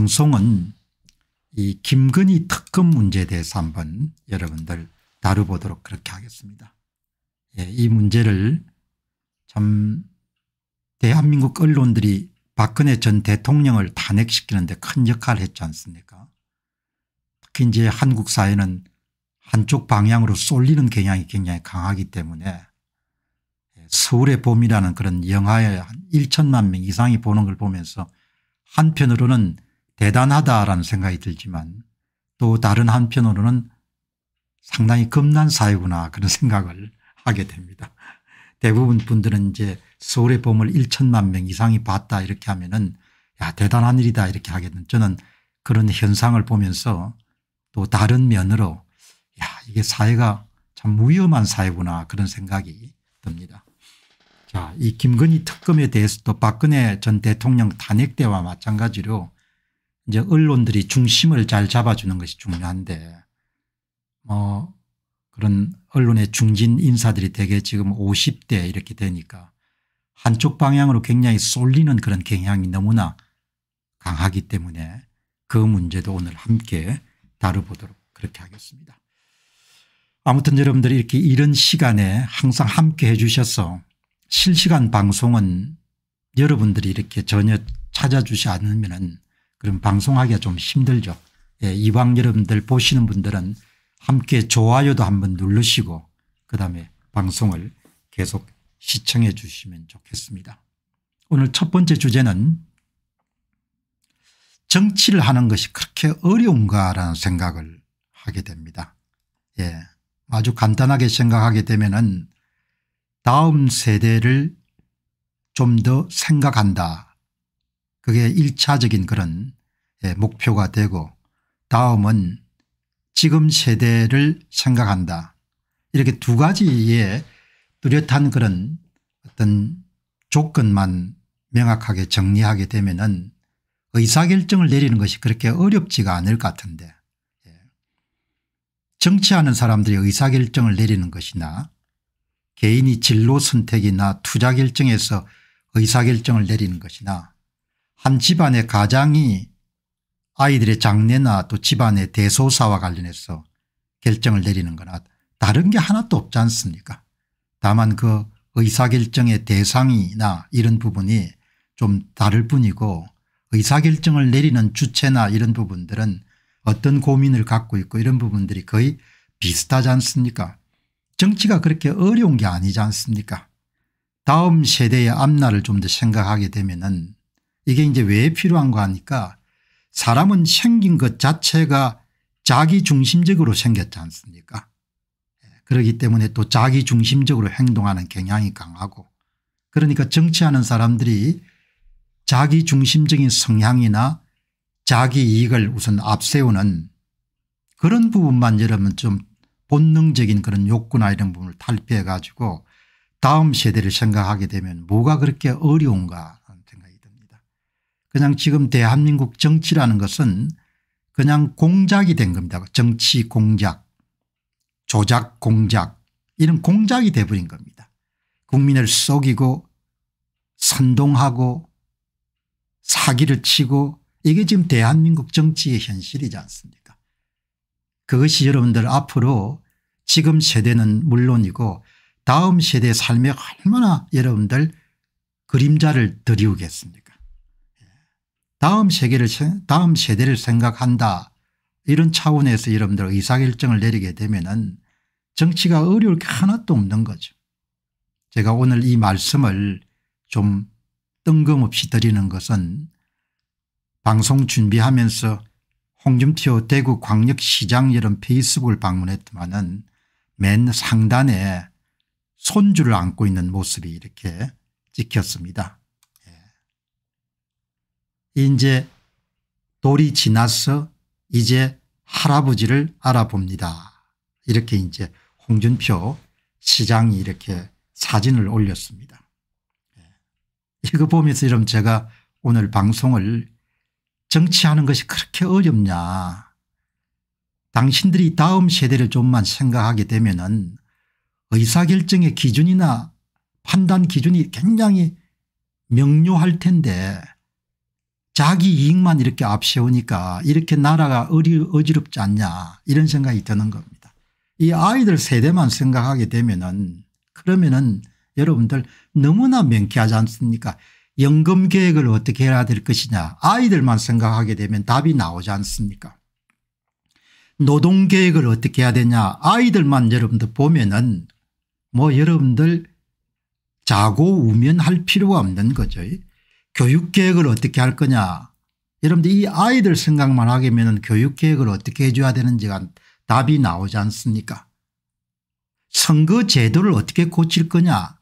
방송은 이 김건희 특검 문제에 대해서 한번 여러분들 다뤄보도록 그렇게 하겠습니다. 예, 이 문제를 참 대한민국 언론들이 박근혜 전 대통령을 탄핵시키는데 큰 역할을 했지 않습니까 특히 이제 한국 사회는 한쪽 방향으로 쏠리는 경향이 굉장히 강하기 때문에 서울의 봄이라는 그런 영화에 한 1천만 명 이상이 보는 걸 보면서 한편으로는 대단하다라는 생각이 들지만 또 다른 한편으로는 상당히 겁난 사회구나 그런 생각을 하게 됩니다. 대부분 분들은 이제 서울의 봄을 1천만 명 이상이 봤다 이렇게 하면은 야 대단한 일이다 이렇게 하겠는 저는 그런 현상을 보면서 또 다른 면으로 야 이게 사회가 참 위험한 사회구나 그런 생각이 듭니다. 자, 이 김건희 특검에 대해서도 박근혜 전 대통령 탄핵 때와 마찬가지로 이제 언론들이 중심을 잘 잡아주는 것이 중요한데 뭐 그런 언론의 중진 인사들이 대개 지금 50대 이렇게 되니까 한쪽 방향으로 굉장히 쏠리는 그런 경향이 너무나 강하기 때문에 그 문제도 오늘 함께 다뤄보도록 그렇게 하겠습니다. 아무튼 여러분들이 이렇게 이런 시간에 항상 함께 해 주셔서 실시간 방송은 여러분들이 이렇게 전혀 찾아주지 않으면 은 그럼 방송하기가 좀 힘들죠. 예, 이왕 여러분들 보시는 분들은 함께 좋아요도 한번 누르시고 그다음에 방송을 계속 시청해 주시면 좋겠습니다. 오늘 첫 번째 주제는 정치를 하는 것이 그렇게 어려운가라는 생각을 하게 됩니다. 예, 아주 간단하게 생각하게 되면은 다음 세대를 좀 더 생각한다 그게 1차적인 그런 예, 목표가 되고 다음은 지금 세대를 생각한다. 이렇게 두 가지의 뚜렷한 그런 어떤 조건만 명확하게 정리하게 되면 은 의사결정을 내리는 것이 그렇게 어렵지가 않을 것 같은데 예. 정치하는 사람들이 의사결정을 내리는 것이나 개인이 진로 선택이나 투자결정에서 의사결정을 내리는 것이나 한 집안의 가장이 아이들의 장래나 또 집안의 대소사와 관련해서 결정을 내리는 거나 다른 게 하나도 없지 않습니까 다만 그 의사결정의 대상이나 이런 부분이 좀 다를 뿐이고 의사결정을 내리는 주체나 이런 부분들은 어떤 고민을 갖고 있고 이런 부분들이 거의 비슷하지 않습니까 정치가 그렇게 어려운 게 아니지 않습니까 다음 세대의 앞날을 좀 더 생각하게 되면 은 이게 이제 왜 필요한가 하니까 사람은 생긴 것 자체가 자기 중심적으로 생겼지 않습니까 예, 그렇기 때문에 또 자기 중심적으로 행동하는 경향이 강하고 그러니까 정치하는 사람들이 자기 중심적인 성향이나 자기 이익을 우선 앞세우는 그런 부분만 여러분 좀 본능적인 그런 욕구나 이런 부분을 탈피해 가지고 다음 세대를 생각하게 되면 뭐가 그렇게 어려운가 그냥 지금 대한민국 정치라는 것은 그냥 공작이 된 겁니다. 정치 공작 조작 공작 이런 공작이 돼버린 겁니다. 국민을 속이고 선동하고 사기를 치고 이게 지금 대한민국 정치의 현실이지 않습니까 그것이 여러분들 앞으로 지금 세대는 물론이고 다음 세대 의 삶에 얼마나 여러분들 그림자를 드리우겠습니까 다음 세계를 다음 세대를 생각한다 이런 차원에서 여러분들 의사결정을 내리게 되면 은 정치가 어려울 게 하나도 없는 거죠. 제가 오늘 이 말씀을 좀 뜬금없이 드리는 것은 방송 준비하면서 홍준표 대구 광역시장 이런 페이스북을 방문했더만 은맨 상단에 손주를 안고 있는 모습이 이렇게 찍혔습니다. 이제 돌이 지나서 이제 할아버지를 알아봅니다. 이렇게 이제 홍준표 시장이 이렇게 사진을 올렸습니다. 예. 이거 보면서 이러 제가 오늘 방송을 정치하는 것이 그렇게 어렵냐 당신들이 다음 세대를 좀만 생각하게 되면 은 의사결정의 기준이나 판단 기준이 굉장히 명료할 텐데 자기 이익만 이렇게 앞세우니까 이렇게 나라가 어리, 어지럽지 않냐 이런 생각이 드는 겁니다. 이 아이들 세대만 생각하게 되면은 그러면은 여러분들 너무나 명쾌하지 않습니까 연금 계획을 어떻게 해야 될 것이냐 아이들만 생각하게 되면 답이 나오지 않습니까 노동 계획을 어떻게 해야 되냐 아이들만 여러분들 보면은 뭐 여러분들 자고 우면할 필요가 없는 거죠. 교육계획을 어떻게 할 거냐 여러분들 이 아이들 생각만 하게 되면 교육계획을 어떻게 해줘야 되는지가 답이 나오지 않습니까 선거 제도를 어떻게 고칠 거냐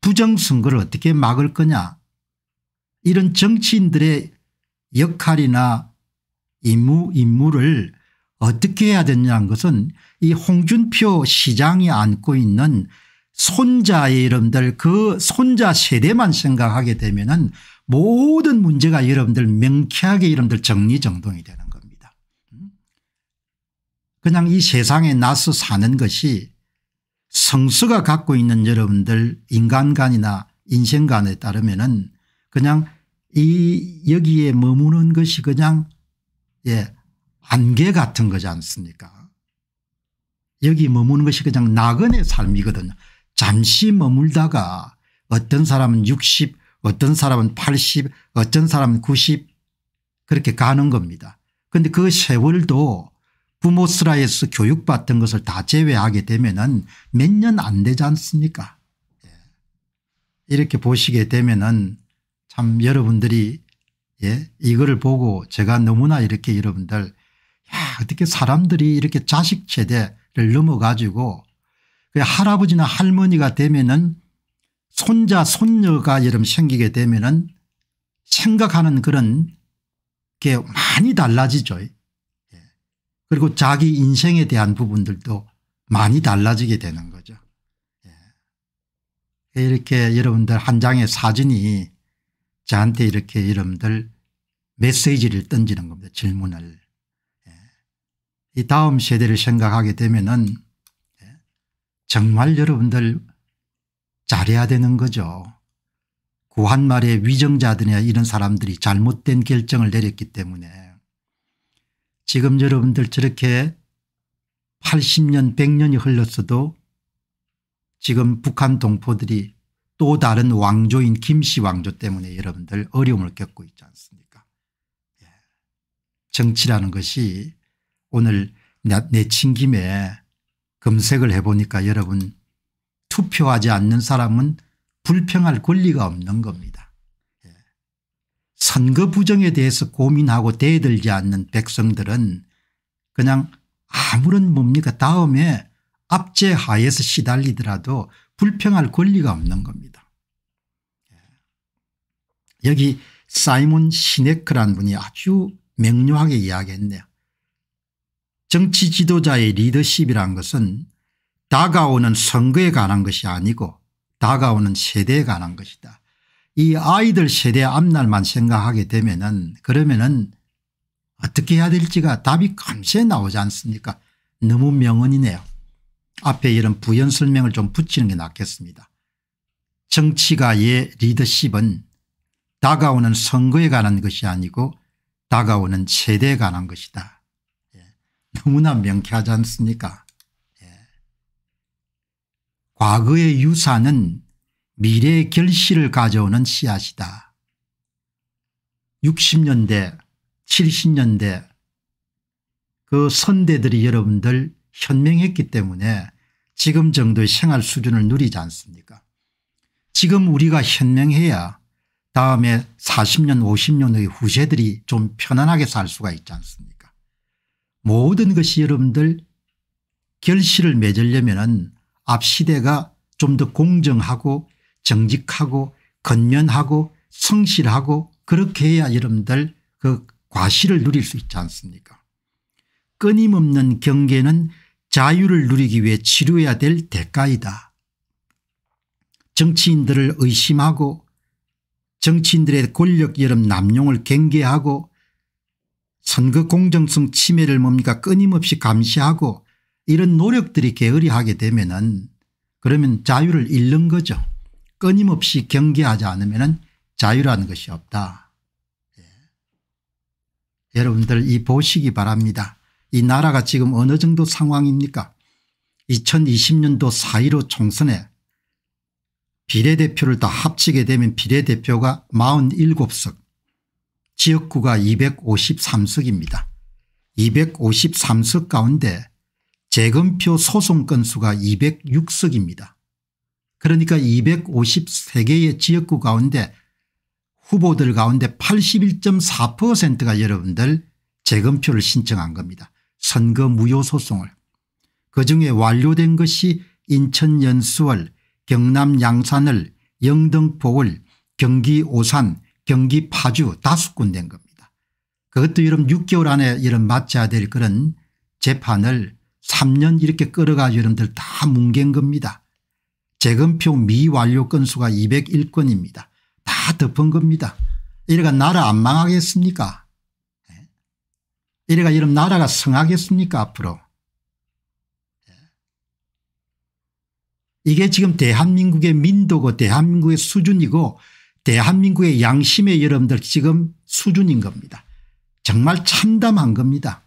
부정선거를 어떻게 막을 거냐 이런 정치인들의 역할이나 임무 임무를 어떻게 해야 되냐는 것은 이 홍준표 시장이 안고 있는 손자의 이름들 그 손자 세대만 생각하게 되면 은 모든 문제가 여러분들 명쾌하게 여러분들 정리정돈이 되는 겁니다. 음? 그냥 이 세상에 나서 사는 것이 성수가 갖고 있는 여러분들 인간관이나 인생관에 따르면 은 그냥 이 여기에 머무는 것이 그냥 예 안개 같은 거지 않습니까 여기 머무는 것이 그냥 낙은의 삶이거든요. 잠시 머물다가 어떤 사람은 60 어떤 사람은 80 어떤 사람은 90 그렇게 가는 겁니다. 그런데 그 세월도 부모스라에서 교육받던 것을 다 제외하게 되면 은몇 년 안 되지 않습니까 예. 이렇게 보시게 되면 은참 여러분들이 예 이거를 보고 제가 너무나 이렇게 여러분들 야 어떻게 사람들이 이렇게 자식 세대를 넘어가지고 그 할아버지나 할머니가 되면 은 손자 손녀가 여름 생기게 되면 은 생각하는 그런 게 많이 달라지죠. 예. 그리고 자기 인생에 대한 부분들도 많이 달라지게 되는 거죠. 예. 이렇게 여러분들 한 장의 사진이 저한테 이렇게 여러분들 메시지를 던지는 겁니다. 질문을. 예. 이 다음 세대를 생각하게 되면 은 정말 여러분들 잘해야 되는 거죠. 구한 말에 위정자들이나 이런 사람들이 잘못된 결정을 내렸기 때문에 지금 여러분들 저렇게 80년 100년이 흘렀어도 지금 북한 동포들이 또 다른 왕조인 김씨 왕조 때문에 여러분들 어려움을 겪고 있지 않습니까 예. 정치라는 것이 오늘 내친 김에 검색을 해보니까 여러분 투표하지 않는 사람은 불평할 권리가 없는 겁니다. 예. 선거 부정에 대해서 고민하고 대들지 않는 백성들은 그냥 아무런 뭡니까 다음에 압제 하에서 시달리더라도 불평할 권리가 없는 겁니다. 예. 여기 사이몬 시네크란 분이 아주 명료하게 이야기했네요. 정치 지도자의 리더십이란 것은 다가오는 선거에 관한 것이 아니고 다가오는 세대에 관한 것이다. 이 아이들 세대 앞날만 생각하게 되면은 그러면은 어떻게 해야 될지가 답이 감세 나오지 않습니까 너무 명언이네요. 앞에 이런 부연 설명을 좀 붙이는 게 낫겠습니다. 정치가의 리더십은 다가오는 선거에 관한 것이 아니고 다가오는 세대에 관한 것이다. 예. 너무나 명쾌하지 않습니까 과거의 유산은 미래의 결실을 가져오는 씨앗이다. 60년대 70년대 그 선대들이 여러분들 현명했기 때문에 지금 정도의 생활 수준을 누리지 않습니까 지금 우리가 현명해야 다음에 40년 50년의 후세들이 좀 편안하게 살 수가 있지 않습니까 모든 것이 여러분들 결실을 맺으려면 앞 시대가 좀 더 공정하고 정직하고 건면하고 성실하고 그렇게 해야 여러분들 그 과실을 누릴 수 있지 않습니까 끊임없는 경계는 자유를 누리기 위해 치료해야 될 대가이다. 정치인들을 의심하고 정치인들의 권력 여름 남용을 경계하고 선거 공정성 침해를 뭡니까 끊임없이 감시하고 이런 노력들이 게으리하게 되면은 그러면 자유를 잃는 거죠. 끊임없이 경계하지 않으면 은 자유라는 것이 없다. 예. 여러분들 이 보시기 바랍니다. 이 나라가 지금 어느 정도 상황입니까 2020년도 4.15 총선에 비례대표를 다 합치게 되면 비례대표가 47석 지역구가 253석입니다. 253석 가운데 재검표 소송 건수가 206석입니다. 그러니까 253개의 지역구 가운데 후보들 가운데 81.4%가 여러분들 재검표를 신청한 겁니다. 선거 무효 소송을. 그중에 완료된 것이 인천 연수월 경남 양산을 영등포을 경기 오산 경기 파주 다섯 군된 겁니다. 그것도 이런 6개월 안에 이런 맞춰야 될 그런 재판을 3년 이렇게 끌어가 여러분들 다 뭉갠 겁니다. 재검표 미완료 건수가 201건입니다. 다 덮은 겁니다. 이래가 나라 안 망하겠습니까? 예? 이래가 여러분 나라가 성하겠습니까 앞으로? 예? 이게 지금 대한민국의 민도고 대한민국의 수준이고 대한민국의 양심의 여러분들 지금 수준인 겁니다. 정말 참담한 겁니다.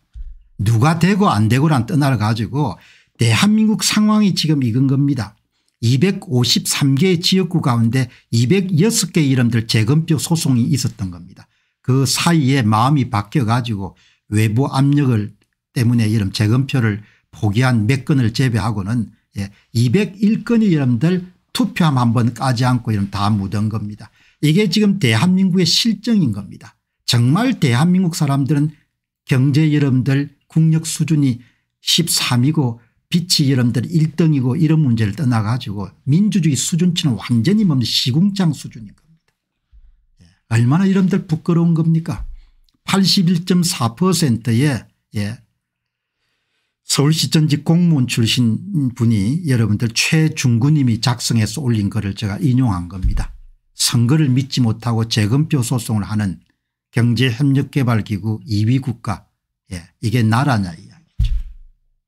누가 되고 안 되고란 떠나를 가지고 대한민국 상황이 지금 이건 겁니다. 253개의 지역구 가운데 206개 이름들 재검표 소송이 있었던 겁니다. 그 사이에 마음이 바뀌어 가지고 외부 압력을 때문에 이름 재검표를 포기한 몇 건을 제외하고는 예, 201건의 이름들 투표함 한 번 까지 않고 이름 다 묻은 겁니다. 이게 지금 대한민국의 실정인 겁니다. 정말 대한민국 사람들은 경제 이름들 국력 수준이 13이고 빛이 여러분들 1등이고 이런 문제를 떠나 가지고 민주주의 수준치는 완전히 뭡니 시궁창 수준인 겁니다. 예. 얼마나 여러분들 부끄러운 겁니까 81.4%의 예. 서울시전직 공무원 출신 분이 여러분들 최중구님이 작성해서 올린 글을 제가 인용한 겁니다. 선거를 믿지 못하고 재검표 소송을 하는 경제협력개발기구 2위 국가 예, 이게 나라냐 이야기죠.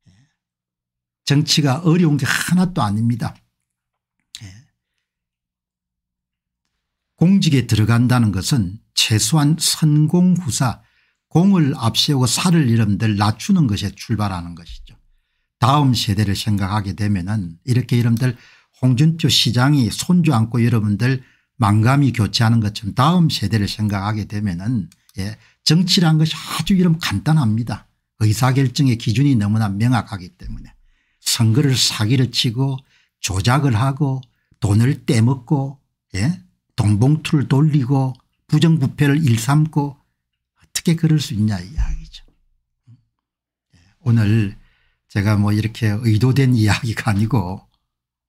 예. 정치가 어려운 게 하나도 아닙니다. 예. 공직에 들어간다는 것은 최소한 선공 후사 공을 앞세우고 살을 이름들 낮추는 것에 출발하는 것이죠. 다음 세대를 생각하게 되면 은 이렇게 여러들 홍준표 시장이 손주 안고 여러분들 망감이 교체하는 것처럼 다음 세대를 생각하게 되면 은 예, 정치란 것이 아주 이름 간단합니다. 의사결정의 기준이 너무나 명확하기 때문에 선거를 사기를 치고 조작을 하고 돈을 떼먹고 예? 돈봉투를 돌리고 부정부패를 일삼고 어떻게 그럴 수 있냐 이야기죠. 예, 오늘 제가 뭐 이렇게 의도된 이야기가 아니고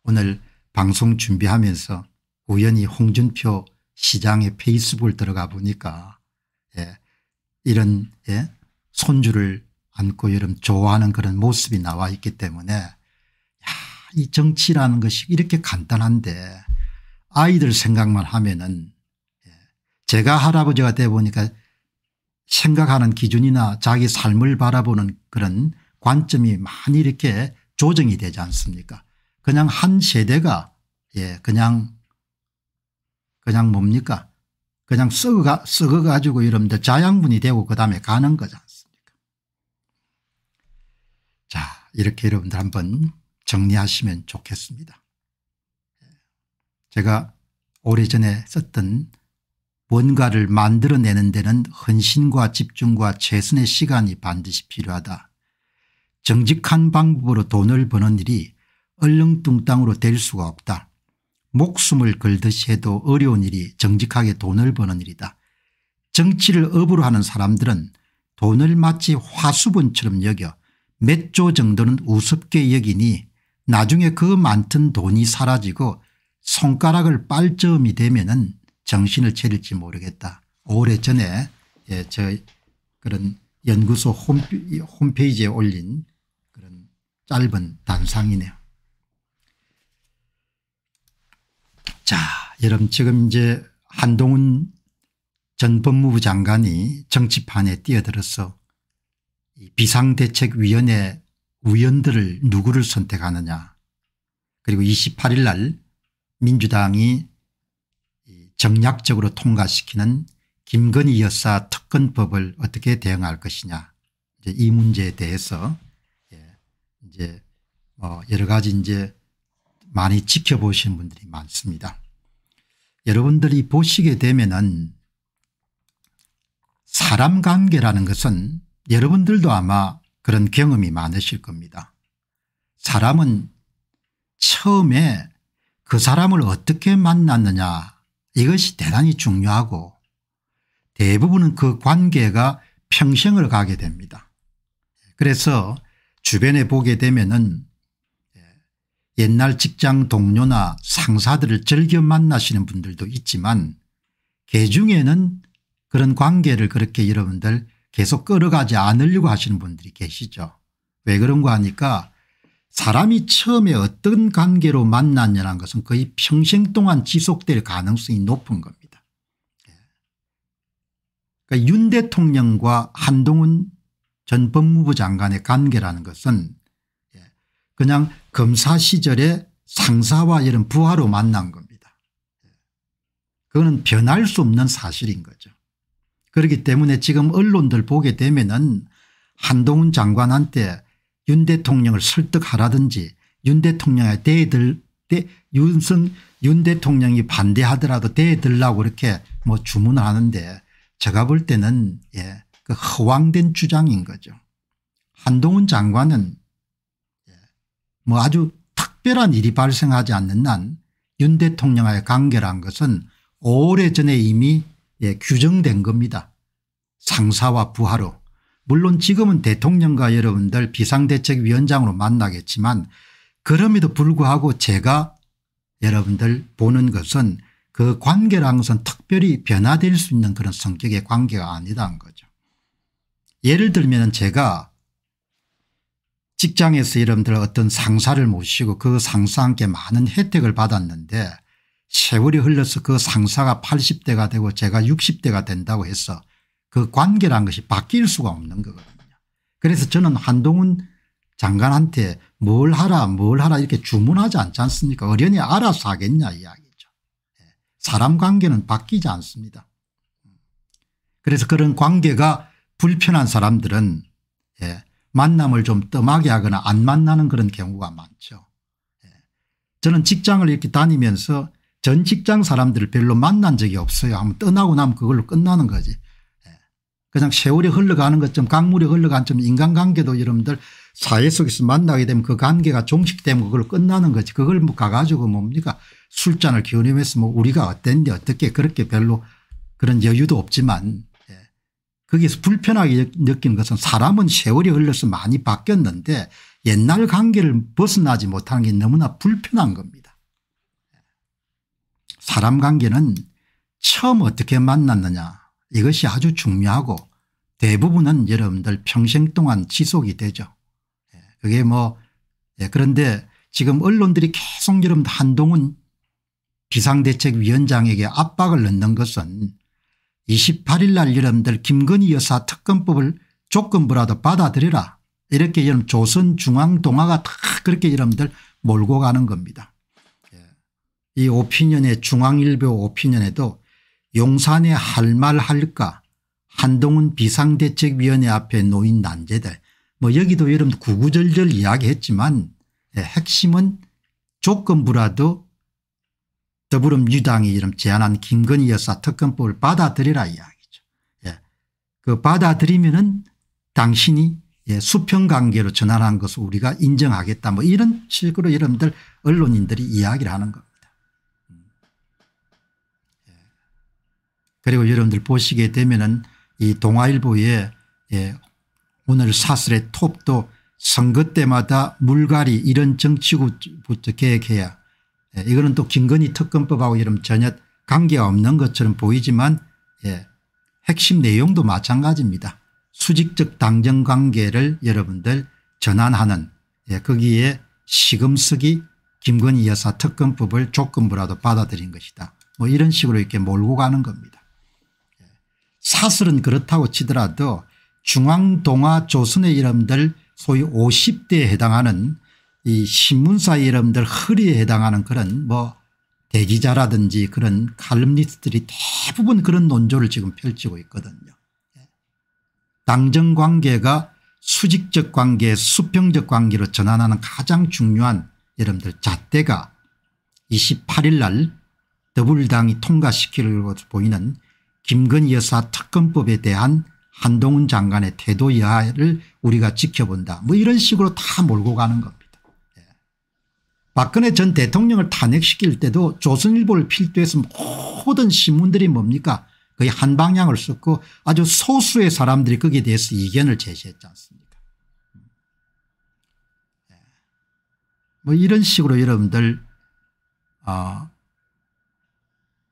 오늘 방송 준비하면서 우연히 홍준표 시장의 페이스북을 들어가 보니까 예, 이런 예? 손주를 안고 여름 좋아하는 그런 모습이 나와 있기 때문에 야, 이 정치라는 것이 이렇게 간단한데 아이들 생각만 하면은 예, 제가 할아버지가 돼 보니까 생각하는 기준이나 자기 삶을 바라보는 그런 관점이 많이 이렇게 조정이 되지 않습니까 그냥 한 세대가 예 그냥 그냥 뭡니까 그냥 썩어가, 썩어가지고 이러면 자양분이 되고 그 다음에 가는 거지 않습니까. 자 이렇게 여러분들 한번 정리하시면 좋겠습니다. 제가 오래전에 썼던 뭔가를 만들어내는 데는 헌신과 집중과 최선의 시간이 반드시 필요하다. 정직한 방법으로 돈을 버는 일이 얼렁뚱땅으로 될 수가 없다. 목숨을 걸듯이 해도 어려운 일이 정직하게 돈을 버는 일이다. 정치를 업으로 하는 사람들은 돈을 마치 화수분처럼 여겨 몇 조 정도는 우습게 여기니 나중에 그 많던 돈이 사라지고 손가락을 빨점이 되면 은 정신을 차릴지 모르겠다. 오래전에 예, 저 그런 연구소 홈페이지에 올린 그런 짧은 단상이네요. 자 여러분 지금 이제 한동훈 전 법무부 장관이 정치판에 뛰어들어서 비상대책위원회 위원들을 누구를 선택하느냐 그리고 28일 날 민주당이 정략적으로 통과시키는 김건희 여사 특권법을 어떻게 대응할 것이냐 이제 이 문제에 대해서 예, 이제 뭐 여러 가지 이제 많이 지켜보시는 분들이 많습니다. 여러분들이 보시게 되면은 사람 관계라는 것은 여러분들도 아마 그런 경험이 많으실 겁니다. 사람은 처음에 그 사람을 어떻게 만났느냐 이것이 대단히 중요하고 대부분은 그 관계가 평생을 가게 됩니다. 그래서 주변에 보게 되면 은 옛날 직장 동료나 상사들을 즐겨 만나시는 분들도 있지만 개중에는 그런 관계를 그렇게 여러분들 계속 끌어가지 않으려고 하시는 분들이 계시죠. 왜 그런가 하니까 사람이 처음에 어떤 관계로 만났냐는 것은 거의 평생 동안 지속될 가능성이 높은 겁니다. 예. 그러니까 윤 대통령과 한동훈 전 법무부 장관의 관계라는 것은 그냥 검사 시절에 상사와 이런 부하로 만난 겁니다. 그거는 변할 수 없는 사실인 거죠. 그렇기 때문에 지금 언론들 보게 되면 은 한동훈 장관한테 윤 대통령을 설득하라든지 윤 대통령의 대들 대, 윤성 윤 대통령이 반대하더라도 대들라고 이렇게 뭐 주문을 하는데 제가 볼 때는 예, 그 허황된 주장인 거죠. 한동훈 장관은 뭐 아주 특별한 일이 발생하지 않는 난 윤 대통령과의 관계란 것은 오래전에 이미 예, 규정된 겁니다. 상사와 부하로 물론 지금은 대통령과 여러분들 비상대책위원장으로 만나겠지만 그럼에도 불구하고 제가 여러분들 보는 것은 그 관계라는 것은 특별히 변화될 수 있는 그런 성격의 관계가 아니다는 거죠. 예를 들면 제가 직장에서 여러분들 어떤 상사를 모시고 그 상사와 함께 많은 혜택을 받았는데 세월이 흘러서 그 상사가 80대가 되고 제가 60대가 된다고 해서 그 관계란 것이 바뀔 수가 없는 거거든요. 그래서 저는 한동훈 장관한테 뭘 하라 뭘 하라 이렇게 주문하지 않지 않습니까 어련히 알아서 하겠냐 이야기죠. 예. 사람 관계는 바뀌지 않습니다. 음. 그래서 그런 관계가 불편한 사람들은 예, 만남을 좀 뜸하게 하거나 안 만나는 그런 경우가 많죠. 예. 저는 직장을 이렇게 다니면서 전 직장 사람들을 별로 만난 적이 없어요. 한번 떠나고 나면 그걸로 끝나는 거지. 예. 그냥 세월이 흘러가는 것처럼 강물이 흘러간 좀 인간관계도 여러분들 사회 속에서 만나게 되면 그 관계가 종식되면 그걸 끝나는 거지. 그걸 뭐 가가지고 뭡니까 술잔을 기울이면서 뭐 우리가 어땠니 어떻게 그렇게 별로 그런 여유도 없지만 거기에서 불편하게 느낀 것은 사람은 세월이 흘러서 많이 바뀌었는데 옛날 관계를 벗어나지 못하는 게 너무나 불편한 겁니다. 사람 관계는 처음 어떻게 만났느냐 이것이 아주 중요하고 대부분은 여러분들 평생 동안 지속이 되죠. 예, 그게 뭐 예, 그런데 지금 언론들이 계속 여러분 한동훈 비상대책위원장에게 압박을 넣는 것은 28일 날 여러분들 김건희 여사 특검법을 조건부라도 받아들여라 이렇게 여러분 조선중앙동화가 다 그렇게 여러분들 몰고 가는 겁니다. 예. 이오피니언의 중앙일보 오피니언에도용산에할 말 할까 한동훈 비상대책위원회 앞에 놓인 난제들 뭐 여기도 여러분 구구절절 이야기했지만 예, 핵심은 조건부라도 더불어민주당이 이름 제안한 김건희 여사 특검법을 받아들이라 이야기죠. 예. 그 받아들이면은 당신이 예, 수평관계로 전환한 것을 우리가 인정하겠다 뭐 이런 식으로 여러분들 언론인들이 이야기를 하는 겁니다. 음. 예. 그리고 여러분들 보시게 되면은 이 동아일보에 예, 오늘 사슬의 톱도 선거 때마다 물갈이 이런 정치구 부터 계획해야 예, 이거는 또 김건희 특검법하고 이런 전혀 관계 없는 것처럼 보이지만 예, 핵심 내용도 마찬가지입니다. 수직적 당정관계를 여러분들 전환하는 예, 거기에 시금석이 김건희 여사 특검법을 조건부라도 받아들인 것이다. 뭐 이런 식으로 이렇게 몰고 가는 겁니다. 예, 사슬은 그렇다고 치더라도 중앙동화 조선의 이름들 소위 50대에 해당하는 이 신문사 여러분들 허리에 해당하는 그런 뭐 대기자라든지 그런 칼럼니스트들이 대부분 그런 논조를 지금 펼치고 있거든요. 예. 당정관계가 수직적 관계 수평적 관계로 전환하는 가장 중요한 여러분들 잣대가 28일 날 더불당이 통과시키려고 보이는 김건희 여사 특검법에 대한 한동훈 장관의 태도 여하를 우리가 지켜본다 뭐 이런 식으로 다 몰고 가는 겁니다. 박근혜 전 대통령을 탄핵시킬 때도 조선일보를 필두해서 모든 신문들이 뭡니까 거의 한 방향을 썼고 아주 소수의 사람들이 거기에 대해서 이견을 제시했지 않습니까 예. 뭐 이런 식으로 여러분들 어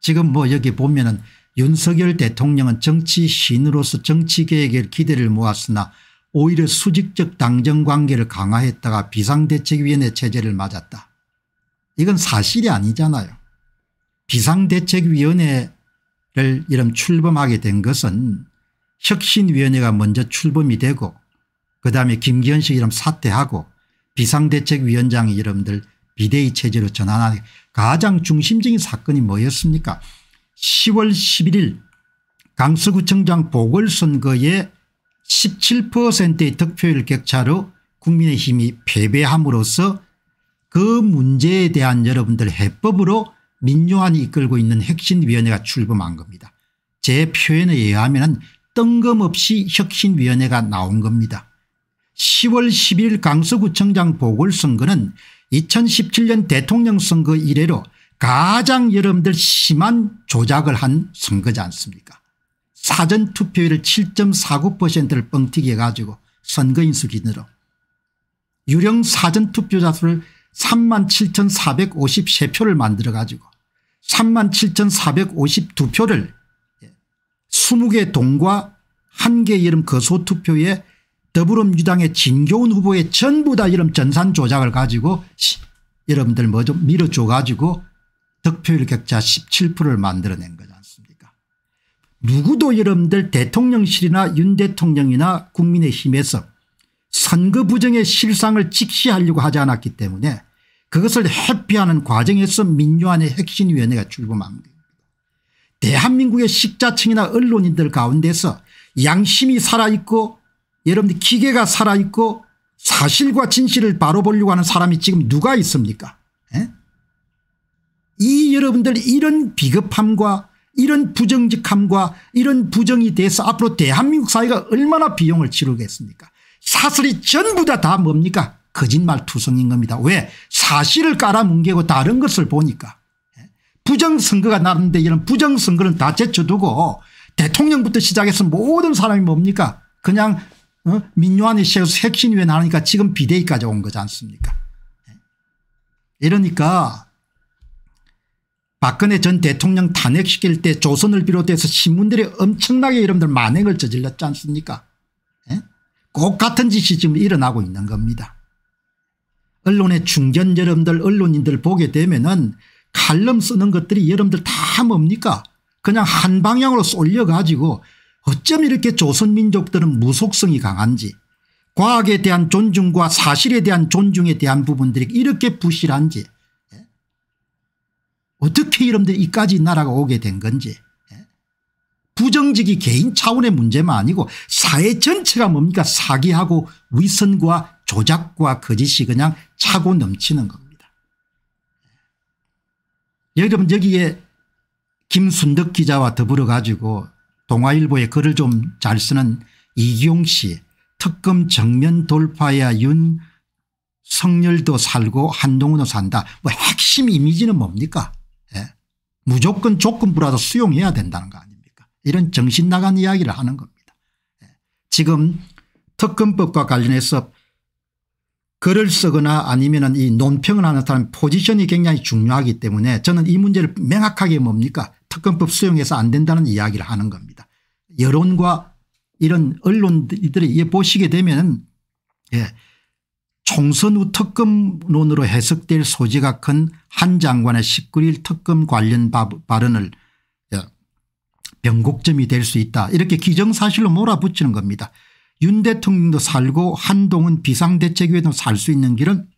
지금 뭐 여기 보면은 윤석열 대통령은 정치신으로서 정치개혁의 기대를 모았으나 오히려 수직적 당정관계를 강화했다가 비상대책위원회 체제를 맞았다. 이건 사실이 아니잖아요. 비상대책위원회를 이름 출범하게 된 것은 혁신위원회가 먼저 출범이 되고 그다음에 김기현씨 이름 사퇴하고 비상대책위원장 이름들 비대위 체제로 전환하는 가장 중심적인 사건이 뭐였습니까 10월 11일 강서구청장 보궐선거에 17%의 득표율 격차로 국민의힘이 패배함으로써 그 문제에 대한 여러분들 해법으로 민요한이 이끌고 있는 혁신위원회가 출범한 겁니다. 제 표현에 의하면 뜬금없이 혁신위원회가 나온 겁니다. 10월 11일 강서구청장 보궐선거는 2017년 대통령 선거 이래로 가장 여러분들 심한 조작을 한 선거지 않습니까 사전투표율 을 7.49%를 뻥튀기 해가지고 선거인수 기준으로 유령 사전투표자 수를 37,453표를 만들어 가지고 37,452표를 20개 동과 1개 이름 거소투표에 더불어민주당의 진교훈 후보의 전부 다 이름 전산 조작을 가지고 여러분들 뭐 좀 밀어줘 가지고 득표율 격차 17%를 만들어낸 거지 않습니까 누구도 여러분들 대통령실이나 윤 대통령이나 국민의힘에서 선거 부정의 실상을 직시하려고 하지 않았기 때문에 그것을 회피하는 과정에서 민주화의 핵심위원회가 출범한 겁니다. 대한민국의 식자층이나 언론인들 가운데서 양심이 살아있고 여러분들 기계가 살아있고 사실과 진실을 바로 보려고 하는 사람이 지금 누가 있습니까 에? 예? 이 여러분들 이런 비겁함과 이런 부정직함과 이런 부정이 돼서 앞으로 대한민국 사회가 얼마나 비용을 치르겠습니까 사설이 전부 다다 뭡니까 거짓말 투성인 겁니다. 왜 사실을 깔아뭉개고 다른 것을 보니까 예? 부정선거가 나는데 이런 부정선거는 다 제쳐두고 대통령부터 시작해서 모든 사람이 뭡니까 그냥 어? 민요한이 핵심이 왜 나니까 지금 비대위까지 온 거지 않습니까 예? 이러니까 박근혜 전 대통령 탄핵시킬 때 조선을 비롯해서 신문들이 엄청나게 여러분들 만행을 저질렀지 않습니까 예? 같은 짓이 지금 일어나고 있는 겁니다. 언론의 중견 여러분들 언론인들 보게 되면은 칼럼 쓰는 것들이 여러분들 다 뭡니까 그냥 한 방향으로 쏠려 가지고 어쩜 이렇게 조선민족들은 무속성이 강한지 과학에 대한 존중과 사실에 대한 존중에 대한 부분들이 이렇게 부실한지 예? 어떻게 여러분들 이까지 나라가 오게 된 건지 예? 부정직이 개인 차원의 문제만 아니고 사회 전체가 뭡니까 사기하고 위선과 조작과 거짓이 그냥 차고 넘치는 겁니다. 여러분 여기에 김순덕 기자와 더불어 가지고 동아일보에 글을 좀 잘 쓰는 이기용 씨 특검 정면 돌파야윤 성열도 살고 한동훈도 산다. 뭐 핵심 이미지는 뭡니까 예. 무조건 조건부라도 수용해야 된다는 거 아닙니까 이런 정신 나간 이야기를 하는 겁니다. 예. 지금 특검법과 관련해서 글을 쓰거나 아니면 이 논평을 하는 사람 포지션이 굉장히 중요하기 때문에 저는 이 문제를 명확하게 뭡니까 특검법 수용해서 안 된다는 이야기를 하는 겁니다. 여론과 이런 언론들이 보시게 되면 은 예, 총선 후 특검론으로 해석될 소지가 큰 한 장관의 19일 특검 관련 발언을 예, 변곡점이 될 수 있다 이렇게 기정사실로 몰아붙이는 겁니다. 윤 대통령도 살고 한동훈 비상대책위에도살 수 있는 길은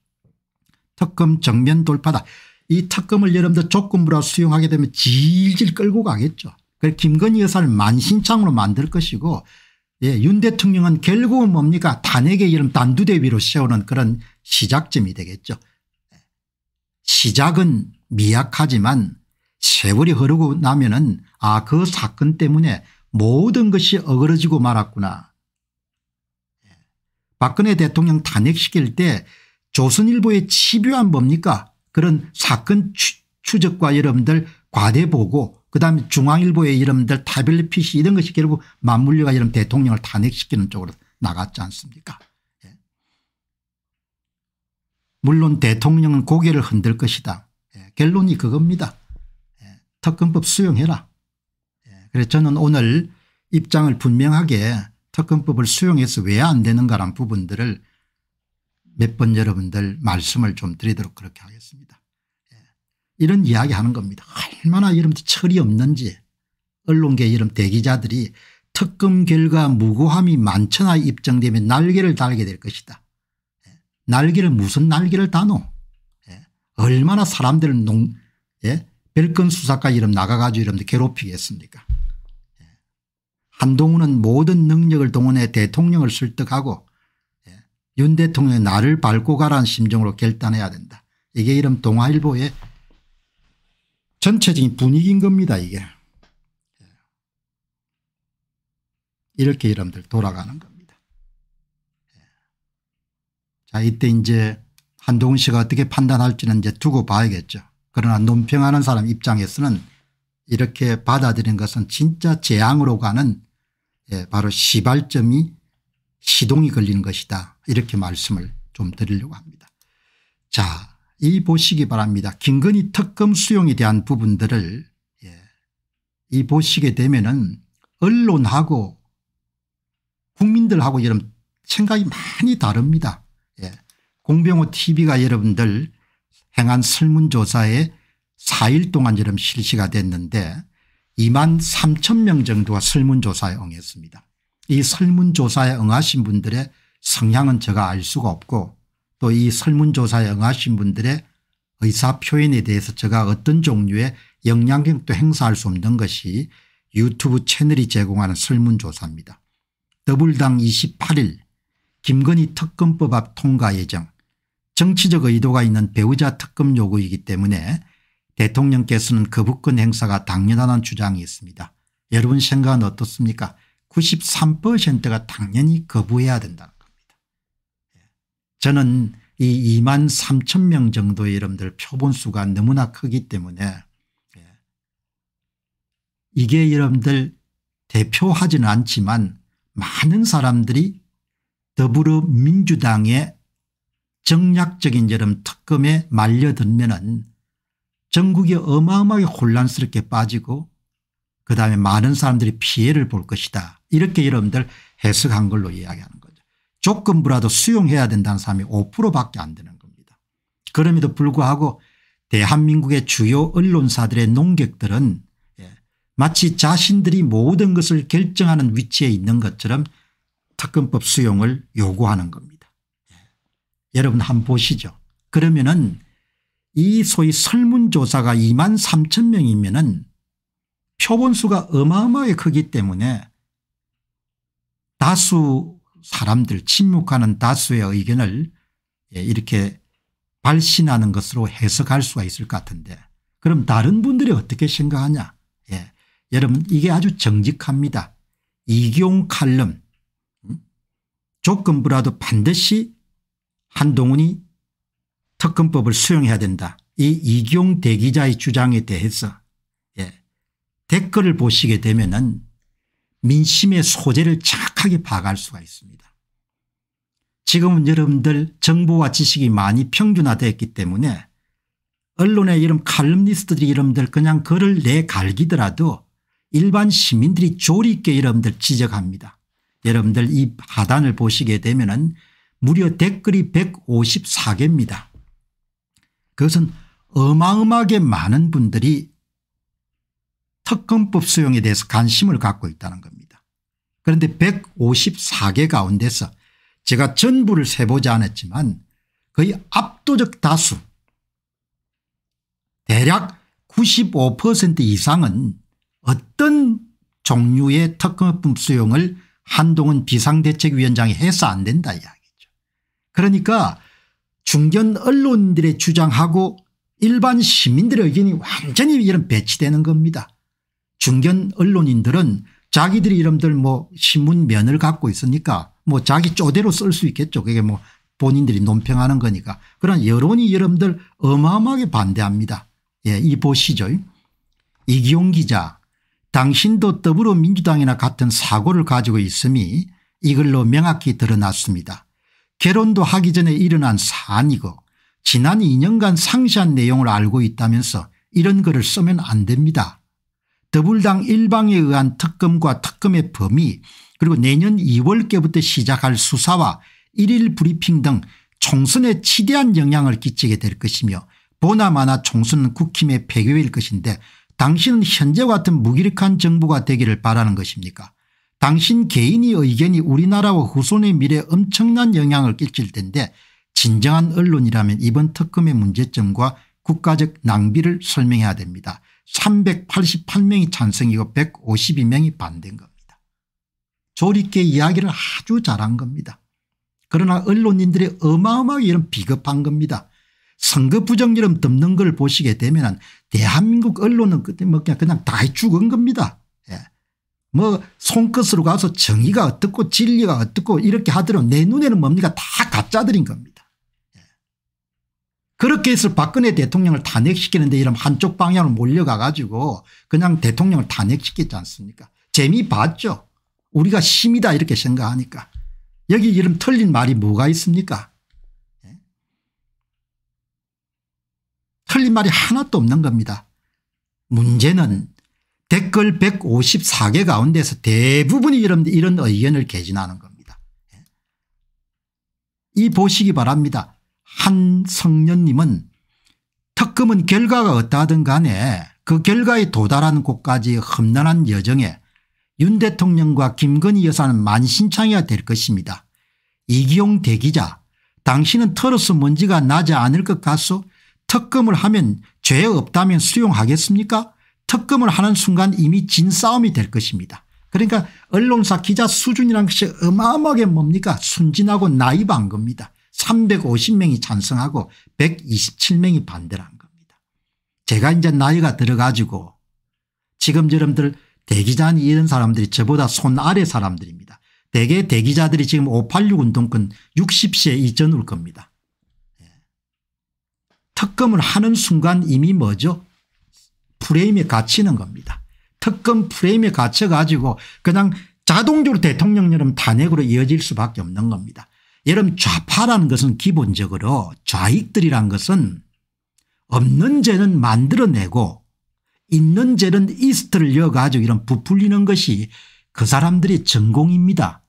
특검 정면 돌파다. 이 특검을 여러분들 조건부라 수용하게 되면 질질 끌고 가겠죠. 그래서 김건희 여사를 만신창으로 만들 것이고 예, 윤 대통령은 결국은 뭡니까 단핵의 이름 단두대 위로 세우는 그런 시작점이 되겠죠. 시작은 미약하지만 세월이 흐르고 나면은 아그 사건 때문에 모든 것이 어그러지고 말았구나. 박근혜 대통령 탄핵시킬 때 조선일보의 치부한 뭡니까 그런 사건 추적과 여러분들 과대보고 그다음에 중앙일보의 이름들 타빌리 PC 이런 것이 결국 맞물려가 이런 대통령을 탄핵시키는 쪽으로 나갔지 않습니까 예. 물론 대통령은 고개를 흔들 것이다 예. 결론이 그겁니다 예. 특검법 수용해라 예. 그래서 저는 오늘 입장을 분명하게 특검법을 수용해서 왜 안 되는가란 부분들을 몇 번 여러분들 말씀을 좀 드리도록 그렇게 하겠습니다. 예. 이런 이야기 하는 겁니다. 얼마나 이런 철이 없는지 언론계 이런 대기자들이 특검 결과 무고함이 만천하 입증되면 날개를 달게 될 것이다. 예. 날개를 무슨 날개를 다노 예. 얼마나 사람들을 농, 예? 별건 수사까지 이름 나가가지고 이름 괴롭히겠습니까 한동훈은 모든 능력을 동원해 대통령을 설득하고 예, 윤대통령의 나를 밟고 가라는 심정으로 결단해야 된다. 이게 이름 동아일보의 전체적인 분위기인 겁니다 이게. 예. 이렇게 이름들 돌아가는 겁니다. 예. 자 이때 이제 한동훈 씨가 어떻게 판단할지는 이제 두고 봐야겠죠. 그러나 논평하는 사람 입장에서는 이렇게 받아들인 것은 진짜 재앙으로 가는 예, 바로 시발점이 시동이 걸리는 것이다 이렇게 말씀을 좀 드리려고 합니다. 자, 이 보시기 바랍니다. 김건희 특검 수용에 대한 부분들을 예, 이 보시게 되면은 언론하고 국민들하고 여러분 생각이 많이 다릅니다. 예, 공병호 tv가 여러분들 행한 설문조사에 4일 동안 여러분 실시가 됐는데 2만 3천 명 정도가 설문조사에 응했습니다. 이 설문조사에 응하신 분들의 성향은 제가 알 수가 없고 또 이 설문조사에 응하신 분들의 의사표현에 대해서 제가 어떤 종류의 영향력도 행사할 수 없는 것이 유튜브 채널이 제공하는 설문조사입니다. 더불당 28일 김건희 특검법 앞 통과 예정 정치적 의도가 있는 배우자 특검 요구이기 때문에 대통령께서는 거부권 그 행사가 당연하다는 주장이 있습니다. 여러분 생각은 어떻습니까 93%가 당연히 거부해야 된다는 겁니다. 예. 저는 이 2만 3천 명 정도의 여러분들 표본수가 너무나 크기 때문에 예. 이게 여러분들 대표하지는 않지만 많은 사람들이 더불어민주당의 정략적인 여름 특검에 말려들면 은 전국이 어마어마하게 혼란스럽게 빠지고 그다음에 많은 사람들이 피해를 볼 것이다. 이렇게 여러분들 해석한 걸로 이야기하는 거죠. 조건부라도 수용해야 된다는 사람이 5%밖에 안 되는 겁니다. 그럼에도 불구하고 대한민국의 주요 언론사들의 농객들은 예, 마치 자신들이 모든 것을 결정하는 위치에 있는 것처럼 특검법 수용을 요구하는 겁니다. 예, 여러분 한번 보시죠. 그러면은 이 소위 설문조사가 2만 3천 명이면은 표본수가 어마어마하게 크기 때문에 다수 사람들 침묵하는 다수의 의견을 예, 이렇게 발신하는 것으로 해석할 수가 있을 것 같은데 그럼 다른 분들이 어떻게 생각하냐 예. 여러분 이게 아주 정직합니다. 이경 칼럼 음? 조건부라도 반드시 한동훈이 특검법을 수용해야 된다. 이 이경 대기자의 주장에 대해서 예. 댓글을 보시게 되면 은 민심의 소재를 착하게 파악할 수가 있습니다. 지금은 여러분들 정보와 지식이 많이 평준화되었기 때문에 언론의 이름 칼럼니스트들이 여러분들 그냥 글을 내갈기더라도 일반 시민들이 조리 있게 여러분들 지적합니다. 여러분들 이 하단을 보시게 되면 은 무려 댓글이 154개입니다. 그것은 어마어마하게 많은 분들이 특검법 수용에 대해서 관심을 갖고 있다는 겁니다. 그런데 154개 가운데서 제가 전부를 세보지 않았지만 거의 압도적 다수 대략 95% 이상은 어떤 종류의 특검법 수용을 한동훈 비상대책위원장이 해서 안 된다 이야기죠. 그러니까 중견 언론들의 주장하고 일반 시민들의 의견이 완전히 이런 배치되는 겁니다. 중견 언론인들은 자기들이 이름들 뭐 신문면을 갖고 있으니까 뭐 자기 쪼대로 쓸 수 있겠죠. 그게 뭐 본인들이 논평하는 거니까. 그런 여론이 여러분들 어마어마하게 반대합니다. 예, 이 보시죠. 이기용 기자 당신도 더불어민주당이나 같은 사고를 가지고 있음이 이걸로 명확히 드러났습니다. 결혼도 하기 전에 일어난 사안이고 지난 2년간 상시한 내용을 알고 있다면서 이런 글을 쓰면 안 됩니다. 더불당 일방에 의한 특검과 특검의 범위 그리고 내년 2월께부터 시작할 수사와 1일 브리핑 등 총선에 치대한 영향을 끼치게 될 것이며 보나마나 총선은 국힘의 폐교일 것인데 당신은 현재와 같은 무기력한 정부가 되기를 바라는 것입니까 당신 개인의 의견이 우리나라와 후손의 미래에 엄청난 영향을 끼칠 텐데 진정한 언론이라면 이번 특검의 문제점과 국가적 낭비를 설명해야 됩니다. 388명이 찬성이고 152명이 반대인 겁니다. 조리 께 이야기를 아주 잘한 겁니다. 그러나 언론인들이 어마어마하게 이런 비겁한 겁니다. 선거 부정처럼 덮는 걸 보시게 되면 대한민국 언론은 그때 뭐 그냥, 그냥 다 죽은 겁니다. 뭐 손끝으로 가서 정의가 어떻고 진리가 어떻고 이렇게 하더라도 내 눈에는 뭡니까 다 가짜들인 겁니다. 예. 그렇게 해서 박근혜 대통령을 탄핵시키는데 이런 한쪽 방향으로 몰려가 가지고 그냥 대통령을 탄핵시켰지 않습니까 재미 봤죠. 우리가 심이다 이렇게 생각하니까 여기 이름 틀린 말이 뭐가 있습니까 예. 틀린 말이 하나도 없는 겁니다. 문제는 댓글 154개 가운데서 대부분이 이런, 이런 의견을 개진하는 겁니다. 예. 이 보시기 바랍니다. 한성년님은 특검은 결과가 어떠하든 간에 그 결과에 도달하는 곳까지 험난한 여정에 윤 대통령과 김건희 여사는 만신창이가 될 것입니다. 이기용 대기자 당신은 털어서 먼지가 나지 않을 것 같소? 특검을 하면 죄 없다면 수용하겠습니까? 특검을 하는 순간 이미 진 싸움이 될 것입니다. 그러니까 언론사 기자 수준이란 것이 어마어마하게 뭡니까 순진하고 나이브한 겁니다. 350명이 찬성하고 127명이 반대를 한 겁니다. 제가 이제 나이가 들어가지고 지금 여러분들 대기자니 이런 사람들이 저보다 손 아래 사람들입니다. 대개 대기자들이 지금 586 운동권 60세 이전일 겁니다. 예. 특검을 하는 순간 이미 뭐죠 프레임에 갇히는 겁니다. 특검 프레임에 갇혀가지고 그냥 자동적으로 대통령 여름 탄핵으로 이어질 수밖에 없는 겁니다. 여러분 좌파라는 것은 기본적으로 좌익들이란 것은 없는 죄는 만들어내고 있는 죄는 이스트를 여가지고 이런 부풀리는 것이 그 사람들의 전공입니다.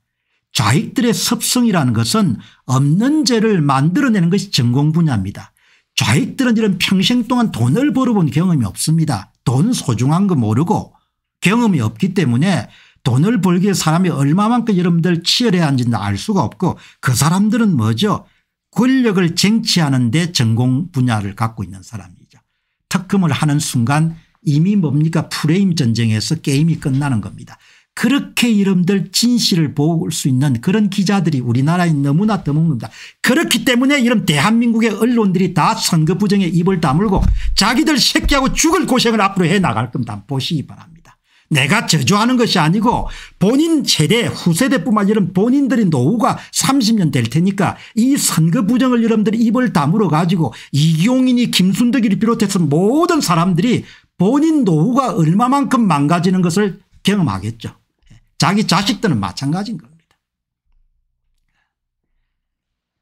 좌익들의 섭성이라는 것은 없는 죄를 만들어내는 것이 전공 분야입니다. 좌익들은 이런 평생 동안 돈을 벌어본 경험이 없습니다. 돈 소중한 거 모르고 경험이 없기 때문에 돈을 벌기 위 사람이 얼마만큼 여러분들 치열해야 하는지알 수가 없고 그 사람들은 뭐죠 권력을 쟁취하는 데 전공 분야를 갖고 있는 사람이죠. 특검을 하는 순간 이미 뭡니까 프레임 전쟁에서 게임이 끝나는 겁니다. 그렇게 이름들 진실을 볼수 있는 그런 기자들이 우리나라에 너무나 드뭅니다. 그렇기 때문에 이런 대한민국의 언론들이 다 선거 부정에 입을 다물고 자기들 새끼하고 죽을 고생을 앞으로 해나갈 겁니다. 보시기 바랍니다. 내가 저주하는 것이 아니고 본인 세대 후세대뿐만 아니라 본인들이 노후가 30년 될 테니까 이 선거 부정을 여러분들이 입을 다물어 가지고 이용인이 김순덕이를 비롯해서 모든 사람들이 본인 노후가 얼마만큼 망가지는 것을 경험하겠죠. 자기 자식들은 마찬가지인 겁니다.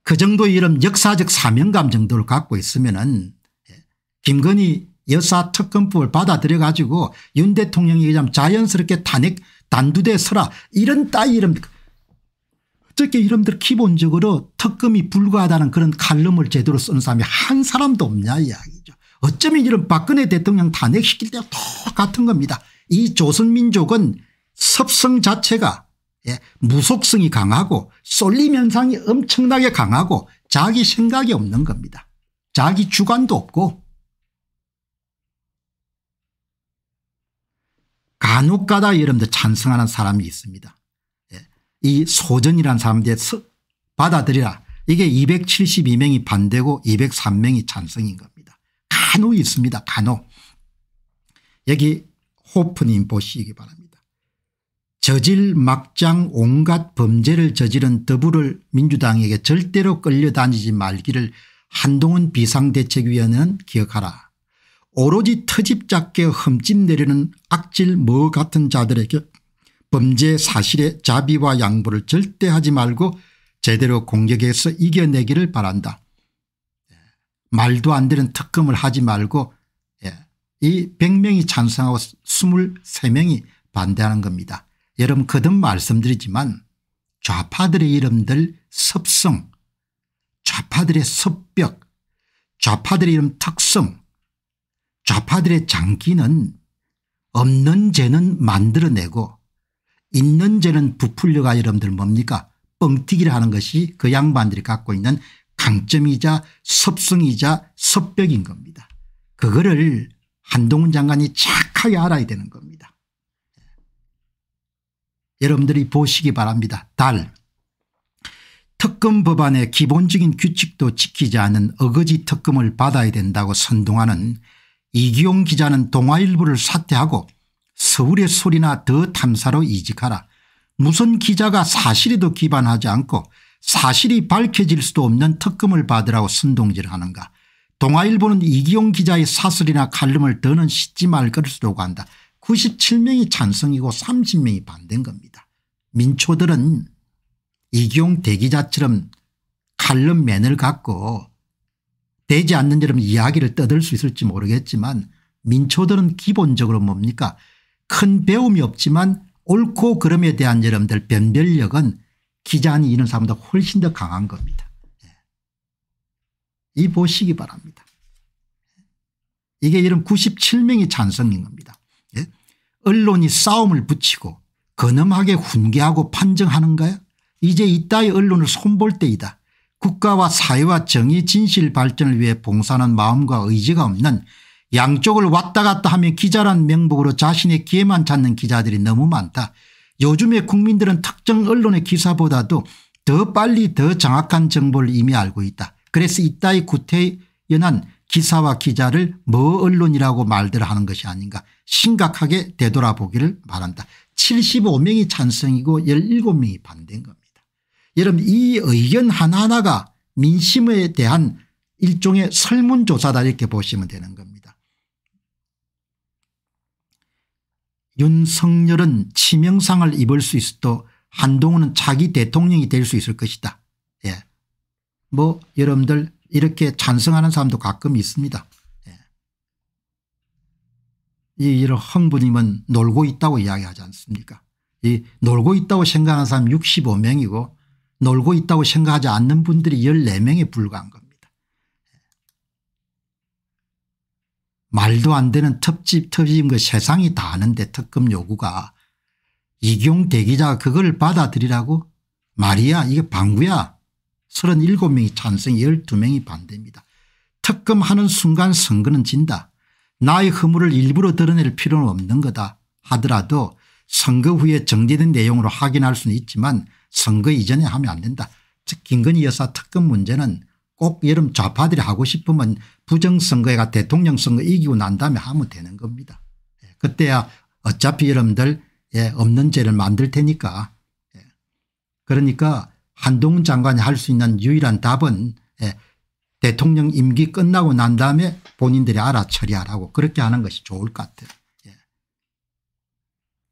그정도 이런 역사적 사명감 정도를 갖고 있으면 은 예, 김건희 여사 특검법을 받아들여 가지고 윤 대통령이 그냥 자연스럽게 탄핵 단두대 서라 이런 따위 이름 어떻게 이름들 기본적으로 특검이 불가하다는 그런 칼럼을 제대로 쓴 사람이 한 사람도 없냐 이야기죠. 어쩌면 이런 박근혜 대통령 탄핵시킬 때와 똑같은 겁니다. 이 조선민족은 섭성 자체가 예, 무속성이 강하고 쏠림 현상이 엄청나게 강하고 자기 생각이 없는 겁니다. 자기 주관도 없고 간혹가다 여러분들 찬성하는 사람이 있습니다. 예, 이 소전이라는 사람들 받아들이라 이게 272명이 반대고 203명이 찬성인 겁니다. 간혹 있습니다. 간혹. 여기 호프님 보시기 바랍니다. 저질 막장 온갖 범죄를 저지른 더불을 민주당에게 절대로 끌려다니지 말기를 한동훈 비상대책위원은 기억하라. 오로지 터집 잡게 흠집 내리는 악질 뭐 같은 자들에게 범죄 사실의 자비와 양보를 절대 하지 말고 제대로 공격해서 이겨내기를 바란다. 예. 말도 안 되는 특검을 하지 말고 예. 이 100명이 찬성하고 23명이 반대하는 겁니다. 여러분 거듭 말씀드리지만 좌파들의 이름들 섭성 좌파들의 섭벽 좌파들의 이름 특성 좌파들의 장기는 없는 죄는 만들어내고 있는 죄는 부풀려가 여러분들 뭡니까 뻥튀기를 하는 것이 그 양반들이 갖고 있는 강점이자 섭성이자 섭벽인 겁니다. 그거를 한동훈 장관이 착하게 알아야 되는 겁니다. 여러분들이 보시기 바랍니다. 달 특검 법안의 기본적인 규칙도 지키지 않은 어거지 특검을 받아야 된다고 선동하는 이기용 기자는 동아일보를 사퇴하고 서울의 소리나 더 탐사로 이직하라. 무슨 기자가 사실에도 기반하지 않고 사실이 밝혀질 수도 없는 특검을 받으라고 선동질하는가. 동아일보는 이기용 기자의 사설이나 칼럼을 더는 싣지 말 것으로 한다. 97명이 찬성이고 30명이 반대인 겁니다. 민초들은 이기용 대기자처럼 칼럼 맨을 갖고 되지 않는 이런 이야기를 떠들 수 있을지 모르겠지만 민초들은 기본적으로 뭡니까 큰 배움이 없지만 옳고 그름에 대한 여러분들 변별력은 기자니 이런 사람보다 훨씬 더 강한 겁니다. 예. 이 보시기 바랍니다. 이게 이런 97명이 찬성인 겁니다. 언론이 싸움을 붙이고 거엄하게 훈계하고 판정하는가요 이제 이따위 언론을 손볼 때이다. 국가와 사회와 정의 진실 발전을 위해 봉사하는 마음과 의지가 없는 양쪽을 왔다 갔다 하며 기자란 명복으로 자신의 기회만 찾는 기자들이 너무 많다. 요즘에 국민들은 특정 언론의 기사보다도 더 빨리 더 정확한 정보를 이미 알고 있다. 그래서 이따위 구태연한 기사와 기자를 뭐 언론이라고 말들 하는 것이 아닌가 심각하게 되돌아보기를 바란다. 75명이 찬성이고 17명이 반대인 겁니다. 여러분 이 의견 하나하나가 민심에 대한 일종의 설문조사다 이렇게 보시면 되는 겁니다. 윤석열은 치명상을 입을 수 있어도 한동훈은 자기 대통령이 될 수 있을 것이다. 예. 뭐 여러분들 이렇게 찬성하는 사람도 가끔 있습니다. 예. 이 이런 흥부님은 놀고 있다고 이야기하지 않습니까 이 놀고 있다고 생각하는 사람 65명이고 놀고 있다고 생각하지 않는 분들이 14명에 불과한 겁니다. 예. 말도 안 되는 텁집 텁집인 거 그 세상이 다 아는데 특검 요구가 이경 대기자가 그걸 받아들이라고 말이야 이게 방구야 37명이 찬성 12명이 반대입니다. 특검하는 순간 선거는 진다. 나의 허물을 일부러 드러낼 필요는 없는 거다 하더라도 선거 후에 정제된 내용으로 확인할 수는 있지만 선거 이전에 하면 안 된다. 즉 김건희 여사 특검 문제는 꼭 여름 좌파들이 하고 싶으면 부정선거가 대통령 선거 이기고 난 다음에 하면 되는 겁니다. 예, 그때야 어차피 여러분들 예, 없는 죄를 만들 테니까 예. 그러니까 한동훈 장관이 할 수 있는 유일한 답은 예, 대통령 임기 끝나고 난 다음에 본인들이 알아 처리하라고 그렇게 하는 것이 좋을 것 같아요. 예.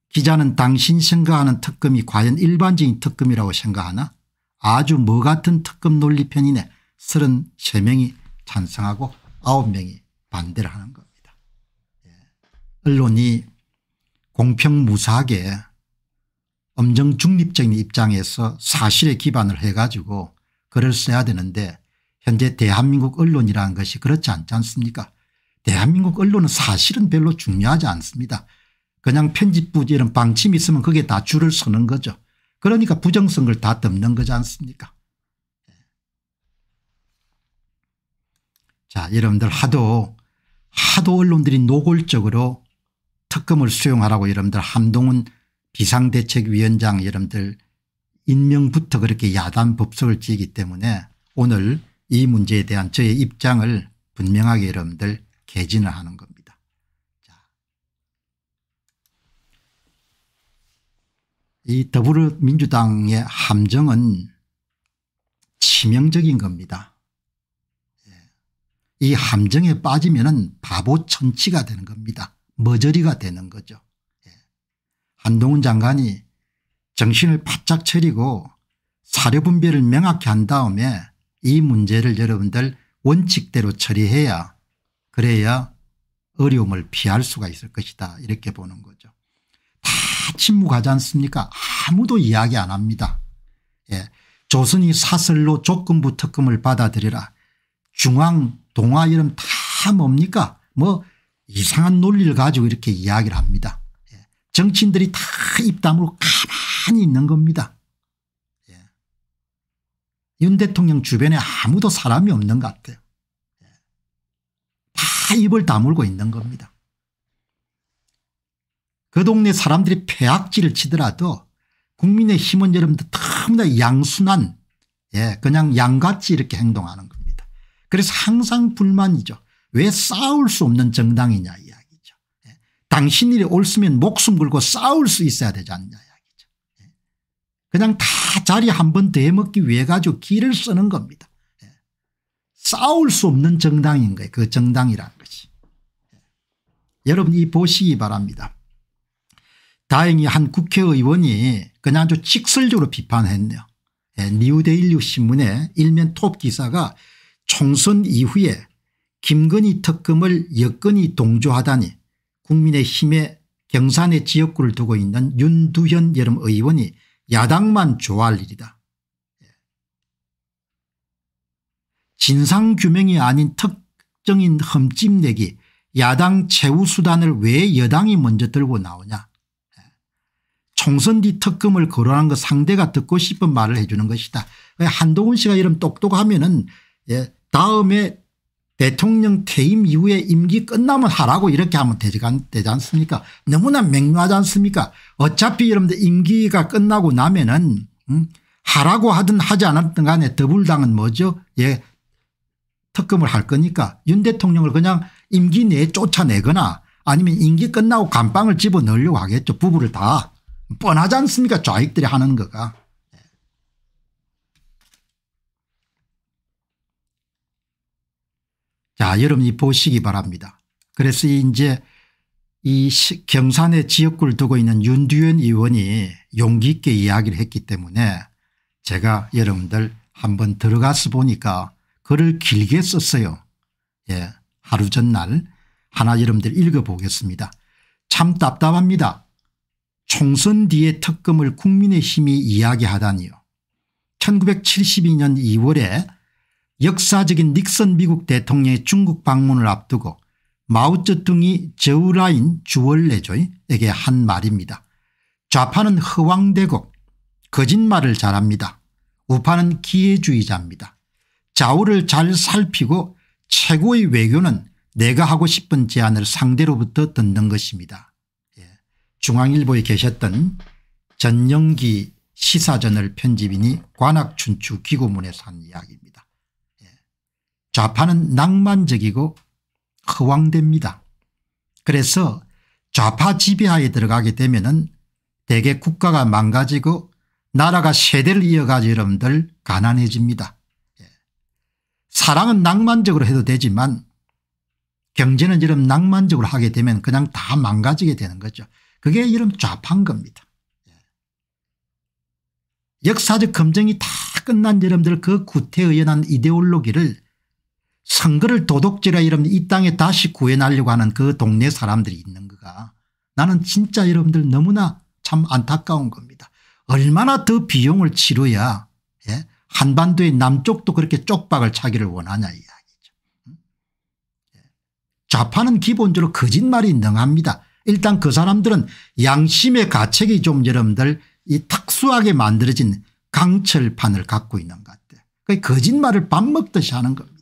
기자는 당신 생각하는 특검이 과연 일반적인 특검이라고 생각하나 아주 뭐 같은 특검 논리편이네 33명이 찬성하고 9명이 반대를 하는 겁니다. 예. 언론이 공평무사하게 엄정 중립적인 입장에서 사실에 기반을 해 가지고 글을 써야 되는데 현재 대한민국 언론이라는 것이 그렇지 않지 않습니까 대한민국 언론은 사실은 별로 중요하지 않습니다. 그냥 편집부지 이런 방침이 있으면 그게 다 줄을 서는 거죠. 그러니까 부정성을 다 덮는 거지 않습니까 자 여러분들 하도 하도 언론들이 노골적으로 특검을 수용하라고 여러분들 함동훈 비상대책위원장 여러분들 임명부터 그렇게 야단 법석을 지기 때문에 오늘 이 문제에 대한 저의 입장을 분명하게 여러분들 개진을 하는 겁니다. 자. 이 더불어민주당의 함정은 치명적인 겁니다. 예. 이 함정에 빠지면 바보 천치가 되는 겁니다. 머저리가 되는 거죠. 한동훈 장관이 정신을 바짝 차리고 사료분배를 명확히 한 다음에 이 문제를 여러분들 원칙대로 처리해야 그래야 어려움을 피할 수가 있을 것이다 이렇게 보는 거죠. 다 침묵하지 않습니까 아무도 이야기 안 합니다. 예. 조선이 사설로 조건부 특검을 받아들여라 중앙 동화 이름 다 뭡니까 뭐 이상한 논리를 가지고 이렇게 이야기를 합니다. 정치인들이 다 입담으로 가만히 있는 겁니다. 예. 윤 대통령 주변에 아무도 사람이 없는 것 같아요. 예. 다 입을 다물고 있는 겁니다. 그 동네 사람들이 폐악질을 치더라도 국민의 힘은 여러분들 너무나 양순한 예, 그냥 양같이 이렇게 행동하는 겁니다. 그래서 항상 불만이죠. 왜 싸울 수 없는 정당이냐 당신이 옳으면 목숨 걸고 싸울 수 있어야 되지 않냐 이야기죠. 예. 그냥 다 자리 한번 대먹기 위해 가지고 길을 쓰는 겁니다. 예. 싸울 수 없는 정당인 거예요. 그 정당이란 것이. 예. 여러분 이 보시기 바랍니다. 다행히 한 국회의원이 그냥 아주 직설적으로 비판했네요. 뉴데일리 신문의 일면 톱 기사가 총선 이후에 김건희 특검을 여건이 동조하다니 국민의힘의 경산의 지역구를 두고 있는 윤두현 여름 의원이 야당만 좋아할 일이다. 예. 진상규명이 아닌 특정인 흠집내기 야당 최후수단을 왜 여당이 먼저 들고 나오냐. 예. 총선 뒤 특검을 거론한 것 상대가 듣고 싶은 말을 해주는 것이다. 한동훈 씨가 이런 똑똑하면 은 예, 다음에 대통령 퇴임 이후에 임기 끝나면 하라고 이렇게 하면 되지, 않습니까 너무나 맹료하지 않습니까 어차피 여러분들 임기가 끝나고 나면은 음, 하라고 하든 하지 않았든 간에 더불당은 뭐죠 예 특검을 할 거니까 윤 대통령을 그냥 임기 내에 쫓아내거나 아니면 임기 끝나고 감방을 집어넣으려고 하겠죠 부부를 다 뻔하지 않습니까 좌익들이 하는 거가 자 여러분이 보시기 바랍니다. 그래서 이제 이 경산의 지역구를 두고 있는 윤두현 의원이 용기 있게 이야기를 했기 때문에 제가 여러분들 한번 들어가서 보니까 글을 길게 썼어요. 예, 하루 전날 하나 여러분들 읽어보겠습니다. 참 답답합니다. 총선 뒤에 특검을 국민의힘이 이야기하다니요. 1972년 2월에 역사적인 닉슨 미국 대통령의 중국 방문을 앞두고 마우쩌둥이 저우라인 주월레조에게 한 말입니다. 좌파는 허황되고 거짓말을 잘합니다. 우파는 기회주의자입니다. 좌우를 잘 살피고 최고의 외교는 내가 하고 싶은 제안을 상대로부터 듣는 것입니다. 예. 중앙일보에 계셨던 전영기 시사저널 편집인이 관악춘추 기고문에서 한 이야기입니다. 좌파는 낭만적이고 허황됩니다. 그래서 좌파 지배하에 들어가게 되면 대개 국가가 망가지고 나라가 세대를 이어가지 여러분들 가난해집니다. 예. 사랑은 낭만적으로 해도 되지만 경제는 이런 낭만적으로 하게 되면 그냥 다 망가지게 되는 거죠. 그게 이런 좌파인 겁니다. 예. 역사적 검증이 다 끝난 여러분들 그 구태의연한 이데올로기를 선거를 도둑질해 여러분 이 땅에 다시 구해나려고 하는 그 동네 사람들이 있는 거가 나는 진짜 여러분들 너무나 참 안타까운 겁니다. 얼마나 더 비용을 치러야 예? 한반도의 남쪽도 그렇게 쪽박을 차기를 원하냐 이야기죠. 좌파는 음? 예. 기본적으로 거짓말이 능합니다. 일단 그 사람들은 양심의 가책이 좀 여러분들 이 특수하게 만들어진 강철판을 갖고 있는 것 같아요. 그 거짓말을 밥 먹듯이 하는 겁니다.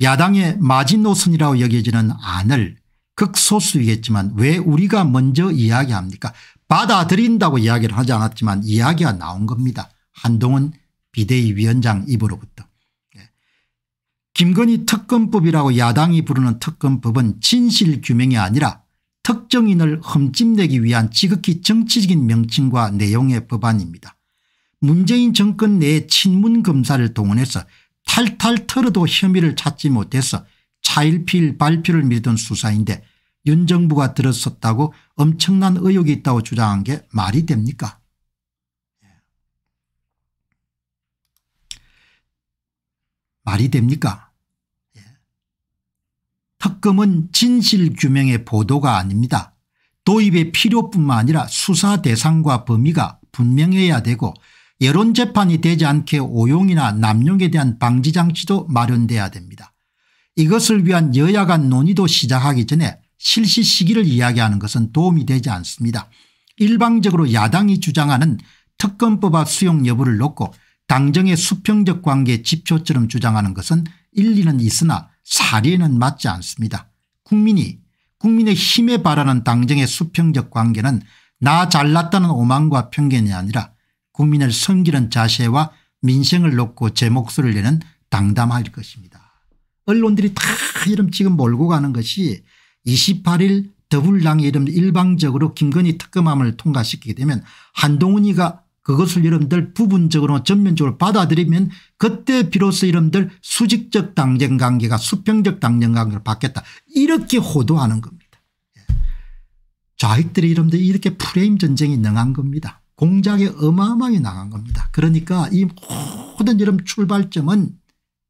야당의 마지노선이라고 여겨지는 안을 극소수이겠지만 왜 우리가 먼저 이야기합니까 받아들인다고 이야기를 하지 않았지만 이야기가 나온 겁니다. 한동훈 비대위 위원장 입으로부터. 예. 김건희 특검법이라고 야당이 부르는 특검법은 진실 규명이 아니라 특정인을 흠집내기 위한 지극히 정치적인 명칭과 내용의 법안입니다. 문재인 정권 내 친문 검사를 동원해서 탈탈 털어도 혐의를 찾지 못해서 차일필 발표를 밀던 수사인데 윤 정부가 들었었다고 엄청난 의혹이 있다고 주장한 게 말이 됩니까 예. 말이 됩니까 예. 특검은 진실규명의 보도가 아닙니다. 도입의 필요뿐만 아니라 수사 대상과 범위가 분명해야 되고 여론재판이 되지 않게 오용이나 남용에 대한 방지장치도 마련돼야 됩니다. 이것을 위한 여야 간 논의도 시작하기 전에 실시 시기를 이야기하는 것은 도움이 되지 않습니다. 일방적으로 야당이 주장하는 특검법화 수용 여부를 놓고 당정의 수평적 관계 지표처럼 주장하는 것은 일리는 있으나 사례는 맞지 않습니다. 국민이 국민의 힘에 바라는 당정의 수평적 관계는 나 잘났다는 오만과 편견이 아니라 국민을 섬기는 자세와 민생을 놓고 제 목소리를 내는 당담할 것입니다. 언론들이 다 이름 지금 몰고 가는 것이 28일 더불당이 이름 일방적으로 김건희 특검함을 통과시키게 되면 한동훈이가 그것을 여러분들 부분적으로 전면적으로 받아들이면 그때 비로소 여러분들 수직적 당정관계가 수평적 당정관계로 바뀌었다 이렇게 호도하는 겁니다. 예. 좌익들이 여러분들 이렇게 프레임 전쟁이 능한 겁니다. 공작에 어마어마하게 나간 겁니다. 그러니까 이 모든 이런 출발점은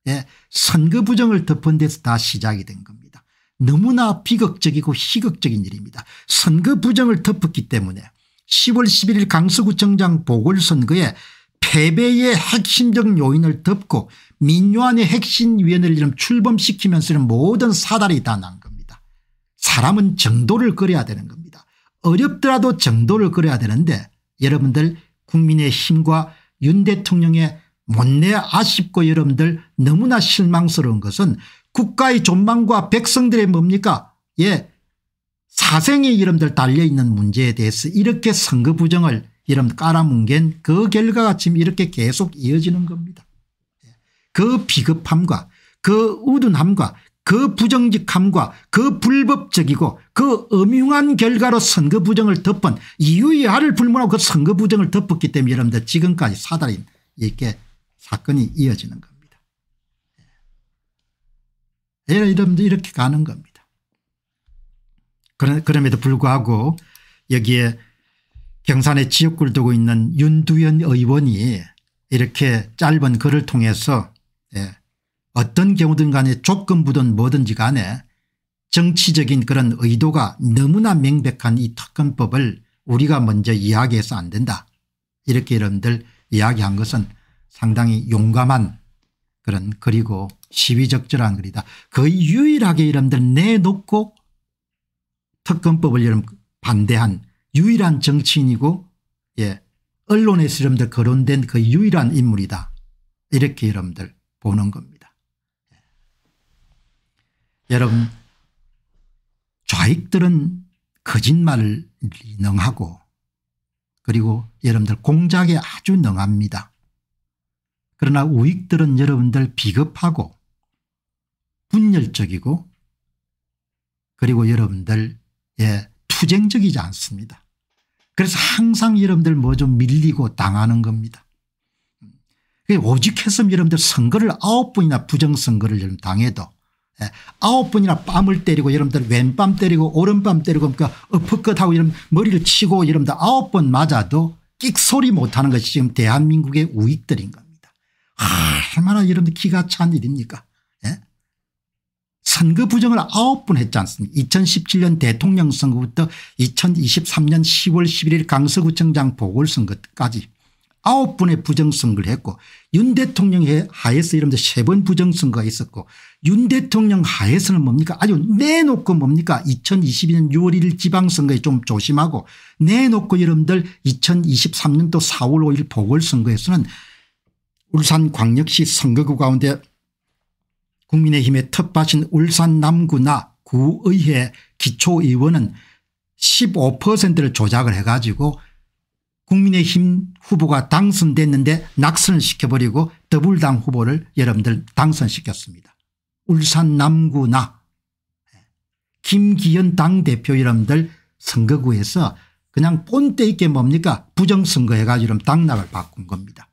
예, 선거 부정을 덮은 데서 다 시작이 된 겁니다. 너무나 비극적이고 희극적인 일입니다. 선거 부정을 덮었기 때문에 10월 11일 강서구청장 보궐선거에 패배의 핵심적 요인을 덮고 민요안의 핵심위원회를 이름 출범시키면서 는 모든 사달이 다 난 겁니다. 사람은 정도를 그려야 되는 겁니다. 어렵더라도 정도를 그려야 되는데 여러분들 국민의 힘과 윤 대통령의 못내 아쉽고 여러분들 너무나 실망스러운 것은 국가의 존망과 백성들의 뭡니까 예 사생이 여들 달려있는 문제에 대해서 이렇게 선거 부정을 이름 깔아뭉갠 그 결과가 지금 이렇게 계속 이어지는 겁니다. 예, 그 비겁함과 그 우둔함과 그 부정직함과 그 불법적이고 그 음흉한 결과로 선거 부정을 덮은 이유야를 의 불문하고 그 선거 부정을 덮었기 때문에 여러분들 지금까지 사다리 이렇게 사건이 이어지는 겁니다. 예. 예, 여러분들 이렇게 가는 겁니다. 그럼에도 불구하고 여기에 경산에 지역구를 두고 있는 윤두현 의원이 이렇게 짧은 글을 통해서 어떤 경우든 간에 조건부든 뭐든지 간에 정치적인 그런 의도가 너무나 명백한 이 특검법을 우리가 먼저 이야기해서 안 된다. 이렇게 여러분들 이야기한 것은 상당히 용감한 그런 그리고 시위적절한 글이다. 거의 유일하게 여러분들 내놓고 특검법을 여러분 반대한 유일한 정치인이고 예 언론에서 여러분들 거론된 그 유일한 인물이다. 이렇게 여러분들 보는 겁니다. 여러분 좌익들은 거짓말을 능하고 그리고 여러분들 공작에 아주 능합니다. 그러나 우익들은 여러분들 비겁하고 분열적이고 그리고 여러분들 예, 투쟁적이지 않습니다. 그래서 항상 여러분들 뭐 좀 밀리고 당하는 겁니다. 오직 했으면 여러분들 선거를 아홉 번이나 부정선거를 당해도 예, 아홉 번이나 뺨을 때리고 여러분들 왼뺨 때리고 오른뺨 때리고 그러니까 어프컷하고 이런 머리를 치고 여러분들 아홉 번 맞아도 끽소리 못하는 것이 지금 대한민국의 우익들인 겁니다. 얼마나 여러분들 기가 찬 일입니까 예? 선거 부정을 아홉 번 했지 않습니까 2017년 대통령 선거부터 2023년 10월 11일 강서구청장 보궐선거까지 아홉 번의 부정선거를 했고 윤 대통령 하에서 이름세번 부정선거가 있었고 윤 대통령 하에서는 뭡니까 아주 내놓고 뭡니까 2022년 6월 1일 지방선거에 좀 조심하고 내놓고 여러분들 2023년도 4월 5일 보궐선거에서는 울산 광역시 선거구 가운데 국민의힘의 텃밭인 울산 남구나 구의회 기초의원은 15%를 조작을 해가지고 국민의힘 후보가 당선됐는데 낙선을 시켜버리고 더불당 후보를 여러분들 당선시켰습니다. 울산 남구나 김기현 당대표 이름들 선거구에서 그냥 본때 있게 뭡니까 부정선거 해가지고 이런 당락을 바꾼 겁니다.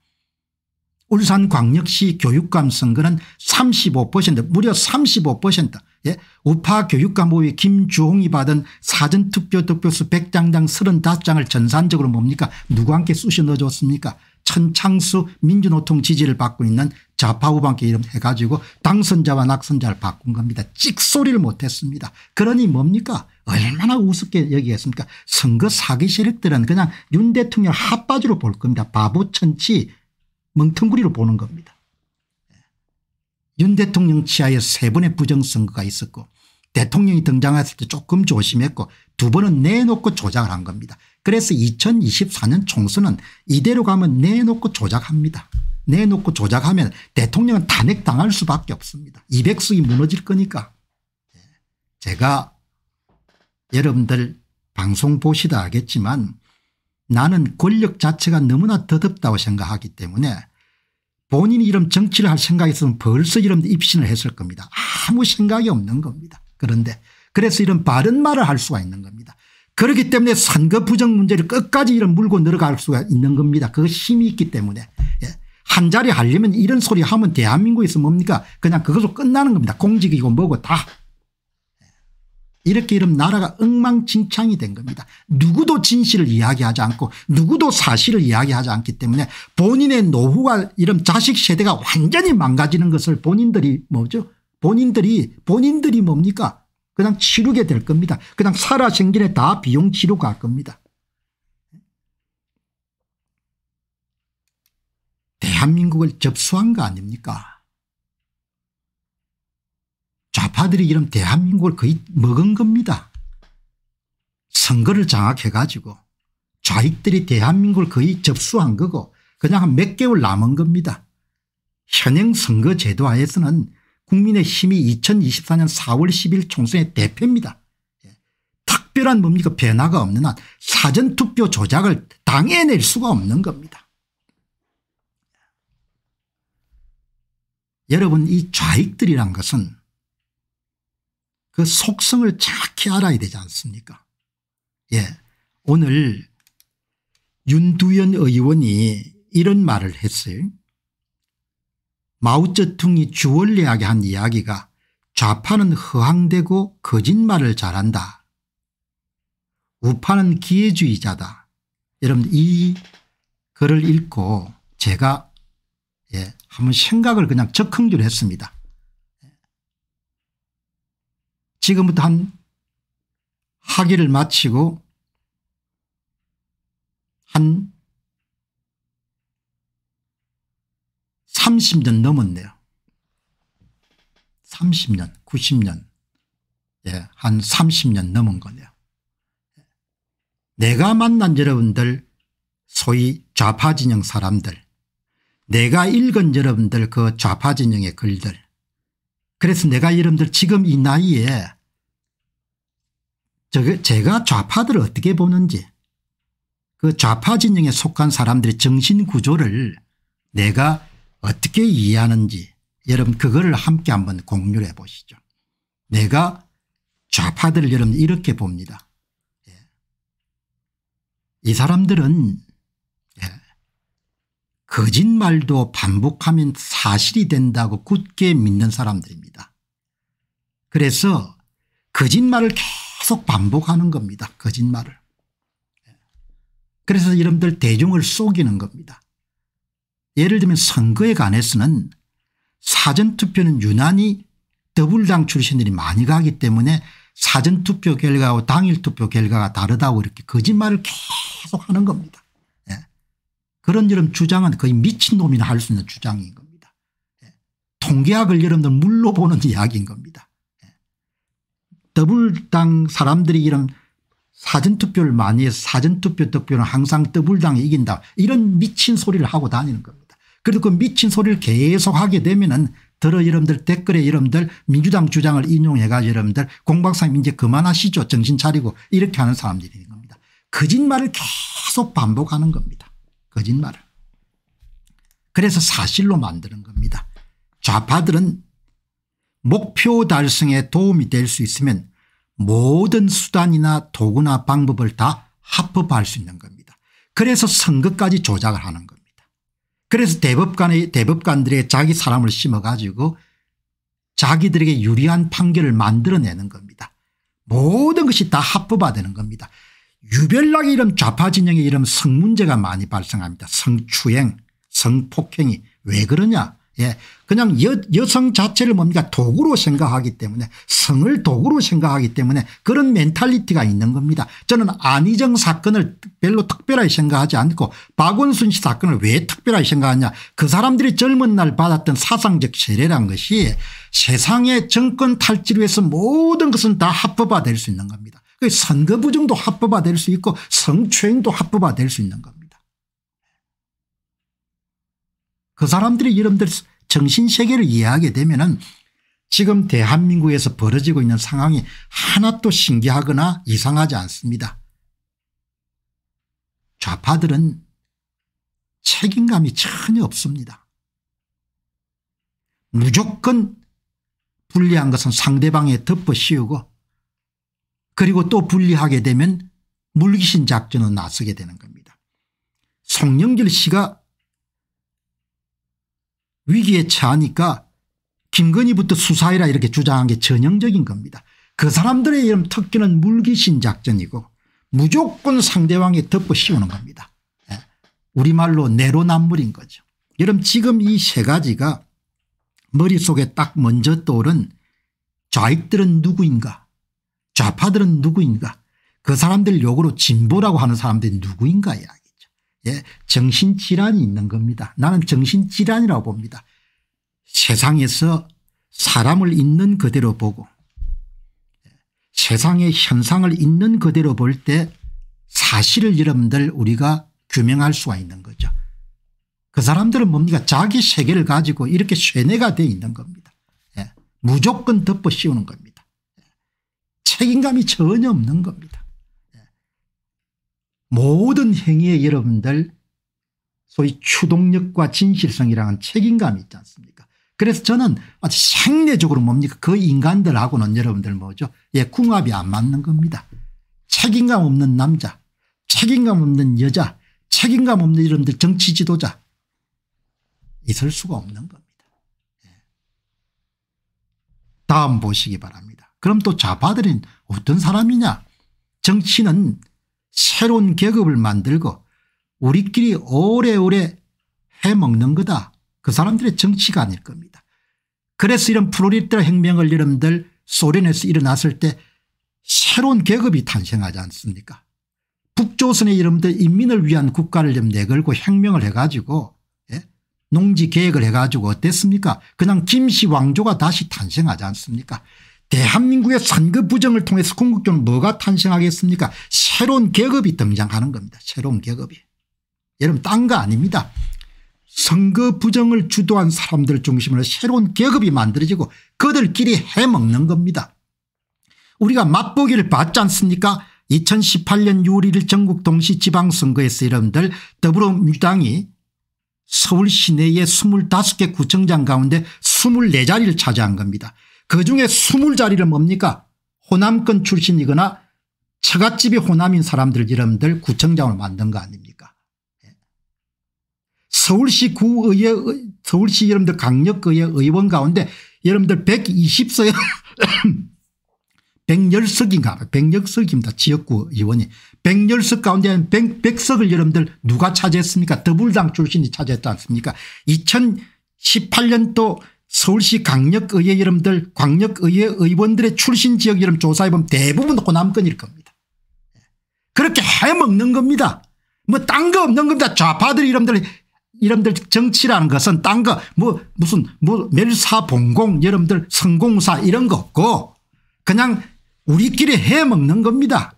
울산광역시 교육감 선거는 35% 무려 35% 예? 우파 교육감 후에 김주홍이 받은 사전투표 득표수 100장당 35장을 전산적으로 뭡니까 누구한테 쑤셔 넣어줬습니까 천창수 민주노총 지지를 받고 있는 좌파 우방계 이름 해가지고 당선자와 낙선자를 바꾼 겁니다. 찍소리를 못했습니다. 그러니 뭡니까 얼마나 우습게 여기겠습니까 선거 사기 세력들은 그냥 윤 대통령 핫바지로 볼 겁니다. 바보천치 멍텅구리로 보는 겁니다. 예. 윤 대통령 치하에 세 번의 부정선거가 있었고 대통령이 등장했을 때 조금 조심했고 두 번은 내놓고 조작을 한 겁니다. 그래서 2024년 총선은 이대로 가면 내놓고 조작합니다. 내놓고 조작하면 대통령은 탄핵당할 수밖에 없습니다. 200석이 무너질 거니까. 예. 제가 여러분들 방송 보시다 하겠지만 나는 권력 자체가 너무나 더럽다고 생각하기 때문에 본인이 이런 정치를 할 생각이 있으면 벌써 이런 입신을 했을 겁니다. 아무 생각이 없는 겁니다. 그런데 그래서 이런 바른 말을 할 수가 있는 겁니다. 그렇기 때문에 선거 부정 문제를 끝까지 이런 물고 늘어갈 수가 있는 겁니다. 그것 힘이 있기 때문에. 예. 한 자리 하려면 이런 소리 하면 대한민국에서 뭡니까 그냥 그것으로 끝나는 겁니다. 공직이고 뭐고 다. 예. 이렇게 이러면 나라가 엉망진창이 된 겁니다. 누구도 진실을 이야기하지 않고 누구도 사실을 이야기하지 않기 때문에 본인의 노후가 이런 자식 세대가 완전히 망가지는 것을 본인들이 뭐죠 본인들이 본인들이 뭡니까 그냥 치르게 될 겁니다. 그냥 살아생전에 다 비용 치르고갈 겁니다. 대한민국을 접수한 거 아닙니까? 좌파들이 이런 대한민국을 거의 먹은 겁니다. 선거를 장악해가지고 좌익들이 대한민국을 거의 접수한 거고 그냥 한 몇 개월 남은 겁니다. 현행 선거 제도하에서는 국민의힘이 2024년 4월 10일 총선의 대표입니다. 예. 특별한 뭡니까 변화가 없는 한 사전투표 조작을 당해낼 수가 없는 겁니다. 여러분 이 좌익들이란 것은 그 속성을 정확히 알아야 되지 않습니까 예 오늘 윤두현 의원이 이런 말을 했어요. 마우쩌퉁이 주얼리하게한 이야기가 좌파는 허황되고 거짓말을 잘한다. 우파는 기회주의자다. 여러분 이 글을 읽고 제가 예, 한번 생각을 그냥 적흥주로 했습니다. 지금부터 한 학위를 마치고 한 30년 넘었네요. 30년 90년 예, 한 30년 넘은 거네요. 내가 만난 여러분들 소위 좌파 진영 사람들 내가 읽은 여러분들 그 좌파 진영의 글들 그래서 내가 여러분들 지금 이 나이에 제가 좌파들을 어떻게 보는지 그 좌파 진영에 속한 사람들의 정신구조를 내가 어떻게 이해하는지 여러분 그거를 함께 한번 공유를 해 보시죠. 내가 좌파들을 여러분 이렇게 봅니다. 예. 이 사람들은 예. 거짓말도 반복하면 사실이 된다고 굳게 믿는 사람들입니다. 그래서 거짓말을 계속 반복하는 겁니다. 거짓말을. 예. 그래서 여러분들 대중을 속이는 겁니다. 예를 들면 선거에 관해서는 사전투표는 유난히 더블당 출신들이 많이 가기 때문에 사전투표 결과와 당일투표 결과가 다르다고 이렇게 거짓말을 계속 하는 겁니다. 예. 그런 이런 주장은 거의 미친놈이나 할 수 있는 주장인 겁니다. 예. 통계학을 여러분들 물로 보는 이야기인 겁니다. 예. 더블당 사람들이 이런 사전투표를 많이 해서 사전투표 득표는 항상 더블당이 이긴다 이런 미친 소리를 하고 다니는 겁니다. 그리고 그 미친 소리를 계속 하게 되면은 들어 여러분들 댓글에 여러분들 민주당 주장을 인용해가 여러분들 공박사님 이제 그만하시죠 정신 차리고 이렇게 하는 사람들이 있는 겁니다. 거짓말을 계속 반복하는 겁니다. 거짓말을. 그래서 사실로 만드는 겁니다. 좌파들은 목표 달성에 도움이 될 수 있으면 모든 수단이나 도구나 방법을 다합법할수 있는 겁니다. 그래서 선거까지 조작을 하는 겁니다. 그래서 대법관의 대법관들의 자기 사람을 심어가지고 자기들에게 유리한 판결을 만들어내는 겁니다. 모든 것이 다 합법화되는 겁니다. 유별나게 이런 좌파 진영의 이런 성문제가 많이 발생합니다. 성추행 성폭행이 왜 그러냐 예. 그냥 여, 여성 자체를 뭡니까 도구로 생각하기 때문에 성을 도구로 생각하기 때문에 그런 멘탈리티가 있는 겁니다. 저는 안희정 사건을 별로 특별하게 생각하지 않고 박원순 씨 사건을 왜 특별하게 생각하냐 그 사람들이 젊은 날 받았던 사상적 세례란 것이 세상의 정권 탈취를 위해서 모든 것은 다 합법화될 수 있는 겁니다. 그 선거 부정도 합법화될 수 있고 성추행도 합법화될 수 있는 겁니다. 그 사람들이 여러분들 정신세계를 이해하게 되면 은 지금 대한민국에서 벌어지고 있는 상황이 하나도 신기하거나 이상하지 않습니다. 좌파들은 책임감이 전혀 없습니다. 무조건 불리한 것은 상대방에 덮어씌우고 그리고 또 불리하게 되면 물귀신 작전은 나서게 되는 겁니다. 송영길 씨가 위기에 처하니까 김건희부터 수사해라 이렇게 주장한 게 전형적인 겁니다. 그 사람들의 이런 특기는 물귀신 작전이고 무조건 상대방이 덮고 씌우는 겁니다. 예? 우리말로 내로남불인 거죠. 여러분 지금 이 세 가지가 머릿속에 딱 먼저 떠오른 좌익들은 누구인가 좌파들은 누구인가 그 사람들 욕으로 진보라고 하는 사람들이 누구인가 이야기. 예, 정신질환이 있는 겁니다. 나는 정신질환이라고 봅니다. 세상에서 사람을 있는 그대로 보고 세상의 현상을 있는 그대로 볼 때 사실을 여러분들 우리가 규명할 수가 있는 거죠. 그 사람들은 뭡니까 자기 세계를 가지고 이렇게 쇠뇌가 되어 있는 겁니다. 예. 무조건 덮어 씌우는 겁니다. 예, 책임감이 전혀 없는 겁니다. 모든 행위에 여러분들 소위 추동력과 진실성이라는 책임감이 있지 않습니까 그래서 저는 아주 생리적으로 뭡니까 그 인간들하고는 여러분들 뭐죠 예 궁합이 안 맞는 겁니다 책임감 없는 남자 책임감 없는 여자 책임감 없는 여러분들 정치 지도자 있을 수가 없는 겁니다 예. 다음 보시기 바랍니다 그럼 또 좌파들은 어떤 사람이냐 정치는 새로운 계급을 만들고 우리끼리 오래오래 해먹는 거다. 그 사람들의 정치가 아닐 겁니다. 그래서 이런 프로리라 혁명을 여러분들 소련에서 일어났을 때 새로운 계급이 탄생하지 않습니까 북조선의 여러분들 인민을 위한 국가를 좀 내걸고 혁명을 해가지고 예? 농지 계획을 해가지고 어땠습니까 그냥 김씨 왕조가 다시 탄생하지 않습니까 대한민국의 선급 부정을 통해서 궁극적으로 뭐가 탄생하겠습니까 새로운 계급이 등장하는 겁니다. 새로운 계급이. 여러분 딴 거 아닙니다. 선거 부정을 주도한 사람들 중심으로 새로운 계급이 만들어지고 그들끼리 해먹는 겁니다. 우리가 맛보기를 봤지 않습니까 2018년 6월 1일 전국 동시 지방선거에서 여러분들 더불어민주당이 서울 시내의 25개 구청장 가운데 24자리를 차지한 겁니다. 그중에 20자리를 뭡니까 호남권 출신이거나 처갓집이 호남인 사람들 이름들 구청장을 만든 거 아닙니까 예. 서울시 구의회 서울시 여러분들 강력의회 의원 가운데 여러분들 1 2 0석 110석인가 1 0 0석입니다 지역구 의원이 110석 가운데 100, 100석을 여러분들 누가 차지했습니까 더불당 출신이 차지했지 않습니까 2018년도 서울시 강력의회 여러분들 광역의회 의원들의 출신 지역 여름 조사해보면 대부분 호남권일 겁니다. 그렇게 해먹는 겁니다. 뭐 딴 거 없는 겁니다. 좌파들 이름들 이름들 정치라는 것은 딴거뭐 무슨 뭐 멸사봉공 여러분들 성공사 이런 거 없고 그냥 우리끼리 해먹는 겁니다.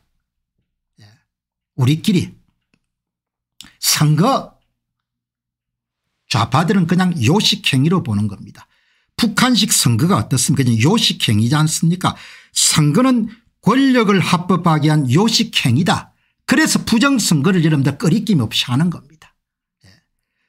우리끼리 선거 좌파들은 그냥 요식행위로 보는 겁니다. 북한식 선거가 어떻습니까 요식행위지 않습니까 선거는 권력을 합법하게 한 요식행위다. 그래서 부정선거를 여러분들 끓이낌 없이 하는 겁니다. 예.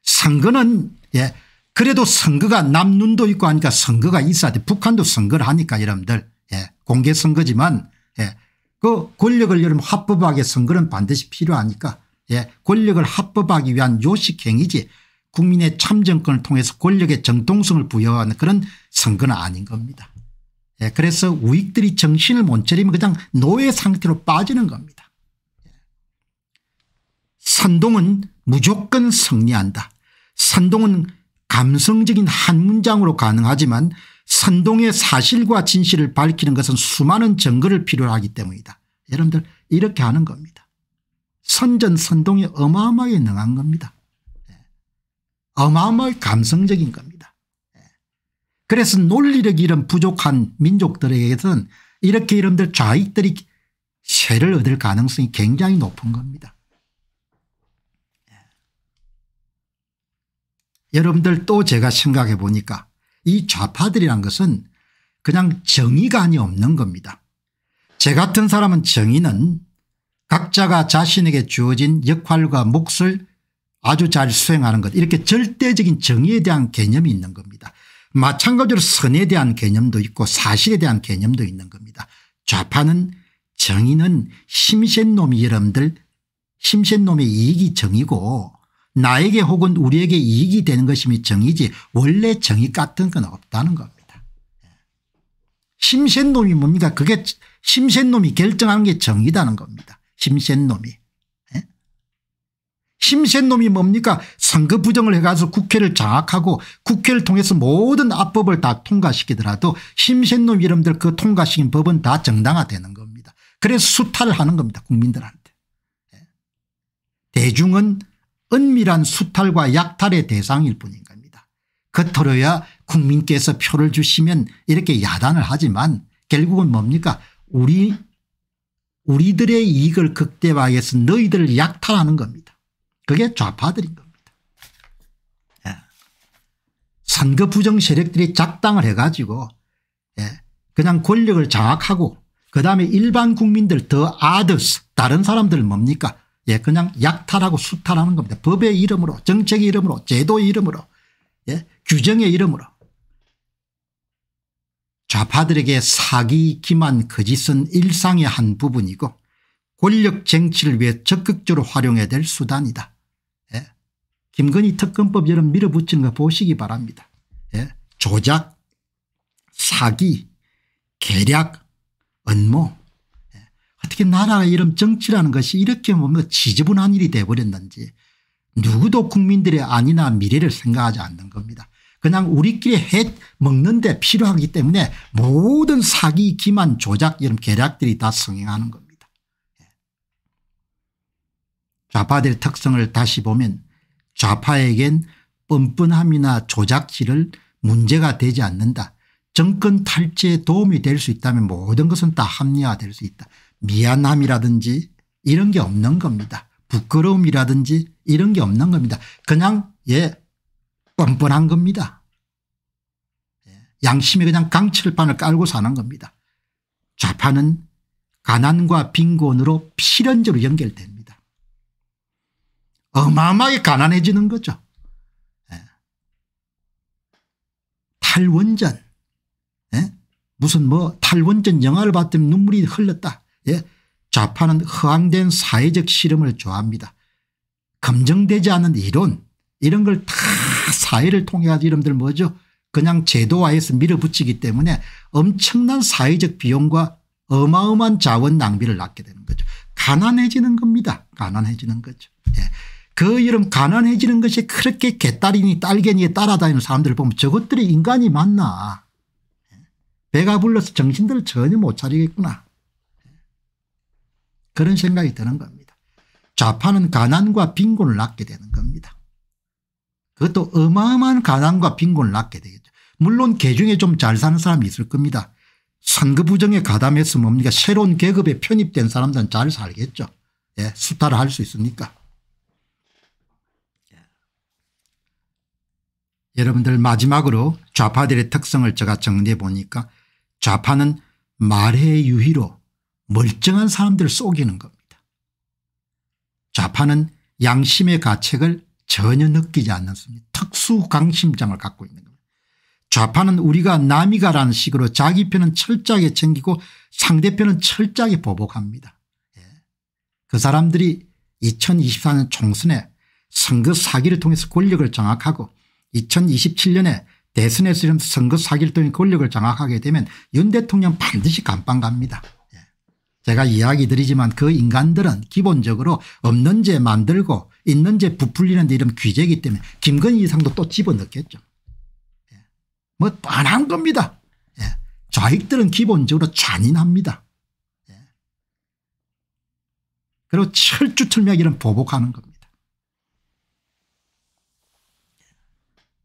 선거는 예. 그래도 선거가 남눈도 있고 하니까 선거가 있어야 돼. 북한도 선거를 하니까 여러분들 예. 공개선거지만 예. 그 권력을 여러분 합법하게 선거는 반드시 필요하니까 예. 권력을 합법하기 위한 요식행위지 국민의 참정권을 통해서 권력의 정통성을 부여하는 그런 선거는 아닌 겁니다. 예, 그래서 우익들이 정신을 못 차리면 그냥 노예 상태로 빠지는 겁니다. 선동은 무조건 승리한다. 선동은 감성적인 한 문장으로 가능하지만 선동의 사실과 진실을 밝히는 것은 수많은 증거를 필요하기 때문이다. 여러분들 이렇게 하는 겁니다. 선전 선동이 어마어마하게 능한 겁니다. 어마어마하게 감성적인 겁니다. 예. 그래서 논리력 이런 이 부족한 민족들에게는 이렇게 이름들 좌익들이 쇠를 얻을 가능성이 굉장히 높은 겁니다. 예. 여러분들 또 제가 생각해 보니까 이 좌파들이란 것은 그냥 정의관이 없는 겁니다. 제 같은 사람은 정의는 각자가 자신에게 주어진 역할과 몫을 아주 잘 수행하는 것 이렇게 절대적인 정의에 대한 개념이 있는 겁니다. 마찬가지로 선에 대한 개념도 있고 사실에 대한 개념도 있는 겁니다. 좌파는 정의는 심센 놈이 여러분들 심센 놈의 이익이 정이고 나에게 혹은 우리에게 이익이 되는 것이 정이지 원래 정의 같은 건 없다는 겁니다. 심센 놈이 뭡니까 그게 심센 놈이 결정하는 게 정의다는 겁니다. 심센 놈이. 힘센 놈이 뭡니까 선거 부정을 해가지고 국회를 장악하고 국회를 통해서 모든 압법을 다 통과시키더라도 힘센 놈 이름들 그 통과시킨 법은 다 정당화되는 겁니다. 그래서 수탈을 하는 겁니다 국민들한테. 예. 대중은 은밀한 수탈과 약탈의 대상일 뿐인 겁니다. 그토로야 국민께서 표를 주시면 이렇게 야단을 하지만 결국은 뭡니까 우리 우리들의 이익을 극대화해서 너희들을 약탈하는 겁니다. 그게 좌파들인 겁니다. 예. 선거 부정 세력들이 작당을 해가지고 예. 그냥 권력을 장악하고 그다음에 일반 국민들 더 아더스 다른 사람들 뭡니까 예, 그냥 약탈하고 수탈하는 겁니다. 법의 이름으로 정책의 이름으로 제도의 이름으로 예, 규정의 이름으로 좌파들에게 사기 기만 거짓은 일상의 한 부분이고 권력 쟁취를 위해 적극적으로 활용해야 될 수단이다. 김건희 특검법 여러분 밀어붙이는 거 보시기 바랍니다. 예? 조작 사기 계략 음모 예? 어떻게 나라 이름 정치라는 것이 이렇게 보면 지저분한 일이 돼버렸는지 누구도 국민들의 안이나 미래를 생각하지 않는 겁니다. 그냥 우리끼리 해 먹는데 필요하기 때문에 모든 사기 기만 조작 이런 계략들이 다 성행하는 겁니다. 예. 좌파들 특성을 다시 보면 좌파에겐 뻔뻔함이나 조작질을 문제가 되지 않는다. 정권 탈취에 도움이 될 수 있다면 모든 것은 다 합리화될 수 있다. 미안함이라든지 이런 게 없는 겁니다. 부끄러움이라든지 이런 게 없는 겁니다. 그냥 예 뻔뻔한 겁니다. 예, 양심에 그냥 강칠판을 깔고 사는 겁니다. 좌파는 가난과 빈곤으로 필연적으로 연결됩니다. 어마어마하게 가난해지는 거죠. 예. 탈원전 예? 무슨 뭐 탈원전 영화를 봤더니 눈물이 흘렀다. 예? 좌파는 허황된 사회적 실험을 좋아합니다. 검증되지 않은 이론 이런 걸 다 사회를 통해 가 이름들 뭐죠 그냥 제도화해서 밀어붙이기 때문에 엄청난 사회적 비용과 어마어마한 자원 낭비를 낳게 되는 거죠. 가난해지는 겁니다. 가난해지는 거죠. 예. 그 이름 가난해지는 것이 그렇게 개딸이니 딸개니에 따라다니는 사람들을 보면 저것들이 인간이 맞나 배가 불러서 정신들을 전혀 못 차리겠구나 그런 생각이 드는 겁니다. 좌파는 가난과 빈곤을 낳게 되는 겁니다. 그것도 어마어마한 가난과 빈곤을 낳게 되겠죠. 물론 개중에 좀 잘 사는 사람이 있을 겁니다. 선거 부정에 가담했으면 뭡니까 새로운 계급에 편입된 사람들은 잘 살겠죠. 예, 수탈을 할 수 있으니까. 여러분들 마지막으로 좌파들의 특성을 제가 정리해 보니까 좌파는 말의 유희로 멀쩡한 사람들 속이는 겁니다. 좌파는 양심의 가책을 전혀 느끼지 않습니다. 특수 강심장을 갖고 있는 겁니다. 좌파는 우리가 남이가라는 식으로 자기 편은 철저하게 챙기고 상대편은 철저하게 보복합니다. 예. 그 사람들이 2024년 총선에 선거 사기를 통해서 권력을 장악하고 2027년에 대선에 서 선거 사길동의 권력을 장악하게 되면 윤 대통령 반드시 간방 갑니다. 예. 제가 이야기 드리지만 그 인간들은 기본적으로 없는 죄 만들고 있는 죄 부풀리는데 이런 귀재이기 때문에 김건희 이상도 또 집어넣겠죠. 예. 뭐 뻔한 겁니다. 예. 좌익들은 기본적으로 잔인합니다. 그리고 철두철미하게 이 보복하는 겁니다.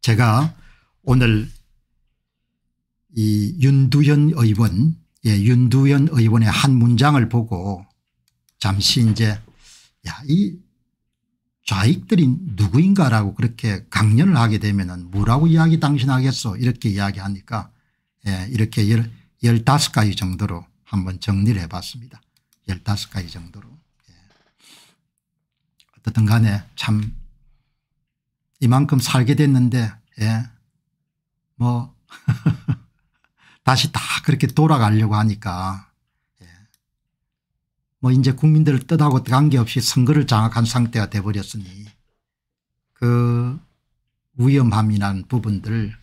제가 오늘 이 윤두현 의원 예, 윤두현 의원의 한 문장을 보고 잠시 이제 야, 이 좌익들이 누구인가라고 그렇게 강연을 하게 되면은 뭐라고 이야기 당신 하겠어 이렇게 이야기하니까 예, 이렇게 열, 15가지 정도로 한번 정리를 해봤습니다. 15가지 정도로. 예. 어떻든 간에 참 이만큼 살게 됐는데 예. 뭐 다시 다 그렇게 돌아가려고 하니까 예. 뭐 이제 국민들을 뜻하고 관계없이 선거를 장악한 상태가 돼버렸으니 그 위험함이란 부분들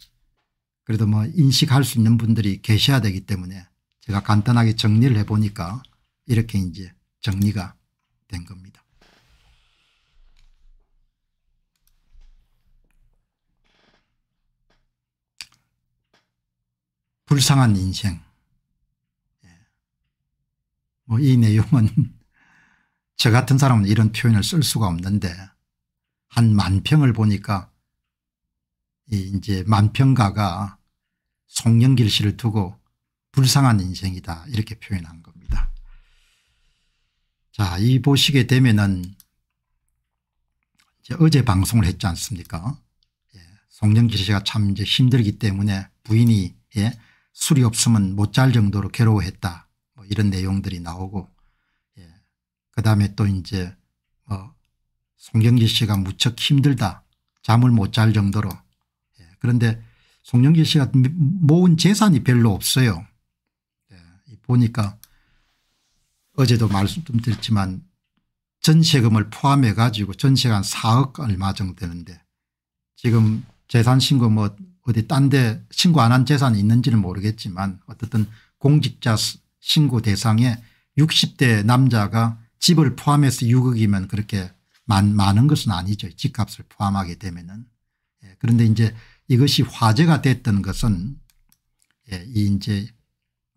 그래도 뭐 인식할 수 있는 분들이 계셔야 되기 때문에 제가 간단하게 정리를 해보니까 이렇게 이제 정리가 된 겁니다. 불쌍한 인생. 예. 뭐이 내용은 저 같은 사람은 이런 표현을 쓸 수가 없는데 한 만평을 보니까 이제 만평가가 송영길 씨를 두고 불쌍한 인생이다 이렇게 표현한 겁니다. 자, 이 보시게 되면은 어제 방송을 했지 않습니까? 예, 송영길 씨가 참 이제 힘들기 때문에 부인이 예, 술이 없으면 못 잘 정도로 괴로워했다 뭐 이런 내용들이 나오고 예. 그다음에 또 이제 뭐 송영길 씨가 무척 힘들다 잠을 못 잘 정도로 예. 그런데 송영길 씨가 모은 재산이 별로 없어요. 예. 보니까 어제도 말씀드렸지만 전세금을 포함해 가지고 전세가 한 4억 얼마 정도 되는데 지금 재산신고 뭐 어디 딴 데 신고 안 한 재산이 있는지는 모르겠지만 어떻든 공직자 신고 대상에 60대 남자가 집을 포함해서 6억이면 그렇게 많, 은 것은 아니죠. 집값을 포함하게 되면은. 예, 그런데 이제 이것이 화제가 됐던 것은 예, 이 이제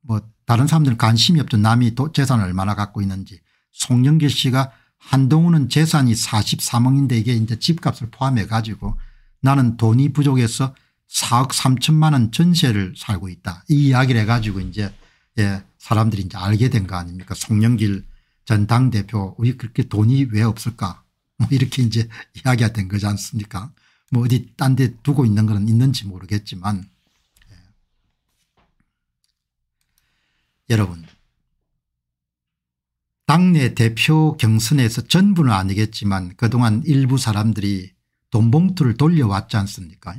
뭐 다른 사람들 은 관심이 없죠. 남이 재산을 얼마나 갖고 있는지. 송영길 씨가 한동훈은 재산이 43억인데 이게 이제 집값을 포함해 가지고 나는 돈이 부족해서 4억 3천만 원 전세를 살고 있다. 이 이야기를 해가지고 이제 예, 사람들이 이제 알게 된 거 아닙니까? 송영길 전 당대표 왜 그렇게 돈이 왜 없을까? 뭐 이렇게 이제 이야기가 된 거지 않습니까? 뭐 어디 딴 데 두고 있는 건 있는지 모르겠지만 예. 여러분 당내 대표 경선에서 전부는 아니겠지만 그동안 일부 사람들이 돈 봉투를 돌려왔지 않습니까?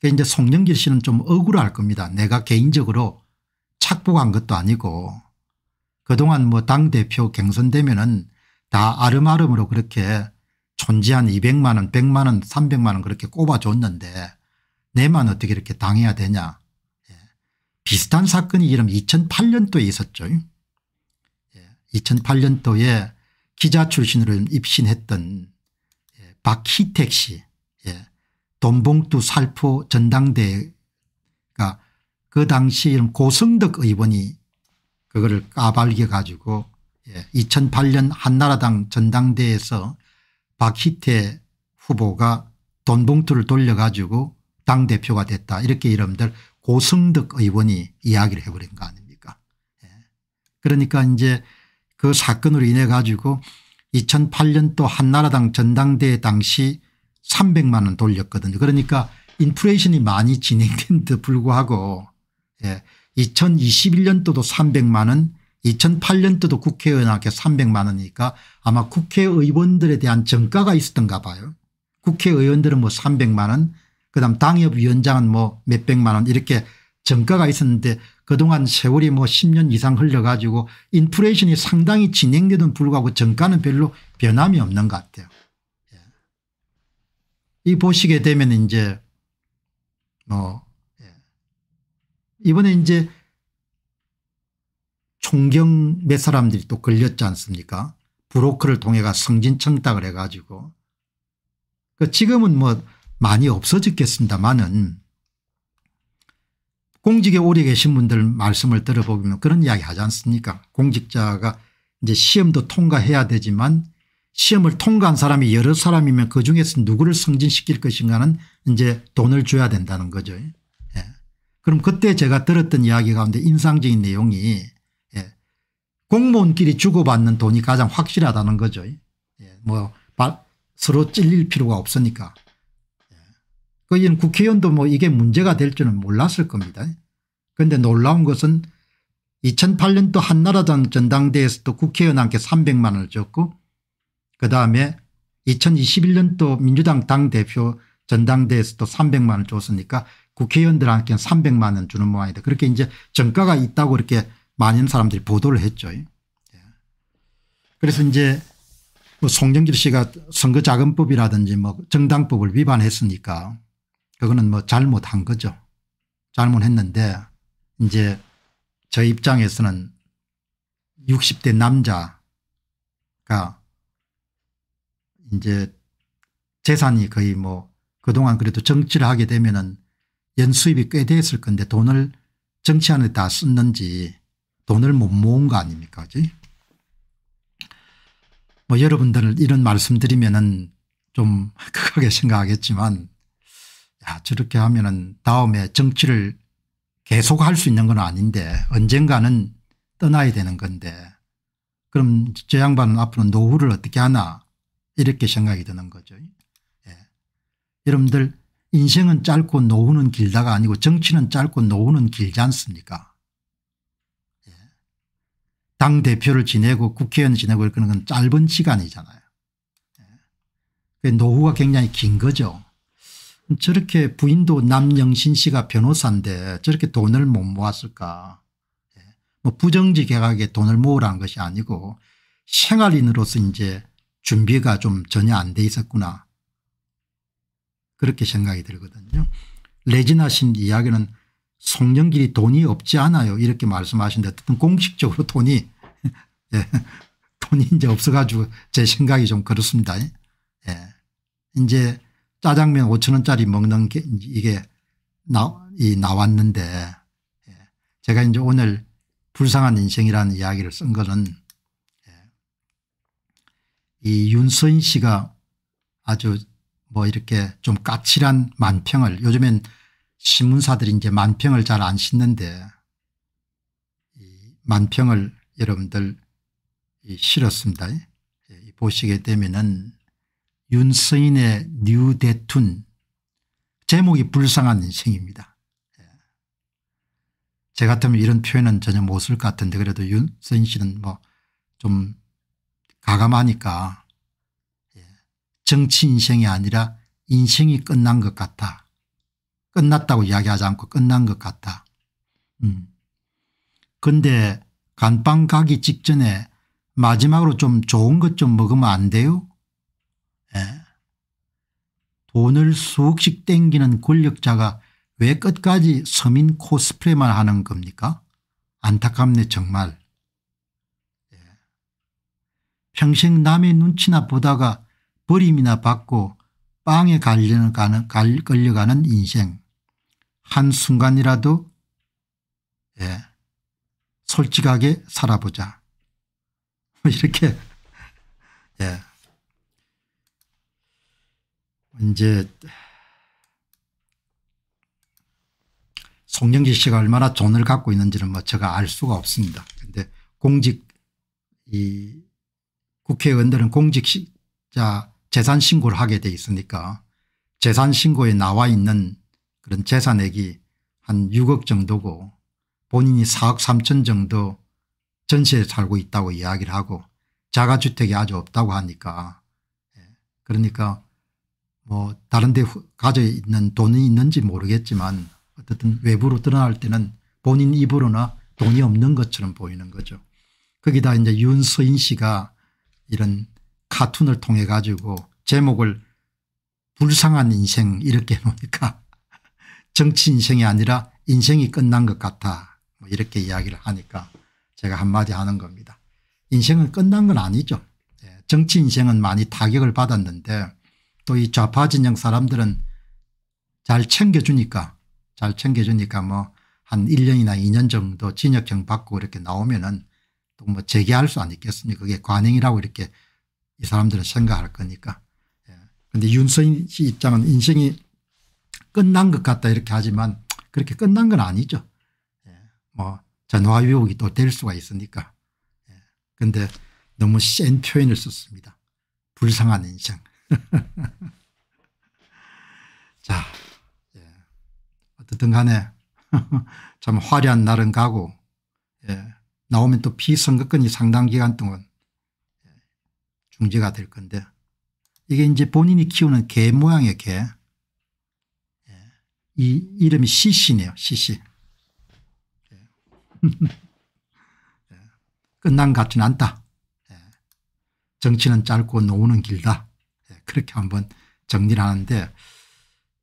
그 이제 송영길 씨는 좀 억울할 겁니다. 내가 개인적으로 착복한 것도 아니고 그동안 뭐 당대표 경선되면은 다 아름아름으로 그렇게 존재한 200만 원 100만 원 300만 원 그렇게 꼽아줬는데 내만 어떻게 이렇게 당해야 되냐. 예. 비슷한 사건이 이름 2008년도에 있었죠. 예. 2008년도에 기자 출신으로 입신했던 예. 박희택 씨 돈봉투 살포 전당대회가 그 당시 이 고성덕 의원이 그거를 까발겨 가지고 2008년 예, 한나라당 전당대회에서 박희태 후보가 돈봉투를 돌려가지고 당대표가 됐다 이렇게 이름들 고성덕 의원이 이야기를 해버린 거 아닙니까 예. 그러니까 이제 그 사건으로 인해 가지고 2008년 또 한나라당 전당대회 당시 300만 원 돌렸거든요. 그러니까 인플레이션이 많이 진행된 데 불구하고 예, 2021년도도 300만 원 2008년도도 국회의원한테 300만 원이니까 아마 국회의원들에 대한 정가가 있었던가 봐요. 국회의원들은 뭐 300만 원 그다음 당협위원장은 뭐 몇백만 원 이렇게 정가가 있었는데 그동안 세월이 뭐 10년 이상 흘려가지고 인플레이션이 상당히 진행되던 불구하고 정가는 별로 변함이 없는 것 같아요. 이 보시게 되면 이제 뭐 예. 이번에 이제 총경 몇 사람들이 또 걸렸지 않습니까 브로커를 통해가 성진 청탁을 해가지고 그 지금은 뭐 많이 없어졌겠습니다만은 공직에 오래 계신 분들 말씀을 들어보면 그런 이야기 하지 않습니까 공직자가 이제 시험도 통과해야 되지만 시험을 통과한 사람이 여러 사람이면 그중에서 누구를 승진시킬 것인가는 이제 돈을 줘야 된다는 거죠. 예. 그럼 그때 제가 들었던 이야기 가운데 인상적인 내용이 예. 공무원끼리 주고받는 돈이 가장 확실하다는 거죠. 예. 뭐 서로 찔릴 필요가 없으니까. 그인 예. 국회의원도 뭐 이게 문제가 될 줄은 몰랐을 겁니다. 그런데 놀라운 것은 2008년도 한나라당 전당대회에서도 국회의원한테 300만 원을 줬고 그다음에 2021년도 민주당 당대표 전당대에서 또 300만 원 줬으니까 국회의원들한테 300만 원 주는 모양이다. 그렇게 이제 정가가 있다고 이렇게 많은 사람들이 보도를 했죠. 예. 그래서 이제 뭐 송정길 씨가 선거자금법이라든지 뭐 정당법을 위반했으니까 그거는 뭐 잘못한 거죠. 잘못했는데 이제 저 입장에서는 60대 남자가 이제 재산이 거의 뭐 그동안 그래도 정치를 하게 되면은 연수입이 꽤 됐을 건데 돈을 정치하는 다 썼는지 돈을 못 모은 거 아닙니까 그지 뭐 여러분들 이런 말씀 드리면은 좀 크게 생각하겠지만 야 저렇게 하면은 다음에 정치를 계속 할 수 있는 건 아닌데 언젠가는 떠나야 되는 건데 그럼 저 양반은 앞으로 노후를 어떻게 하나 이렇게 생각이 드는 거죠. 예. 여러분들 인생은 짧고 노후는 길다가 아니고 정치는 짧고 노후는 길지 않습니까 예. 당대표를 지내고 국회의원 지내고 그런 건 짧은 시간이잖아요. 예. 노후가 굉장히 긴 거죠. 저렇게 부인도 남영신 씨가 변호사인데 저렇게 돈을 못 모았을까 예. 뭐 부정직 해게 돈을 모으라는 것이 아니고 생활인으로서 이제 준비가 좀 전혀 안 돼 있었구나 그렇게 생각이 들거든요. 레지나 신 이야기는 송영길이 돈이 없지 않아요 이렇게 말씀하신데 어쨌든 공식적으로 돈이 예, 돈이 이제 없어가지고 제 생각이 좀 그렇습니다. 예. 이제 짜장면 5천 원짜리 먹는 게 이게 나, 이 나왔는데 예. 제가 이제 오늘 불쌍한 인생이라는 이야기를 쓴 거는 이 윤서인 씨가 아주 뭐 이렇게 좀 까칠한 만평을 요즘엔 신문사들이 이제 만평을 잘안 싣는데 만평을 여러분들 실었습니다. 보시게 되면은 윤서인의 뉴데툰 제목이 불쌍한 인생입니다. 예. 제 같으면 이런 표현은 전혀 못 쓸 것 같은데 그래도 윤서인 씨는 뭐좀 가감하니까 예. 정치 인생이 아니라 인생이 끝난 것같아 끝났다고 이야기하지 않고 끝난 것같아 음. 근데 간빵 가기 직전에 마지막으로 좀 좋은 것 좀 먹으면 안 돼요? 예. 돈을 수억씩 땡기는 권력자가 왜 끝까지 서민 코스프레만 하는 겁니까? 안타깝네 정말. 평생 남의 눈치나 보다가 버림이나 받고 빵에 갈려가는, 끌려가는 인생. 한순간이라도 예, 솔직하게 살아보자. 뭐 이렇게 예. 이제 송영길 씨가 얼마나 돈을 갖고 있는지는 뭐 제가 알 수가 없습니다. 그런데 공직 이 국회의원들은 공직자 재산 신고를 하게 돼 있으니까 재산 신고에 나와 있는 그런 재산액이 한 6억 정도고 본인이 4억 3천 정도 전세에 살고 있다고 이야기를 하고 자가주택이 아주 없다고 하니까 예, 그러니까 뭐 다른 데 가져 있는 돈이 있는지 모르겠지만 어쨌든 외부로 드러날 때는 본인 입으로나 돈이 없는 것처럼 보이는 거죠. 거기다 이제 윤서인 씨가 이런 카툰을 통해 가지고 제목을 불쌍한 인생 이렇게 해놓으니까 정치 인생이 아니라 인생이 끝난 것 같아 뭐 이렇게 이야기를 하니까 제가 한마디 하는 겁니다. 인생은 끝난 건 아니죠. 예, 정치 인생은 많이 타격을 받았는데 또 이 좌파 진영 사람들은 잘 챙겨주니까 잘 챙겨주니까 뭐 한 1년이나 2년 정도 진역형 받고 이렇게 나오면은 또뭐 재개할 수아있겠습니까 그게 관행이라고 이렇게 이 사람들은 생각할 거니까. 그런데 예. 윤석씨 입장은 인생이 끝난 것 같다 이렇게 하지만 그렇게 끝난 건 아니죠. 예. 뭐 전화위복이 또 될 수가 있으니까. 그런데 예. 너무 센 표현을 썼습니다. 불쌍한 인생. 자, 예. 어쨌든 간에 참 화려한 날은 가고 예. 나오면 또 피선거권이 상당 기간 동안 중재가 될 건데 이게 이제 본인이 키우는 개 모양의 개. 예. 이 이름이 시시네요. 시시. 예. 예. 끝난 것 같지는 않다. 정치는 짧고 노는 길다. 그렇게 한번 정리를 하는데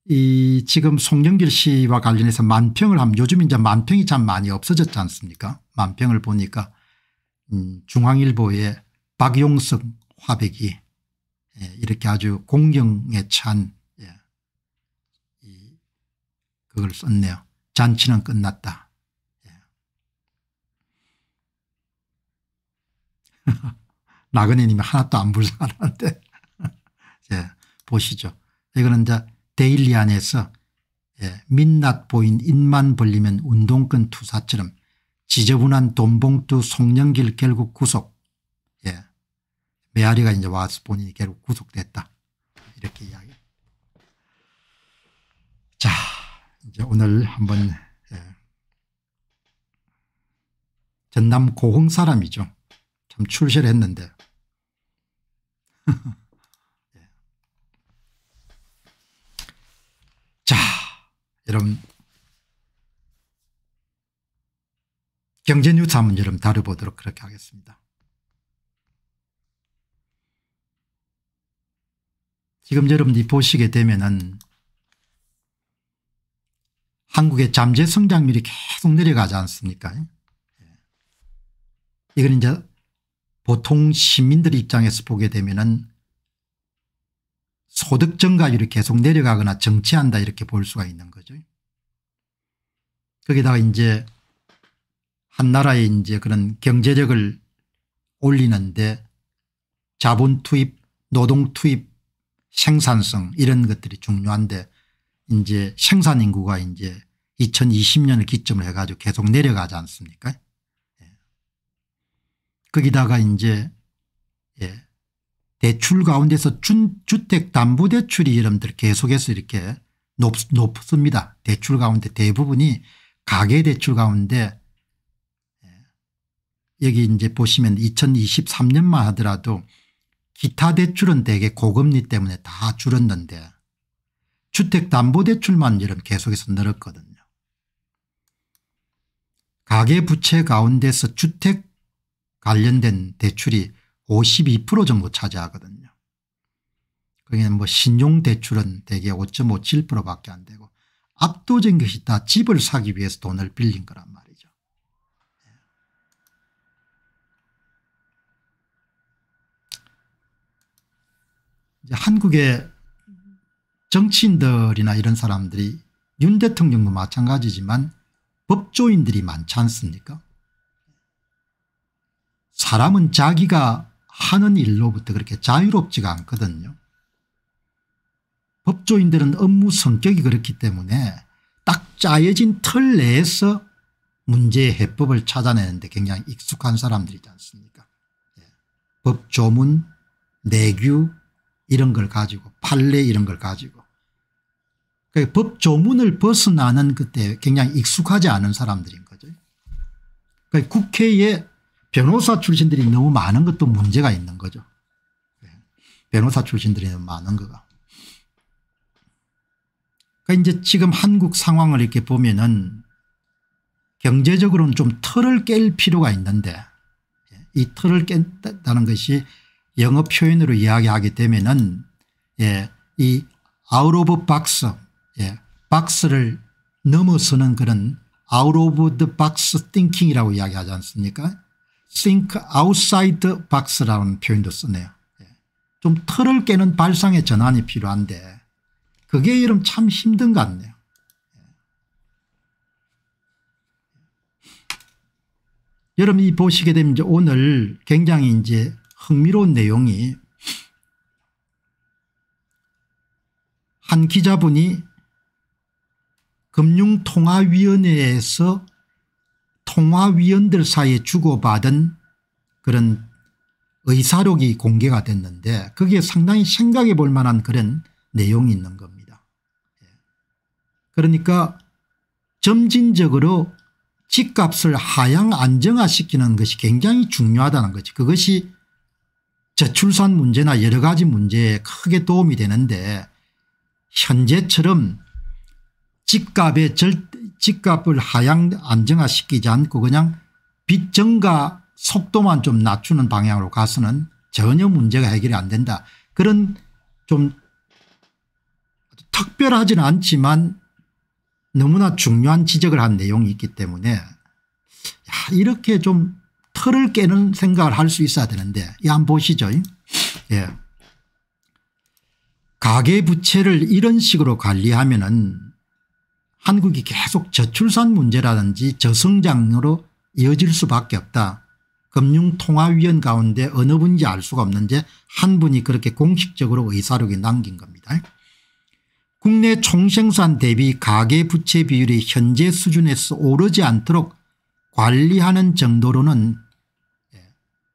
이 지금 송영길 씨와 관련해서 만평을 하면 요즘 이제 만평이 참 많이 없어졌지 않습니까 만평을 보니까 음 중앙일보에 박용석 화백이 예 이렇게 아주 공경에 찬예 그걸 썼네요. 잔치는 끝났다. 예 나그네 님이 하나도 안 불쌍한데 예 보시죠. 이거는 이제 데일리 안에서 예, 민낯 보인 입만 벌리면 운동권 투사처럼 지저분한 돈봉투 송년길 결국 구속. 예. 메아리가 이제 와서 본인이 결국 구속됐다. 이렇게 이야기. 자, 이제 오늘 한번 예. 전남 고흥 사람이죠. 참 출세를 했는데. 여러분 경제 뉴스 한번 여러분 다뤄보도록 그렇게 하겠습니다. 지금 여러분이 보시게 되면은 한국의 잠재 성장률이 계속 내려가지 않습니까? 예. 이건 이제 보통 시민들 입장에서 보게 되면은 소득 증가율이 계속 내려가거나 정치한다 이렇게 볼 수가 있는 거죠. 거기다가 이제 한 나라의 이제 그런 경제력을 올리는데 자본 투입, 노동 투입, 생산성 이런 것들이 중요한데 이제 생산 인구가 이제 2020년을 기점으로 해가지고 계속 내려가지 않습니까? 예. 거기다가 이제 대출 가운데서 준, 주택담보대출이 여러분들 계속해서 이렇게 높, 높습니다. 대출 가운데 대부분이 가계대출 가운데 예, 여기 이제 보시면 2023년만 하더라도 기타 대출은 대개 고금리 때문에 다 줄었는데 주택담보대출만 이런 계속해서 늘었거든요. 가계부채 가운데서 주택 관련된 대출이 52% 정도 차지하거든요. 그게 뭐 신용대출은 대개 5.57% 밖에 안 되고 압도적인 것이 다 집을 사기 위해서 돈을 빌린 거란 말이죠. 예. 이제 한국의 정치인들이나 이런 사람들이 윤 대통령도 마찬가지지만 법조인들이 많지 않습니까 사람은 자기가 하는 일로부터 그렇게 자유롭지가 않거든요. 법조인들은 업무 성격이 그렇기 때문에 딱 짜여진 틀 내에서 문제 해법을 찾아내는데 굉장히 익숙한 사람들이지 않습니까 예. 법조문 내규 이런 걸 가지고 판례 이런 걸 가지고 그러니까 법조문을 벗어나는 그때 굉장히 익숙하지 않은 사람들인 거죠. 그러니까 국회에 변호사 출신들이 너무 많은 것도 문제가 있는 거죠. 네. 변호사 출신들이 너무 많은 거가. 그 이제 지금 한국 상황을 이렇게 보면은 경제적으로는 좀 틀을 깰 필요가 있는데 예, 이 틀을 깬다는 것이 영어 표현으로 이야기하게 되면은 예, 이 아웃 오브 박스 예, 박스를 넘어서는 그런 아웃 오브 더 박스 띵킹이라고 이야기하지 않습니까 think outside box라는 표현도 쓰네요. 예. 좀 틀을 깨는 발상의 전환이 필요한데 그게 이름 참 힘든 것 같네요. 예. 여러분이 보시게 되면 이제 오늘 굉장히 이제 흥미로운 내용이 한 기자분이 금융통화위원회에서 통화위원들 사이에 주고받은 그런 의사록이 공개가 됐는데 그게 상당히 생각해 볼 만한 그런 내용이 있는 겁니다. 예. 그러니까 점진적으로 집값을 하향 안정화시키는 것이 굉장히 중요하다는 거지 그것이 저출산 문제나 여러 가지 문제에 크게 도움이 되는데 현재처럼 집값의 절대 집값을 하향 안정화시키지 않고 그냥 빚 증가 속도만 좀 낮추는 방향으로 가서는 전혀 문제가 해결이 안 된다. 그런 좀 특별하지는 않지만 너무나 중요한 지적을 한 내용이 있기 때문에 야, 이렇게 좀 틀을 깨는 생각을 할 수 있어야 되는데 이 한번 보시죠. 예. 가계부채를 이런 식으로 관리하면 은 한국이 계속 저출산 문제라든지 저성장으로 이어질 수밖에 없다. 금융통화위원 가운데 어느 분인지 알 수가 없는데 한 분이 그렇게 공식적으로 의사록에 남긴 겁니다. 국내 총생산 대비 가계부채 비율이 현재 수준에서 오르지 않도록 관리하는 정도로는 예,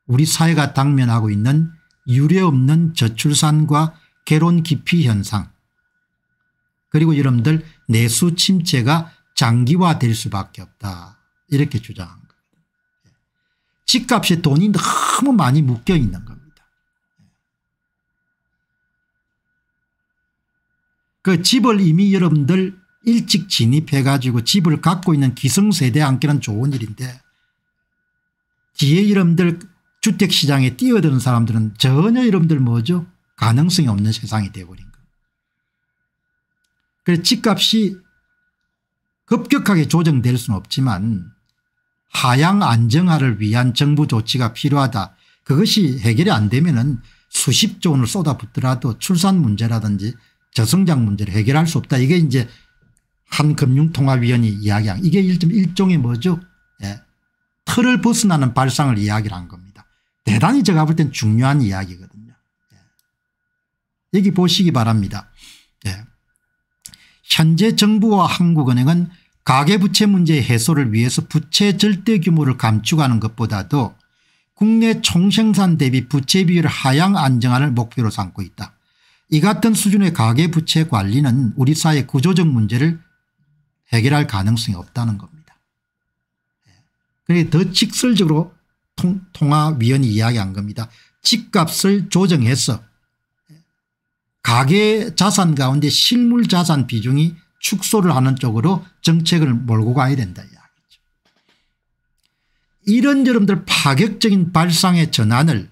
우리 사회가 당면하고 있는 유례없는 저출산과 개론 기피 현상 그리고 여러분들 내수 침체가 장기화될 수밖에 없다. 이렇게 주장한 겁니다. 집값에 돈이 너무 많이 묶여 있는 겁니다. 그 집을 이미 여러분들 일찍 진입해 가지고 집을 갖고 있는 기성세대한테는 좋은 일인데 뒤에 여러분들 주택시장에 뛰어드는 사람들은 전혀 여러분들 뭐죠 가능성이 없는 세상이 되어버린 그래서 집값이 급격하게 조정될 수는 없지만 하향 안정화를 위한 정부 조치가 필요하다. 그것이 해결이 안 되면 은 수십조 원을 쏟아붓더라도 출산 문제라든지 저성장 문제를 해결할 수 없다. 이게 이제 한 금융통화위원이 이야기한 이게 일종의 뭐죠 예. 틀을 벗어나는 발상을 이야기를 한 겁니다. 대단히 제가 볼 땐 중요한 이야기거든요. 예. 여기 보시기 바랍니다. 현재 정부와 한국은행은 가계부채 문제 해소를 위해서 부채 절대 규모를 감축하는 것보다도 국내 총생산 대비 부채 비율 하향 안정화를 목표로 삼고 있다. 이 같은 수준의 가계부채 관리는 우리 사회 구조적 문제를 해결할 가능성이 없다는 겁니다. 예. 그래 더 직설적으로 통, 통화위원이 이야기한 겁니다. 집값을 조정해서 가계 자산 가운데 실물 자산 비중이 축소를 하는 쪽으로 정책을 몰고 가야 된다 이야기죠. 이런 여러분들 파격적인 발상의 전환을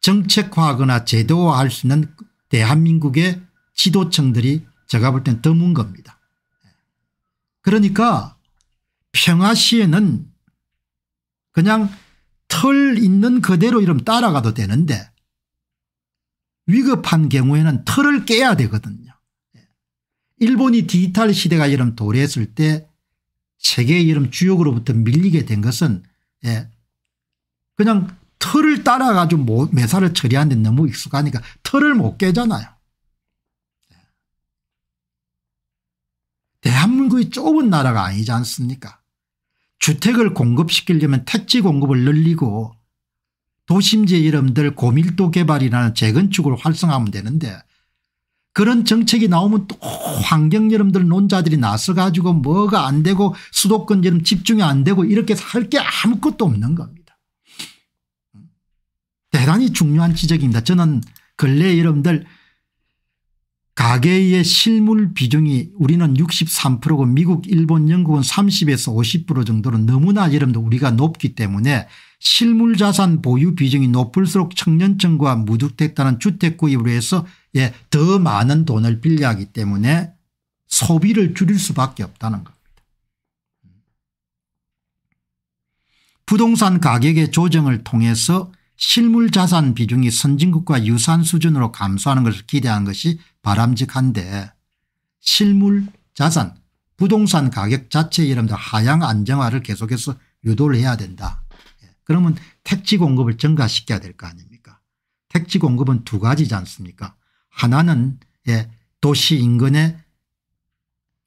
정책화하거나 제도화할 수 있는 대한민국의 지도층들이 제가 볼땐 드문 겁니다. 그러니까 평화시에는 그냥 털 있는 그대로 이름 따라가도 되는데 위급한 경우에는 털을 깨야 되거든요. 예. 일본이 디지털 시대가 이름 도래했을 때 세계의 이름 주역으로부터 밀리게 된 것은 예, 그냥 털을 따라 가지고 매사를 처리하는 데 너무 익숙하니까 털을못 깨잖아요. 예. 대한민국이 좁은 나라가 아니지 않습니까 주택을 공급시키려면 택지 공급을 늘리고 도심지의 이름들 고밀도 개발이나 재건축을 활성화하면 되는데 그런 정책이 나오면 또 환경 여러분들 논자들이 나서 가지고 뭐가 안 되고 수도권 여름 집중이 안 되고 이렇게 살 게 아무것도 없는 겁니다. 대단히 중요한 지적입니다. 저는 근래 여러분들 가계의 실물 비중이 우리는 63%고 미국 일본 영국은 30에서 50% 정도로 너무나 여러분들 우리가 높기 때문에 실물자산 보유 비중이 높을수록 청년층과 무득됐다는 주택 구입으로 해서 예, 더 많은 돈을 빌려야 하기 때문에 소비를 줄일 수밖에 없다는 겁니다. 부동산 가격의 조정을 통해서 실물자산 비중이 선진국과 유사한 수준으로 감소하는 것을 기대한 것이 바람직한데 실물자산 부동산 가격 자체의 이름들 하향 안정화를 계속해서 유도를 해야 된다. 그러면 택지 공급을 증가시켜야 될 거 아닙니까 택지 공급은 두 가지지 않습니까 하나는 예, 도시 인근의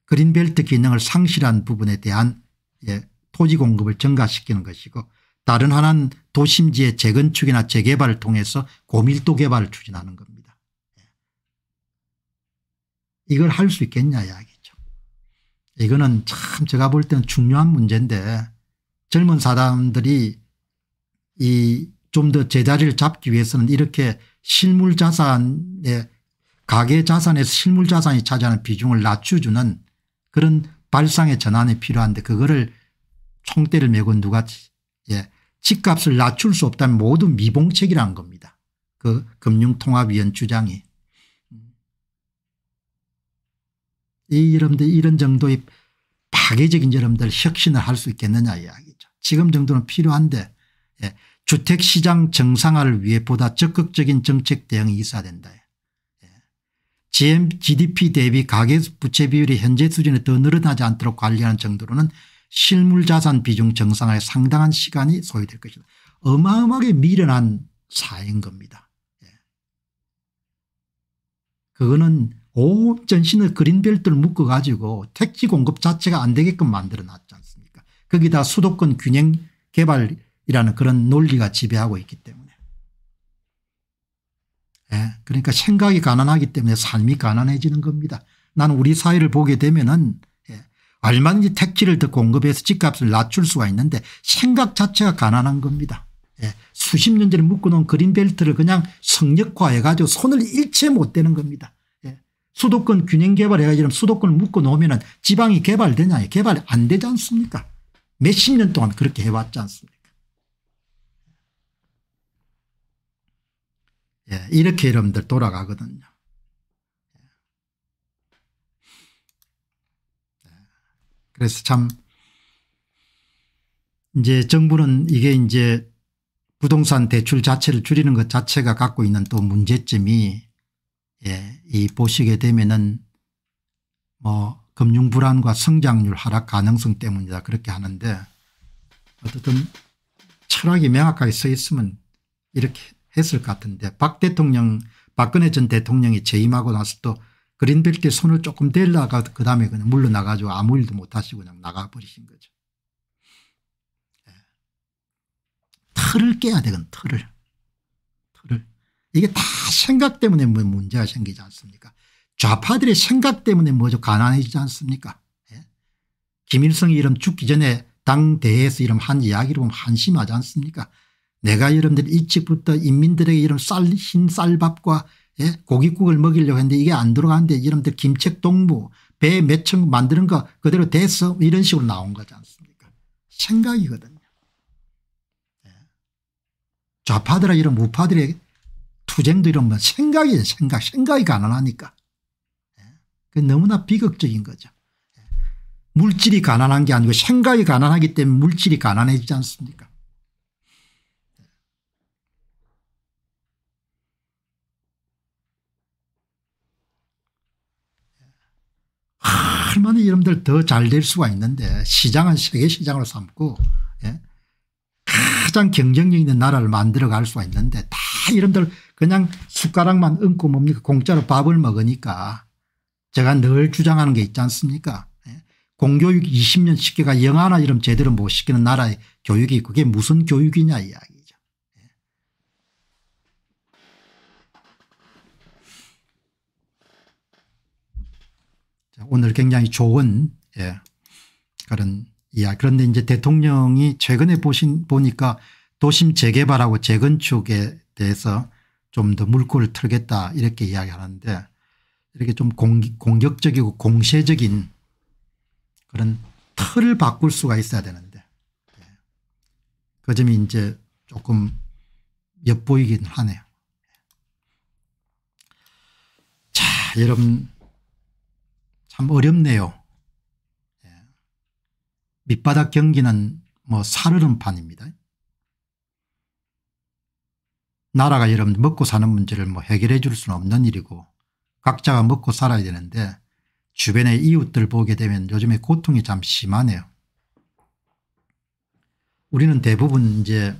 그린벨트 기능을 상실한 부분에 대한 예, 토지 공급을 증가시키는 것이고 다른 하나는 도심지의 재건축이나 재개발을 통해서 고밀도 개발을 추진하는 겁니다. 예. 이걸 할 수 있겠냐 이야기죠. 이거는 참 제가 볼 때는 중요한 문제인데 젊은 사람들이 이좀더 제자리를 잡기 위해서는 이렇게 실물 자산에 가계 자산에서 실물 자산이 차지하는 비중을 낮춰주는 그런 발상의 전환이 필요한데 그거를 총대를 메고 누가 예 집값을 낮출 수 없다면 모두 미봉책이라는 겁니다. 그 금융통합위원 주장이. 이 여러분들 이런 정도의 파괴적인 여러분들 혁신을 할 수 있겠느냐 이야기죠. 지금 정도는 필요한데 예, 주택시장 정상화를 위해 보다 적극적인 정책 대응이 있어야 된다. 예. GDP 대비 가계부채 비율이 현재 수준에 더 늘어나지 않도록 관리하는 정도로는 실물자산 비중 정상화에 상당한 시간이 소요될 것이다. 어마어마하게 미련한 사인 겁니다. 예. 그거는 온 전신을 그린벨트를 묶어가지고 택지 공급 자체가 안 되게끔 만들어놨지 않습니까 거기다 수도권 균형 개발 이라는 그런 논리가 지배하고 있기 때문에. 예, 그러니까 생각이 가난하기 때문에 삶이 가난해지는 겁니다. 나는 우리 사회를 보게 되면은 예, 얼마든지 택지를 더 공급해서 집값을 낮출 수가 있는데 생각 자체가 가난한 겁니다. 예, 수십 년 전에 묶어놓은 그린벨트를 그냥 성역화해가지고 손을 일체 못 대는 겁니다. 예, 수도권 균형 개발해가지고 수도권을 묶어놓으면 지방이 개발되냐 개발 이안 되지 않습니까? 몇십 년 동안 그렇게 해왔지 않습니까? 예, 이렇게 여러분들 돌아가거든요. 예. 예. 그래서 참 이제 정부는 이게 이제 부동산 대출 자체를 줄이는 것 자체가 갖고 있는 또 문제점이 예, 이 보시게 되면은 뭐 금융 불안과 성장률 하락 가능성 때문이다 그렇게 하는데 어쨌든 철학이 명확하게 서 있으면 이렇게 했을 것 같은데 박 대통령 박근혜 전 대통령이 재임하고 나서 또 그린벨트 에 손을 조금 대려가 그 다음에 그냥 물러나가지고 아무 일도 못하시고 그냥 나가버리신 거죠. 네. 틀을 깨야 되건 틀을. 틀을. 이게 다 생각 때문에 뭐 문제가 생기지 않습니까 좌파들의 생각 때문에 뭐죠 가난해지지 않습니까 네. 김일성 이름 죽기 전에 당 대회에서 이런 한 이야기를 보면 한심하지 않습니까 내가 여러분들 일찍부터 인민들에게 이런 쌀, 흰 쌀밥과 예? 고깃국을 먹이려고 했는데 이게 안 들어가는데 여러분들 김책동무 배몇천 만드는 거 그대로 돼서 이런 식으로 나온 거지 않습니까 생각이거든요. 예. 좌파들아 이런 우파들의 투쟁도 이런 뭐 생각이에요 생각 생각이 가난하니까 예. 너무나 비극적인 거죠. 예. 물질이 가난한 게 아니고 생각이 가난하기 때문에 물질이 가난해지지 않습니까 얼마나 여러분들 더 잘 될 수가 있는데 시장은 세계 시장을 삼고 예? 가장 경쟁력 있는 나라를 만들어 갈 수가 있는데 다이러들 그냥 숟가락만 얹고 뭡니까 공짜로 밥을 먹으니까 제가 늘 주장하는 게 있지 않습니까 예? 공교육 20년 시켜가 영하나 이런 제대로 못 시키는 나라의 교육이 그게 무슨 교육이냐 이야기 오늘 굉장히 좋은 예, 그런 이야. 그런데 이제 대통령이 최근에 보신 보니까 도심 재개발하고 재건축에 대해서 좀 더 물꼬를 틀겠다 이렇게 이야기하는데 이렇게 좀 공격적이고 공세적인 그런 틀을 바꿀 수가 있어야 되는데 예, 그 점이 이제 조금 엿보이긴 하네요. 자 여러분 참 어렵네요. 예. 밑바닥 경기는 뭐 사르른 판입니다. 나라가 여러분 먹고 사는 문제를 뭐 해결해 줄 수는 없는 일이고 각자가 먹고 살아야 되는데 주변의 이웃들 보게 되면 요즘에 고통이 참 심하네요. 우리는 대부분 이제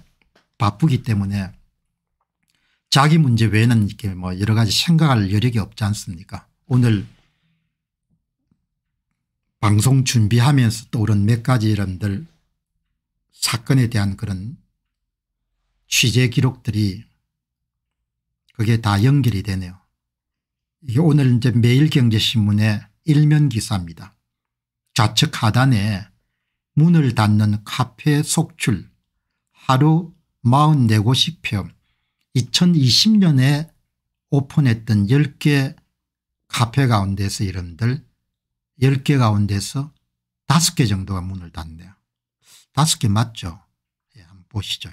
바쁘기 때문에 자기 문제 외에는 이렇게 뭐 여러 가지 생각할 여력이 없지 않습니까 오늘 방송 준비하면서 떠오른 몇 가지 이런들 사건에 대한 그런 취재 기록들이 그게 다 연결이 되네요. 이게 오늘 이제 매일경제신문의 일면 기사입니다. 좌측 하단에 문을 닫는 카페 속출 하루 44곳씩 폐 2020년에 오픈했던 10개 카페 가운데서 이름들 10개 가운데서 5개 정도가 문을 닫네요. 5개 맞죠? 예, 한번 보시죠.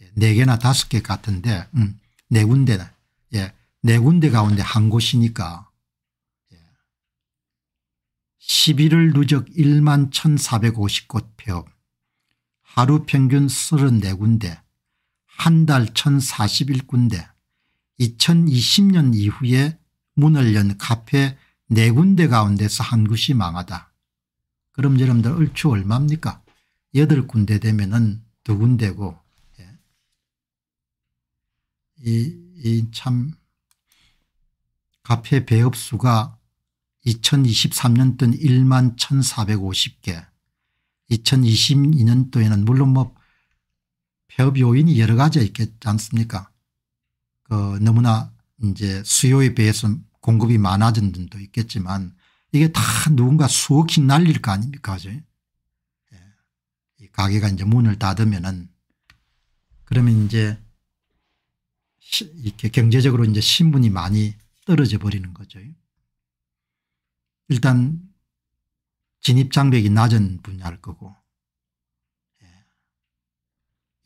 예, 4개나 5개 같은데 음, 4군데 예, 4군데 가운데 한 곳이니까 예, 11월 누적 1만 1450곳 폐업 하루 평균 34군데 한 달 1041군데 2020년 이후에 문을 연 카페 네 군데 가운데서 한 곳이 망하다. 그럼 여러분들 얼추 얼마입니까? 여덟 군데 되면은 두 군데고 예. 이참 가폐 배업수가 2 0 2 3년도 1만 1450개 2022년도에는 물론 뭐 폐업 요인이 여러 가지가 있겠지 않습니까 그 너무나 이제 수요에 비해서 공급이 많아진 분도 있겠지만 이게 다 누군가 수억이 날릴 거 아닙니까 그죠? 예. 가게가 이제 문을 닫으면은 그러면 이제 이렇게 경제적으로 이제 신분이 많이 떨어져 버리는 거죠. 일단 진입장벽이 낮은 분야일 거고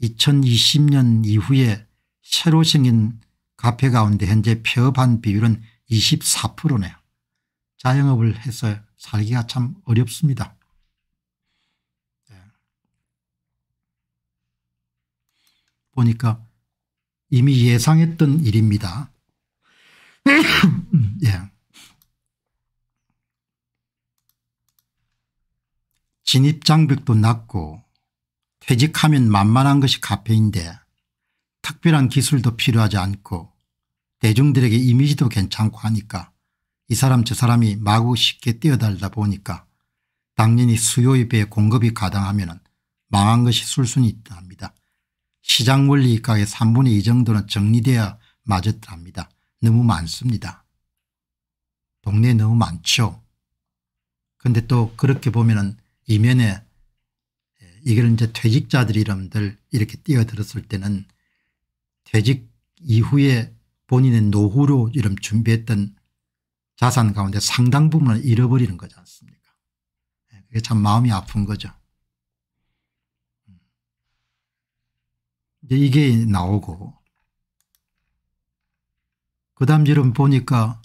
2020년 예. 이후에 새로 생긴 카페 가운데 현재 폐업한 비율은 24%네요. 자영업을 해서 살기가 참 어렵습니다. 네. 보니까 이미 예상했던 일입니다. 예. 진입장벽도 낮고 퇴직하면 만만한 것이 카페인데 특별한 기술도 필요하지 않고 대중들에게 이미지도 괜찮고 하니까 이 사람 저 사람이 마구 쉽게 뛰어달다 보니까 당연히 수요에 비해 공급이 가당하면 망한 것이 술순이 있다 합니다. 시장 원리 이가의 3분의 2 정도는 정리되어 맞았다 합니다. 너무 많습니다. 동네에 너무 많죠. 그런데 또 그렇게 보면 은 이면에 이걸 이제 퇴직자들 이름들 이렇게 뛰어들었을 때는 퇴직 이후에 본인의 노후로 이름 준비했던 자산 가운데 상당 부분을 잃어버리는 거지 않습니까 예, 그게 참 마음이 아픈 거죠. 음. 이제 이게 나오고 그 다음 여금 보니까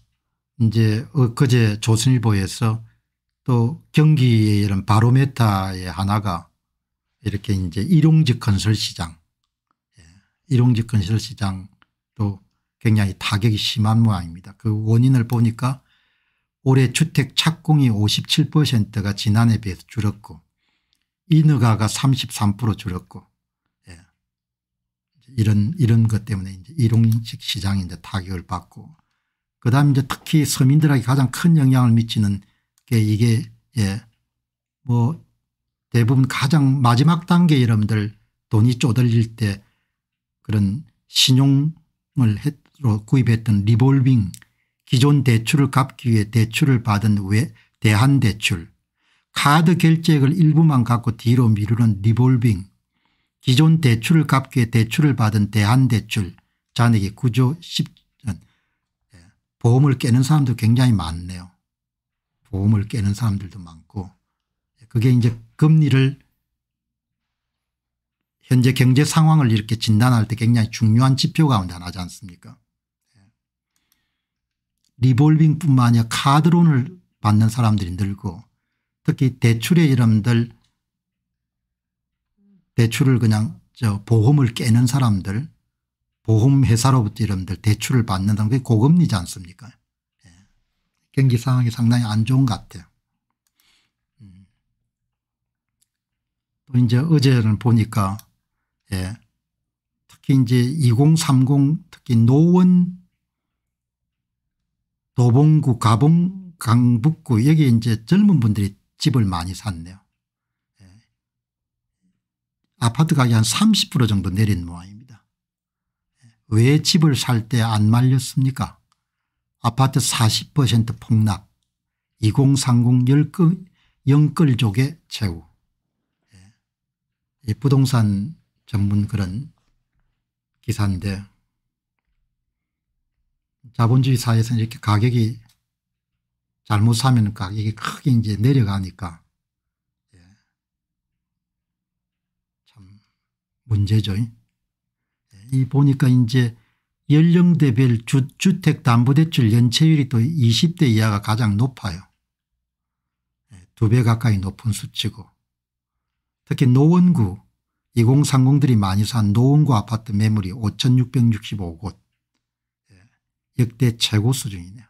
이제 엊 그제 조선일보에서 또 경기의 이런 바로메타의 하나가 이렇게 이제 일용직 건설시장 예, 일용직 건설시장도 굉장히 타격이 심한 모양입니다. 그 원인을 보니까 올해 주택 착공이 57%가 지난해에 비해서 줄었고 인허가가 33% 줄었고 예. 이런 이런 것 때문에 이제 일용직 시장이 이제 타격을 받고 그다음 에 이제 특히 서민들에게 가장 큰 영향을 미치는 게 이게 예. 뭐 대부분 가장 마지막 단계 여러분들 돈이 쪼들릴 때 그런 신용을 했, 로 구입했던 리볼빙 기존 대출을 갚기 위해 대출을 받은 후에 대한대출 카드 결제액을 일부만 갖고 뒤로 미루는 리볼빙 기존 대출을 갚기 위해 대출을 받은 대한대출 잔액이 9조 10전 예, 보험을 깨는 사람도 굉장히 많네요. 보험을 깨는 사람들도 많고 예, 그게 이제 금리를 현재 경제 상황을 이렇게 진단할 때 굉장히 중요한 지표 가운데 하나지 않습니까 리볼빙뿐만 아니라 카드론을 받는 사람들이 늘고 특히 대출의 이름들 대출을 그냥 저 보험을 깨는 사람들 보험회사로부터 이름들 대출을 받는 사람 그게 고금리지 않습니까 예. 경기 상황이 상당히 안 좋은 것 같아요. 음. 또 이제 어제는 보니까 예. 특히 이제 2030 특히 노원 도봉구 가봉 강북구 여기 이제 젊은 분들이 집을 많이 샀네요. 예. 아파트 가격이 한 30% 정도 내린 모양입니다. 예. 왜 집을 살 때 안 말렸습니까 아파트 40% 폭락 2030 열끌, 영끌족의 최후 예. 이 부동산 전문 그런 기사인데 자본주의 사회에서는 이렇게 가격이 잘못 사면 가격이 크게 이제 내려가니까 예. 참 문제죠. 예. 이 보니까 이제 연령대별 주, 주택담보대출 연체율이 또 20대 이하가 가장 높아요. 예. 두배 가까이 높은 수치고 특히 노원구 2030들이 많이 산 노원구 아파트 매물이 5665곳 역대 최고 수준이네요.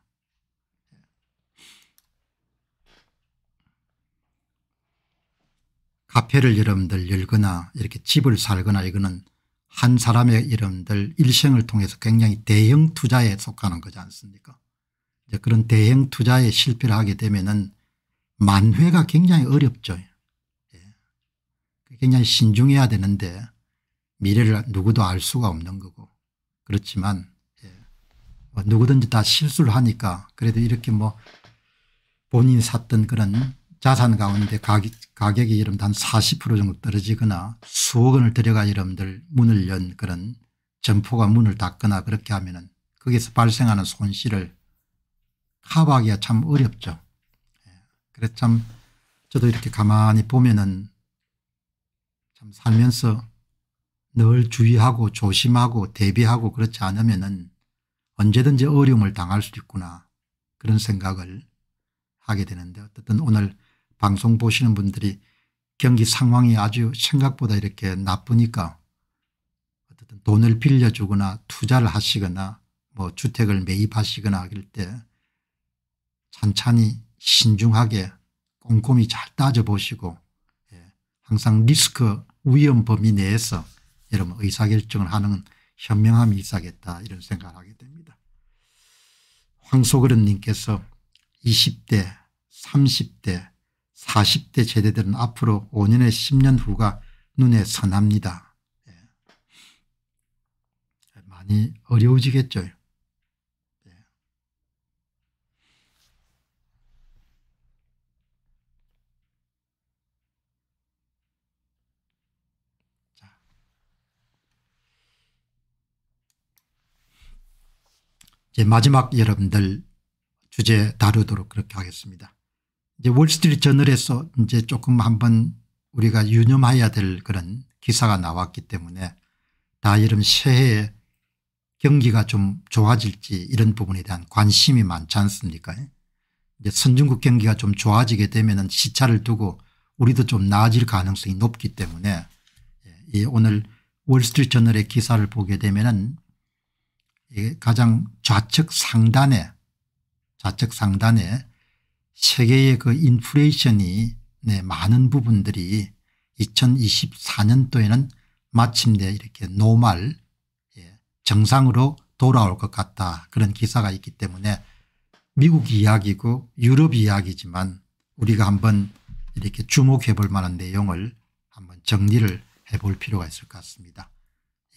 카페를 여러분들 열거나 이렇게 집을 살거나 이거는 한 사람의 여러분들 일생을 통해서 굉장히 대형 투자에 속하는 거지 않습니까 이제 그런 대형 투자에 실패를 하게 되면은 만회가 굉장히 어렵죠. 예. 굉장히 신중해야 되는데 미래를 누구도 알 수가 없는 거고 그렇지만 뭐 누구든지 다 실수를 하니까 그래도 이렇게 뭐 본인이 샀던 그런 자산 가운데 가격, 이이여러분 한40% 정도 떨어지거나 수억 원을 들여가 여러분들 문을 연 그런 점포가 문을 닫거나 그렇게 하면은 거기서 발생하는 손실을 커버하기가 참 어렵죠. 예. 그래서 참 저도 이렇게 가만히 보면은 참 살면서 늘 주의하고 조심하고 대비하고 그렇지 않으면은 언제든지 어려움을 당할 수도 있구나 그런 생각을 하게 되는데 어쨌든 오늘 방송 보시는 분들이 경기 상황이 아주 생각보다 이렇게 나쁘니까 어쨌든 돈을 빌려주거나 투자를 하시거나 뭐 주택을 매입하시거나 하길 때 찬찬히 신중하게 꼼꼼히 잘 따져보시고 예, 항상 리스크 위험 범위 내에서 여러분 의사결정을 하는 현명함이 있어야겠다 이런 생각을 하게 됩니다. 황소그름님께서 20대 30대 40대 세대들은 앞으로 5년에 10년 후가 눈에 선합니다. 예. 많이 어려워지겠죠. 제 마지막 여러분들 주제 다루도록 그렇게 하겠습니다. 이제 월스트리트 저널에서 이제 조금 한번 우리가 유념해야 될 그런 기사가 나왔기 때문에 다 여름 새해에 경기가 좀 좋아질지 이런 부분에 대한 관심이 많지 않습니까? 이제 선진국 경기가 좀 좋아지게 되면 시차를 두고 우리도 좀 나아질 가능성이 높기 때문에 예, 이 오늘 월스트리트 저널의 기사를 보게 되면은 가장 좌측 상단에 좌측 상단에 세계의 그 인플레이션이 네, 많은 부분들이 2024년도에는 마침내 이렇게 노말 예, 정상으로 돌아올 것 같다 그런 기사가 있기 때문에 미국 이야기고 유럽 이야기지만 우리가 한번 이렇게 주목해 볼 만한 내용을 한번 정리를 해 볼 필요가 있을 것 같습니다.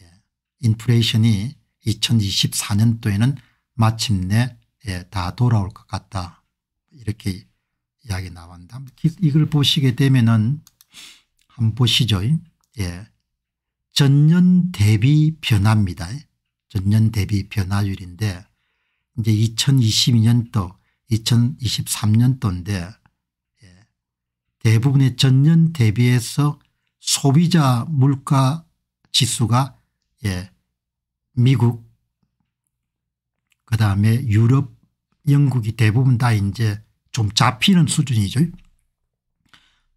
예, 인플레이션이 2024년도에는 마침내 예, 다 돌아올 것 같다. 이렇게 이야기 나왔는데 이걸 보시게 되면은 한번 보시죠. 예. 전년 대비 변화입니다. 전년 대비 변화율인데 이제 2022년도 2023년도인데 예. 대부분의 전년 대비해서 소비자 물가 지수가 예. 미국 그다음에 유럽 영국이 대부분 다 이제 좀 잡히는 수준이죠.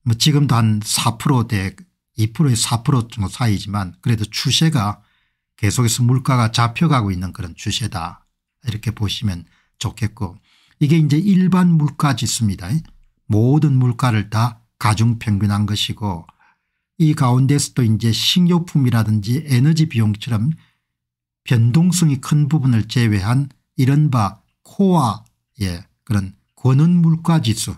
뭐 지금도 한 4%대 2%의 4% 정도 사이지만 그래도 추세가 계속해서 물가가 잡혀가고 있는 그런 추세다 이렇게 보시면 좋겠고 이게 이제 일반 물가 지수입니다. 모든 물가를 다 가중평균한 것이고 이 가운데서도 이제 식료품이라든지 에너지 비용처럼 변동성이 큰 부분을 제외한 이른바 코아의 예, 그런 권은물가지수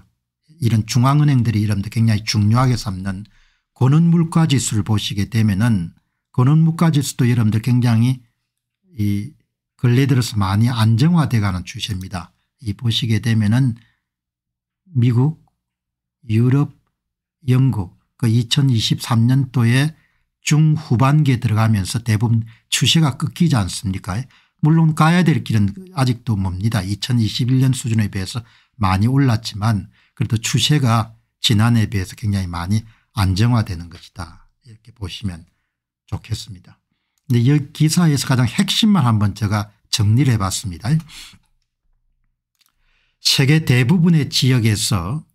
이런 중앙은행들이 이름도 굉장히 중요하게 삼는 권은물가지수를 보시게 되면은 권은물가지수도 여러분들 굉장히 이 근래 들어서 많이 안정화돼가는 추세입니다. 이 보시게 되면은 미국, 유럽, 영국 그 2023년도에 중후반기에 들어가면서 대부분 추세가 끊기지 않습니까 물론 가야 될 길은 아직도 멉니다. 2021년 수준에 비해서 많이 올랐지만 그래도 추세가 지난해에 비해서 굉장히 많이 안정화되는 것이다 이렇게 보시면 좋겠습니다. 근데 이 기사에서 가장 핵심만 한번 제가 정리를 해봤습니다. 세계 대부분의 지역에서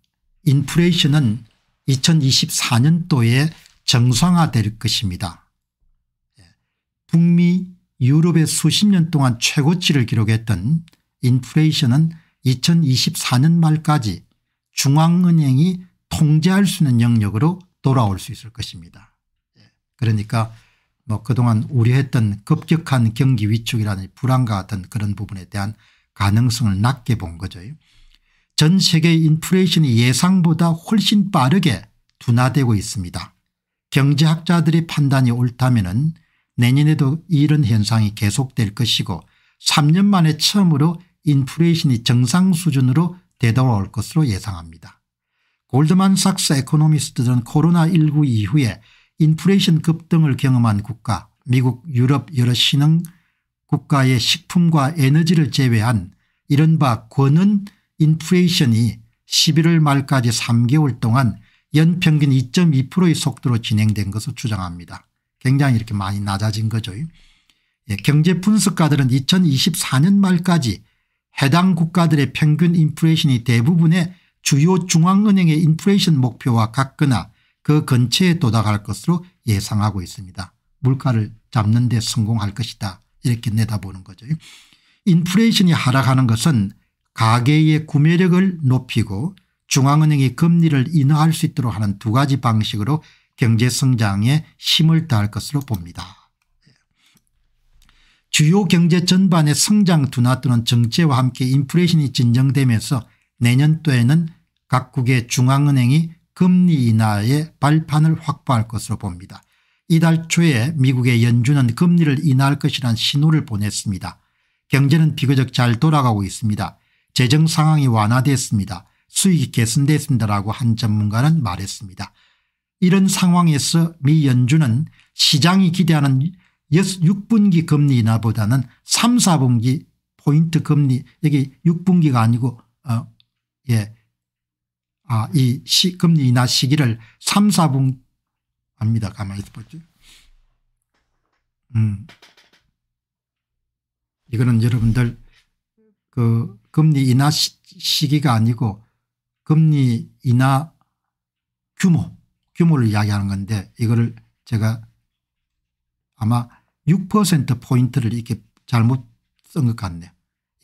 인플레이션은 2024년도에 정상화될 것입니다. 예. 북미 유럽의 수십 년 동안 최고치를 기록했던 인플레이션은 2024년 말까지 중앙은행이 통제할 수 있는 영역으로 돌아올 수 있을 것입니다. 예. 그러니까 뭐 그동안 우려했던 급격한 경기 위축이라는 불안과 같은 그런 부분에 대한 가능성을 낮게 본 거죠. 전 세계 인플레이션이 예상보다 훨씬 빠르게 둔화되고 있습니다. 경제학자들의 판단이 옳다면 내년에도 이런 현상이 계속될 것이고 3년 만에 처음으로 인플레이션이 정상 수준으로 되돌아올 것으로 예상합니다. 골드만삭스 에코노미스트들은 코로나19 이후에 인플레이션 급등을 경험한 국가 미국 유럽 여러 신흥 국가의 식품과 에너지를 제외한 이른바 권은 인플레이션이 11월 말까지 3개월 동안 연평균 2.2%의 속도로 진행된 것을 주장합니다. 굉장히 이렇게 많이 낮아진 거죠. 예, 경제 분석가들은 2024년 말까지 해당 국가들의 평균 인플레이션이 대부분의 주요 중앙은행의 인플레이션 목표와 같거나 그 근처에 도달할 것으로 예상하고 있습니다. 물가를 잡는 데 성공할 것이다 이렇게 내다보는 거죠. 인플레이션이 하락하는 것은 가계의 구매력을 높이고 중앙은행이 금리를 인하할 수 있도록 하는 두 가지 방식으로 경제성장에 힘을 다할 것으로 봅니다. 주요 경제 전반의 성장 둔화 또는 정체와 함께 인플레이션이 진정되면서 내년도에는 각국의 중앙은행이 금리 인하의 발판을 확보할 것으로 봅니다. 이달 초에 미국의 연준은 금리를 인하할 것이란 신호를 보냈습니다. 경제는 비교적 잘 돌아가고 있습니다. 재정 상황이 완화됐습니다. 수익 있게 쓴댔습니다라고 한 전문가는 말했습니다. 이런 상황에서 미 연준은 시장이 기대하는 6분기 금리 인하보다는 3, 4분기 포인트 금리 여기 6분기가 아니고 어, 예. 아, 이 시, 금리 인하 시기를 3, 4분 합니다. 가만히 보죠. 음. 이거는 여러분들 그 금리 인하 시, 기가 아니고 금리 인하 규모 규모를 이야기하는 건데 이거를 제가 아마 6%포인트를 이렇게 잘못 쓴 것 같네요.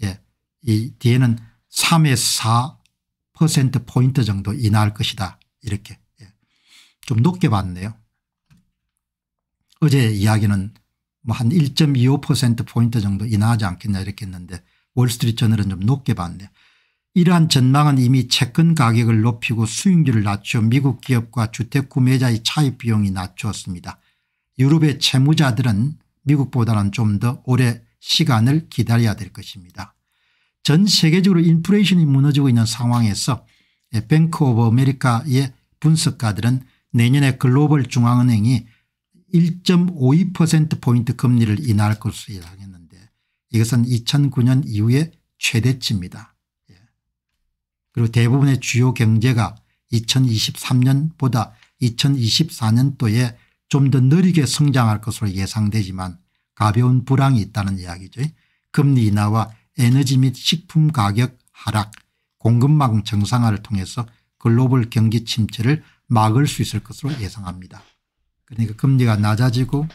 예. 이 뒤에는 3에서 4%포인트 정도 인하할 것이다. 이렇게. 예. 좀 높게 봤네요. 어제 이야기는 뭐 한 1.25%포인트 정도 인하하지 않겠냐 이렇게 했는데 월스트리트 저널은 좀 높게 봤네요. 이러한 전망은 이미 채권 가격을 높이고 수익률을 낮춰 미국 기업과 주택구매자의 차입 비용이 낮추었습니다. 유럽의 채무자들은 미국보다는 좀 더 오래 시간을 기다려야 될 것입니다. 전 세계적으로 인플레이션이 무너지고 있는 상황에서 뱅크 오브 아메리카의 분석가들은 내년에 글로벌 중앙은행이 1.52%포인트 금리를 인하할 것으로 예상했는데 이것은 2009년 이후에 최대치입니다. 그리고 대부분의 주요 경제가 2023년보다 2024년도에 좀 더 느리게 성장할 것으로 예상되지만 가벼운 불황이 있다는 이야기죠. 금리 인하와 에너지 및 식품 가격 하락, 공급망 정상화를 통해서 글로벌 경기 침체를 막을 수 있을 것으로 예상합니다. 그러니까 금리가 낮아지고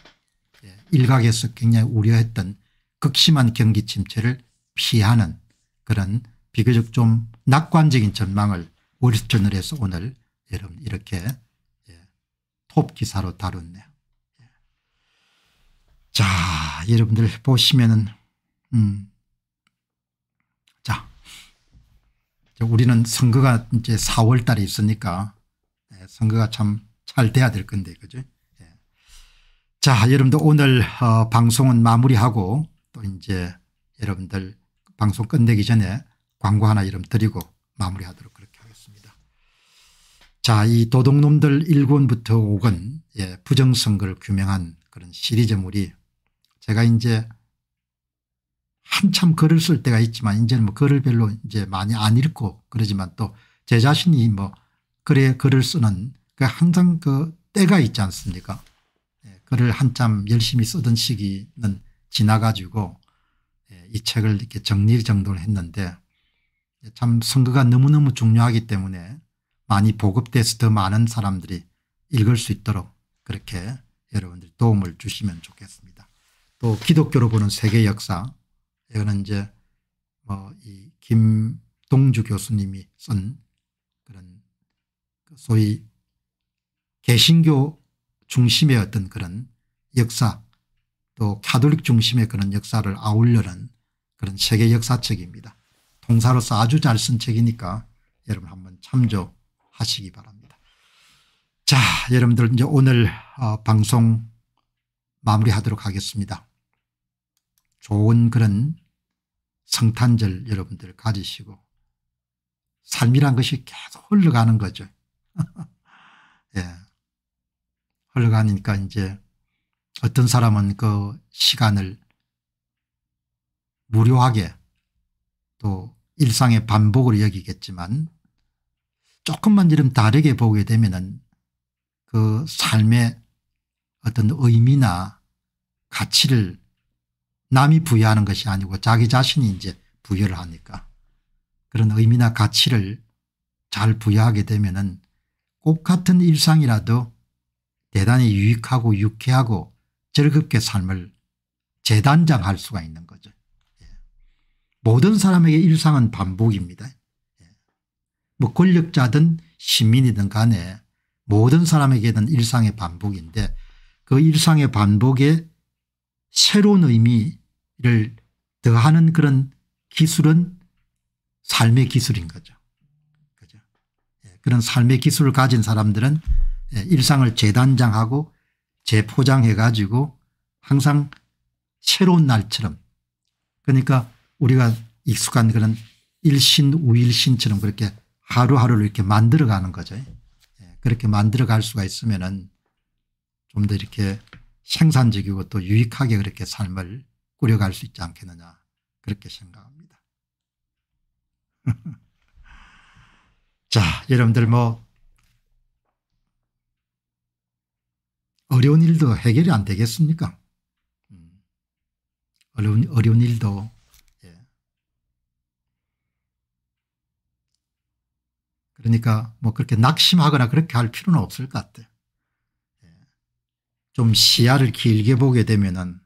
예, 일각에서 굉장히 우려했던 극심한 경기 침체를 피하는 그런 비교적 좀 낙관적인 전망을 월전을 해서 오늘 여러분 이렇게 예, 톱 기사로 다뤘네요. 예. 자 여러분들 보시면은 음. 자 우리는 선거가 이제 4월 달에 있으니까 예, 선거가 참 잘 돼야 될 건데 그죠 자 여러분들 오늘 어, 방송은 마무리하고 또 이제 여러분들 방송 끝내기 전에 광고 하나 이름 드리고 마무리하도록 그렇게 하겠습니다. 자, 이 도둑놈들 1권부터 5권 예, 부정선거를 규명한 그런 시리즈물이 제가 이제 한참 글을 쓸 때가 있지만 이제는 뭐 글을 별로 이제 많이 안 읽고 그러지만 또 제 자신이 뭐 글에 글을 쓰는 그 항상 그 때가 있지 않습니까? 예, 글을 한참 열심히 쓰던 시기는 지나가지고 예, 이 책을 이렇게 정리 정돈을 했는데 참 선거가 너무너무 중요하기 때문에 많이 보급돼서 더 많은 사람들이 읽을 수 있도록 그렇게 여러분들 도움을 주시면 좋겠습니다. 또 기독교로 보는 세계 역사 이거는 이제 뭐 이 김동주 교수님이 쓴 그런 그 소위 개신교 중심의 어떤 그런 역사 또 카톨릭 중심의 그런 역사를 아울려는 그런 세계 역사책입니다. 통사로서 아주 잘 쓴 책이니까 여러분 한번 참조하시기 바랍니다. 자 여러분들 이제 오늘 어, 방송 마무리하도록 하겠습니다. 좋은 그런 성탄절 여러분들 가지시고 삶이란 것이 계속 흘러가는 거죠. 예. 흘러가니까 이제 어떤 사람은 그 시간을 무료하게 또 일상의 반복을 여기겠지만 조금만 이름 다르게 보게 되면은 그 삶의 어떤 의미나 가치를 남이 부여하는 것이 아니고 자기 자신이 이제 부여를 하니까 그런 의미나 가치를 잘 부여하게 되면은 꼭 같은 일상이라도 대단히 유익하고 유쾌하고 즐겁게 삶을 재단장할 수가 있는 거죠. 모든 사람에게 일상은 반복입니다. 예. 뭐 권력자든 시민이든 간에 모든 사람에게는 일상의 반복인데 그 일상의 반복에 새로운 의미를 더하는 그런 기술은 삶의 기술인 거죠. 그죠? 예, 그런 삶의 기술을 가진 사람들은 예, 일상을 재단장하고 재포장해 가지고 항상 새로운 날처럼 그러니까 우리가 익숙한 그런 일신 우일신처럼 그렇게 하루하루를 이렇게 만들어가는 거죠. 예, 그렇게 만들어갈 수가 있으면좀 더 이렇게 생산적이고 또 유익하게 그렇게 삶을 꾸려갈 수 있지 않겠느냐 그렇게 생각합니다. 자 여러분들 뭐 어려운 일도 해결이 안 되겠습니까 음. 어려운, 어려운 일도 그러니까 뭐 그렇게 낙심하거나 그렇게 할 필요는 없을 것 같아요. 예. 좀 시야를 길게 보게 되면은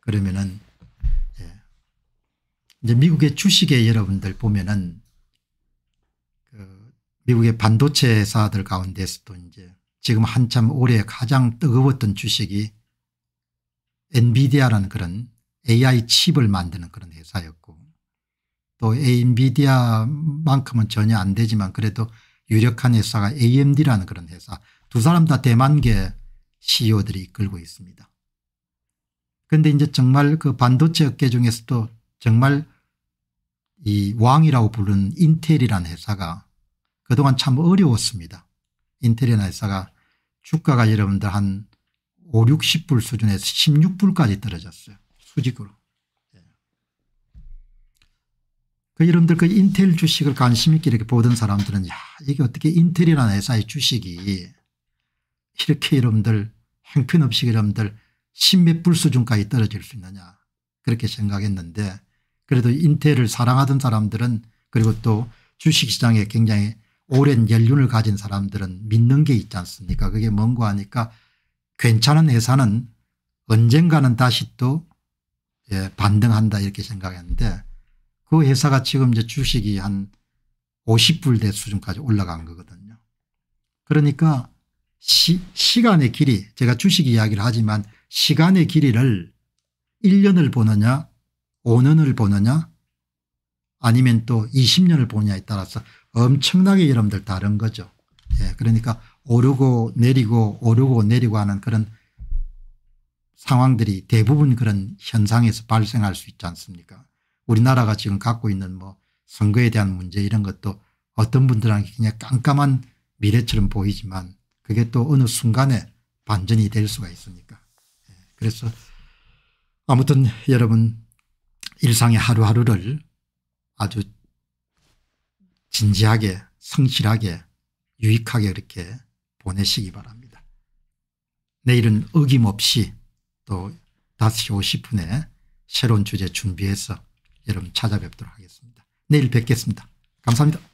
그러면은 예. 이제 미국의 주식에 여러분들 보면은 그 미국의 반도체 회사들 가운데서도 이제 지금 한참 올해 가장 뜨거웠던 주식이 엔비디아라는 그런 AI 칩을 만드는 그런 회사였고 또에이미디아만큼은 전혀 안 되지만 그래도 유력한 회사가 AMD라는 그런 회사 두 사람 다 대만계 CEO들이 이끌고 있습니다. 그런데 이제 정말 그 반도체 업계 중에서도 정말 이 왕이라고 부르는 인텔이라는 회사가 그동안 참 어려웠습니다. 인텔이라는 회사가 주가가 여러분들 한 5, 60불 수준에서 16불까지 떨어졌어요. 수직으로. 그 여러분들 그 인텔 주식을 관심 있게 이렇게 보던 사람들은 야 이게 어떻게 인텔이라는 회사의 주식이 이렇게 여러분들 행편없이 여러분들 십몇 불 수준까지 떨어질 수 있느냐 그렇게 생각했는데 그래도 인텔을 사랑하던 사람들은 그리고 또 주식시장에 굉장히 오랜 연륜을 가진 사람들은 믿는 게 있지 않습니까 그게 뭔고 하니까 괜찮은 회사는 언젠가는 다시 또 예, 반등한다 이렇게 생각했는데 그 회사가 지금 이제 주식이 한 50불 대 수준까지 올라간 거거든요. 그러니까 시, 시간의 길이 제가 주식 이야기를 하지만 시간의 길이를 1년을 보느냐 5년을 보느냐 아니면 또 20년을 보느냐에 따라서 엄청나게 여러분들 다른 거죠. 예, 그러니까 오르고 내리고 오르고 내리고 하는 그런 상황들이 대부분 그런 현상에서 발생할 수 있지 않습니까 우리나라가 지금 갖고 있는 뭐 선거에 대한 문제 이런 것도 어떤 분들한테 그냥 깜깜한 미래처럼 보이지만 그게 또 어느 순간에 반전이 될 수가 있으니까. 예, 그래서 아무튼 여러분 일상의 하루하루를 아주 진지하게 성실하게 유익하게 이렇게 보내시기 바랍니다. 내일은 어김없이 또 5시 50분에 새로운 주제 준비해서 여러분 찾아뵙도록 하겠습니다. 내일 뵙겠습니다. 감사합니다.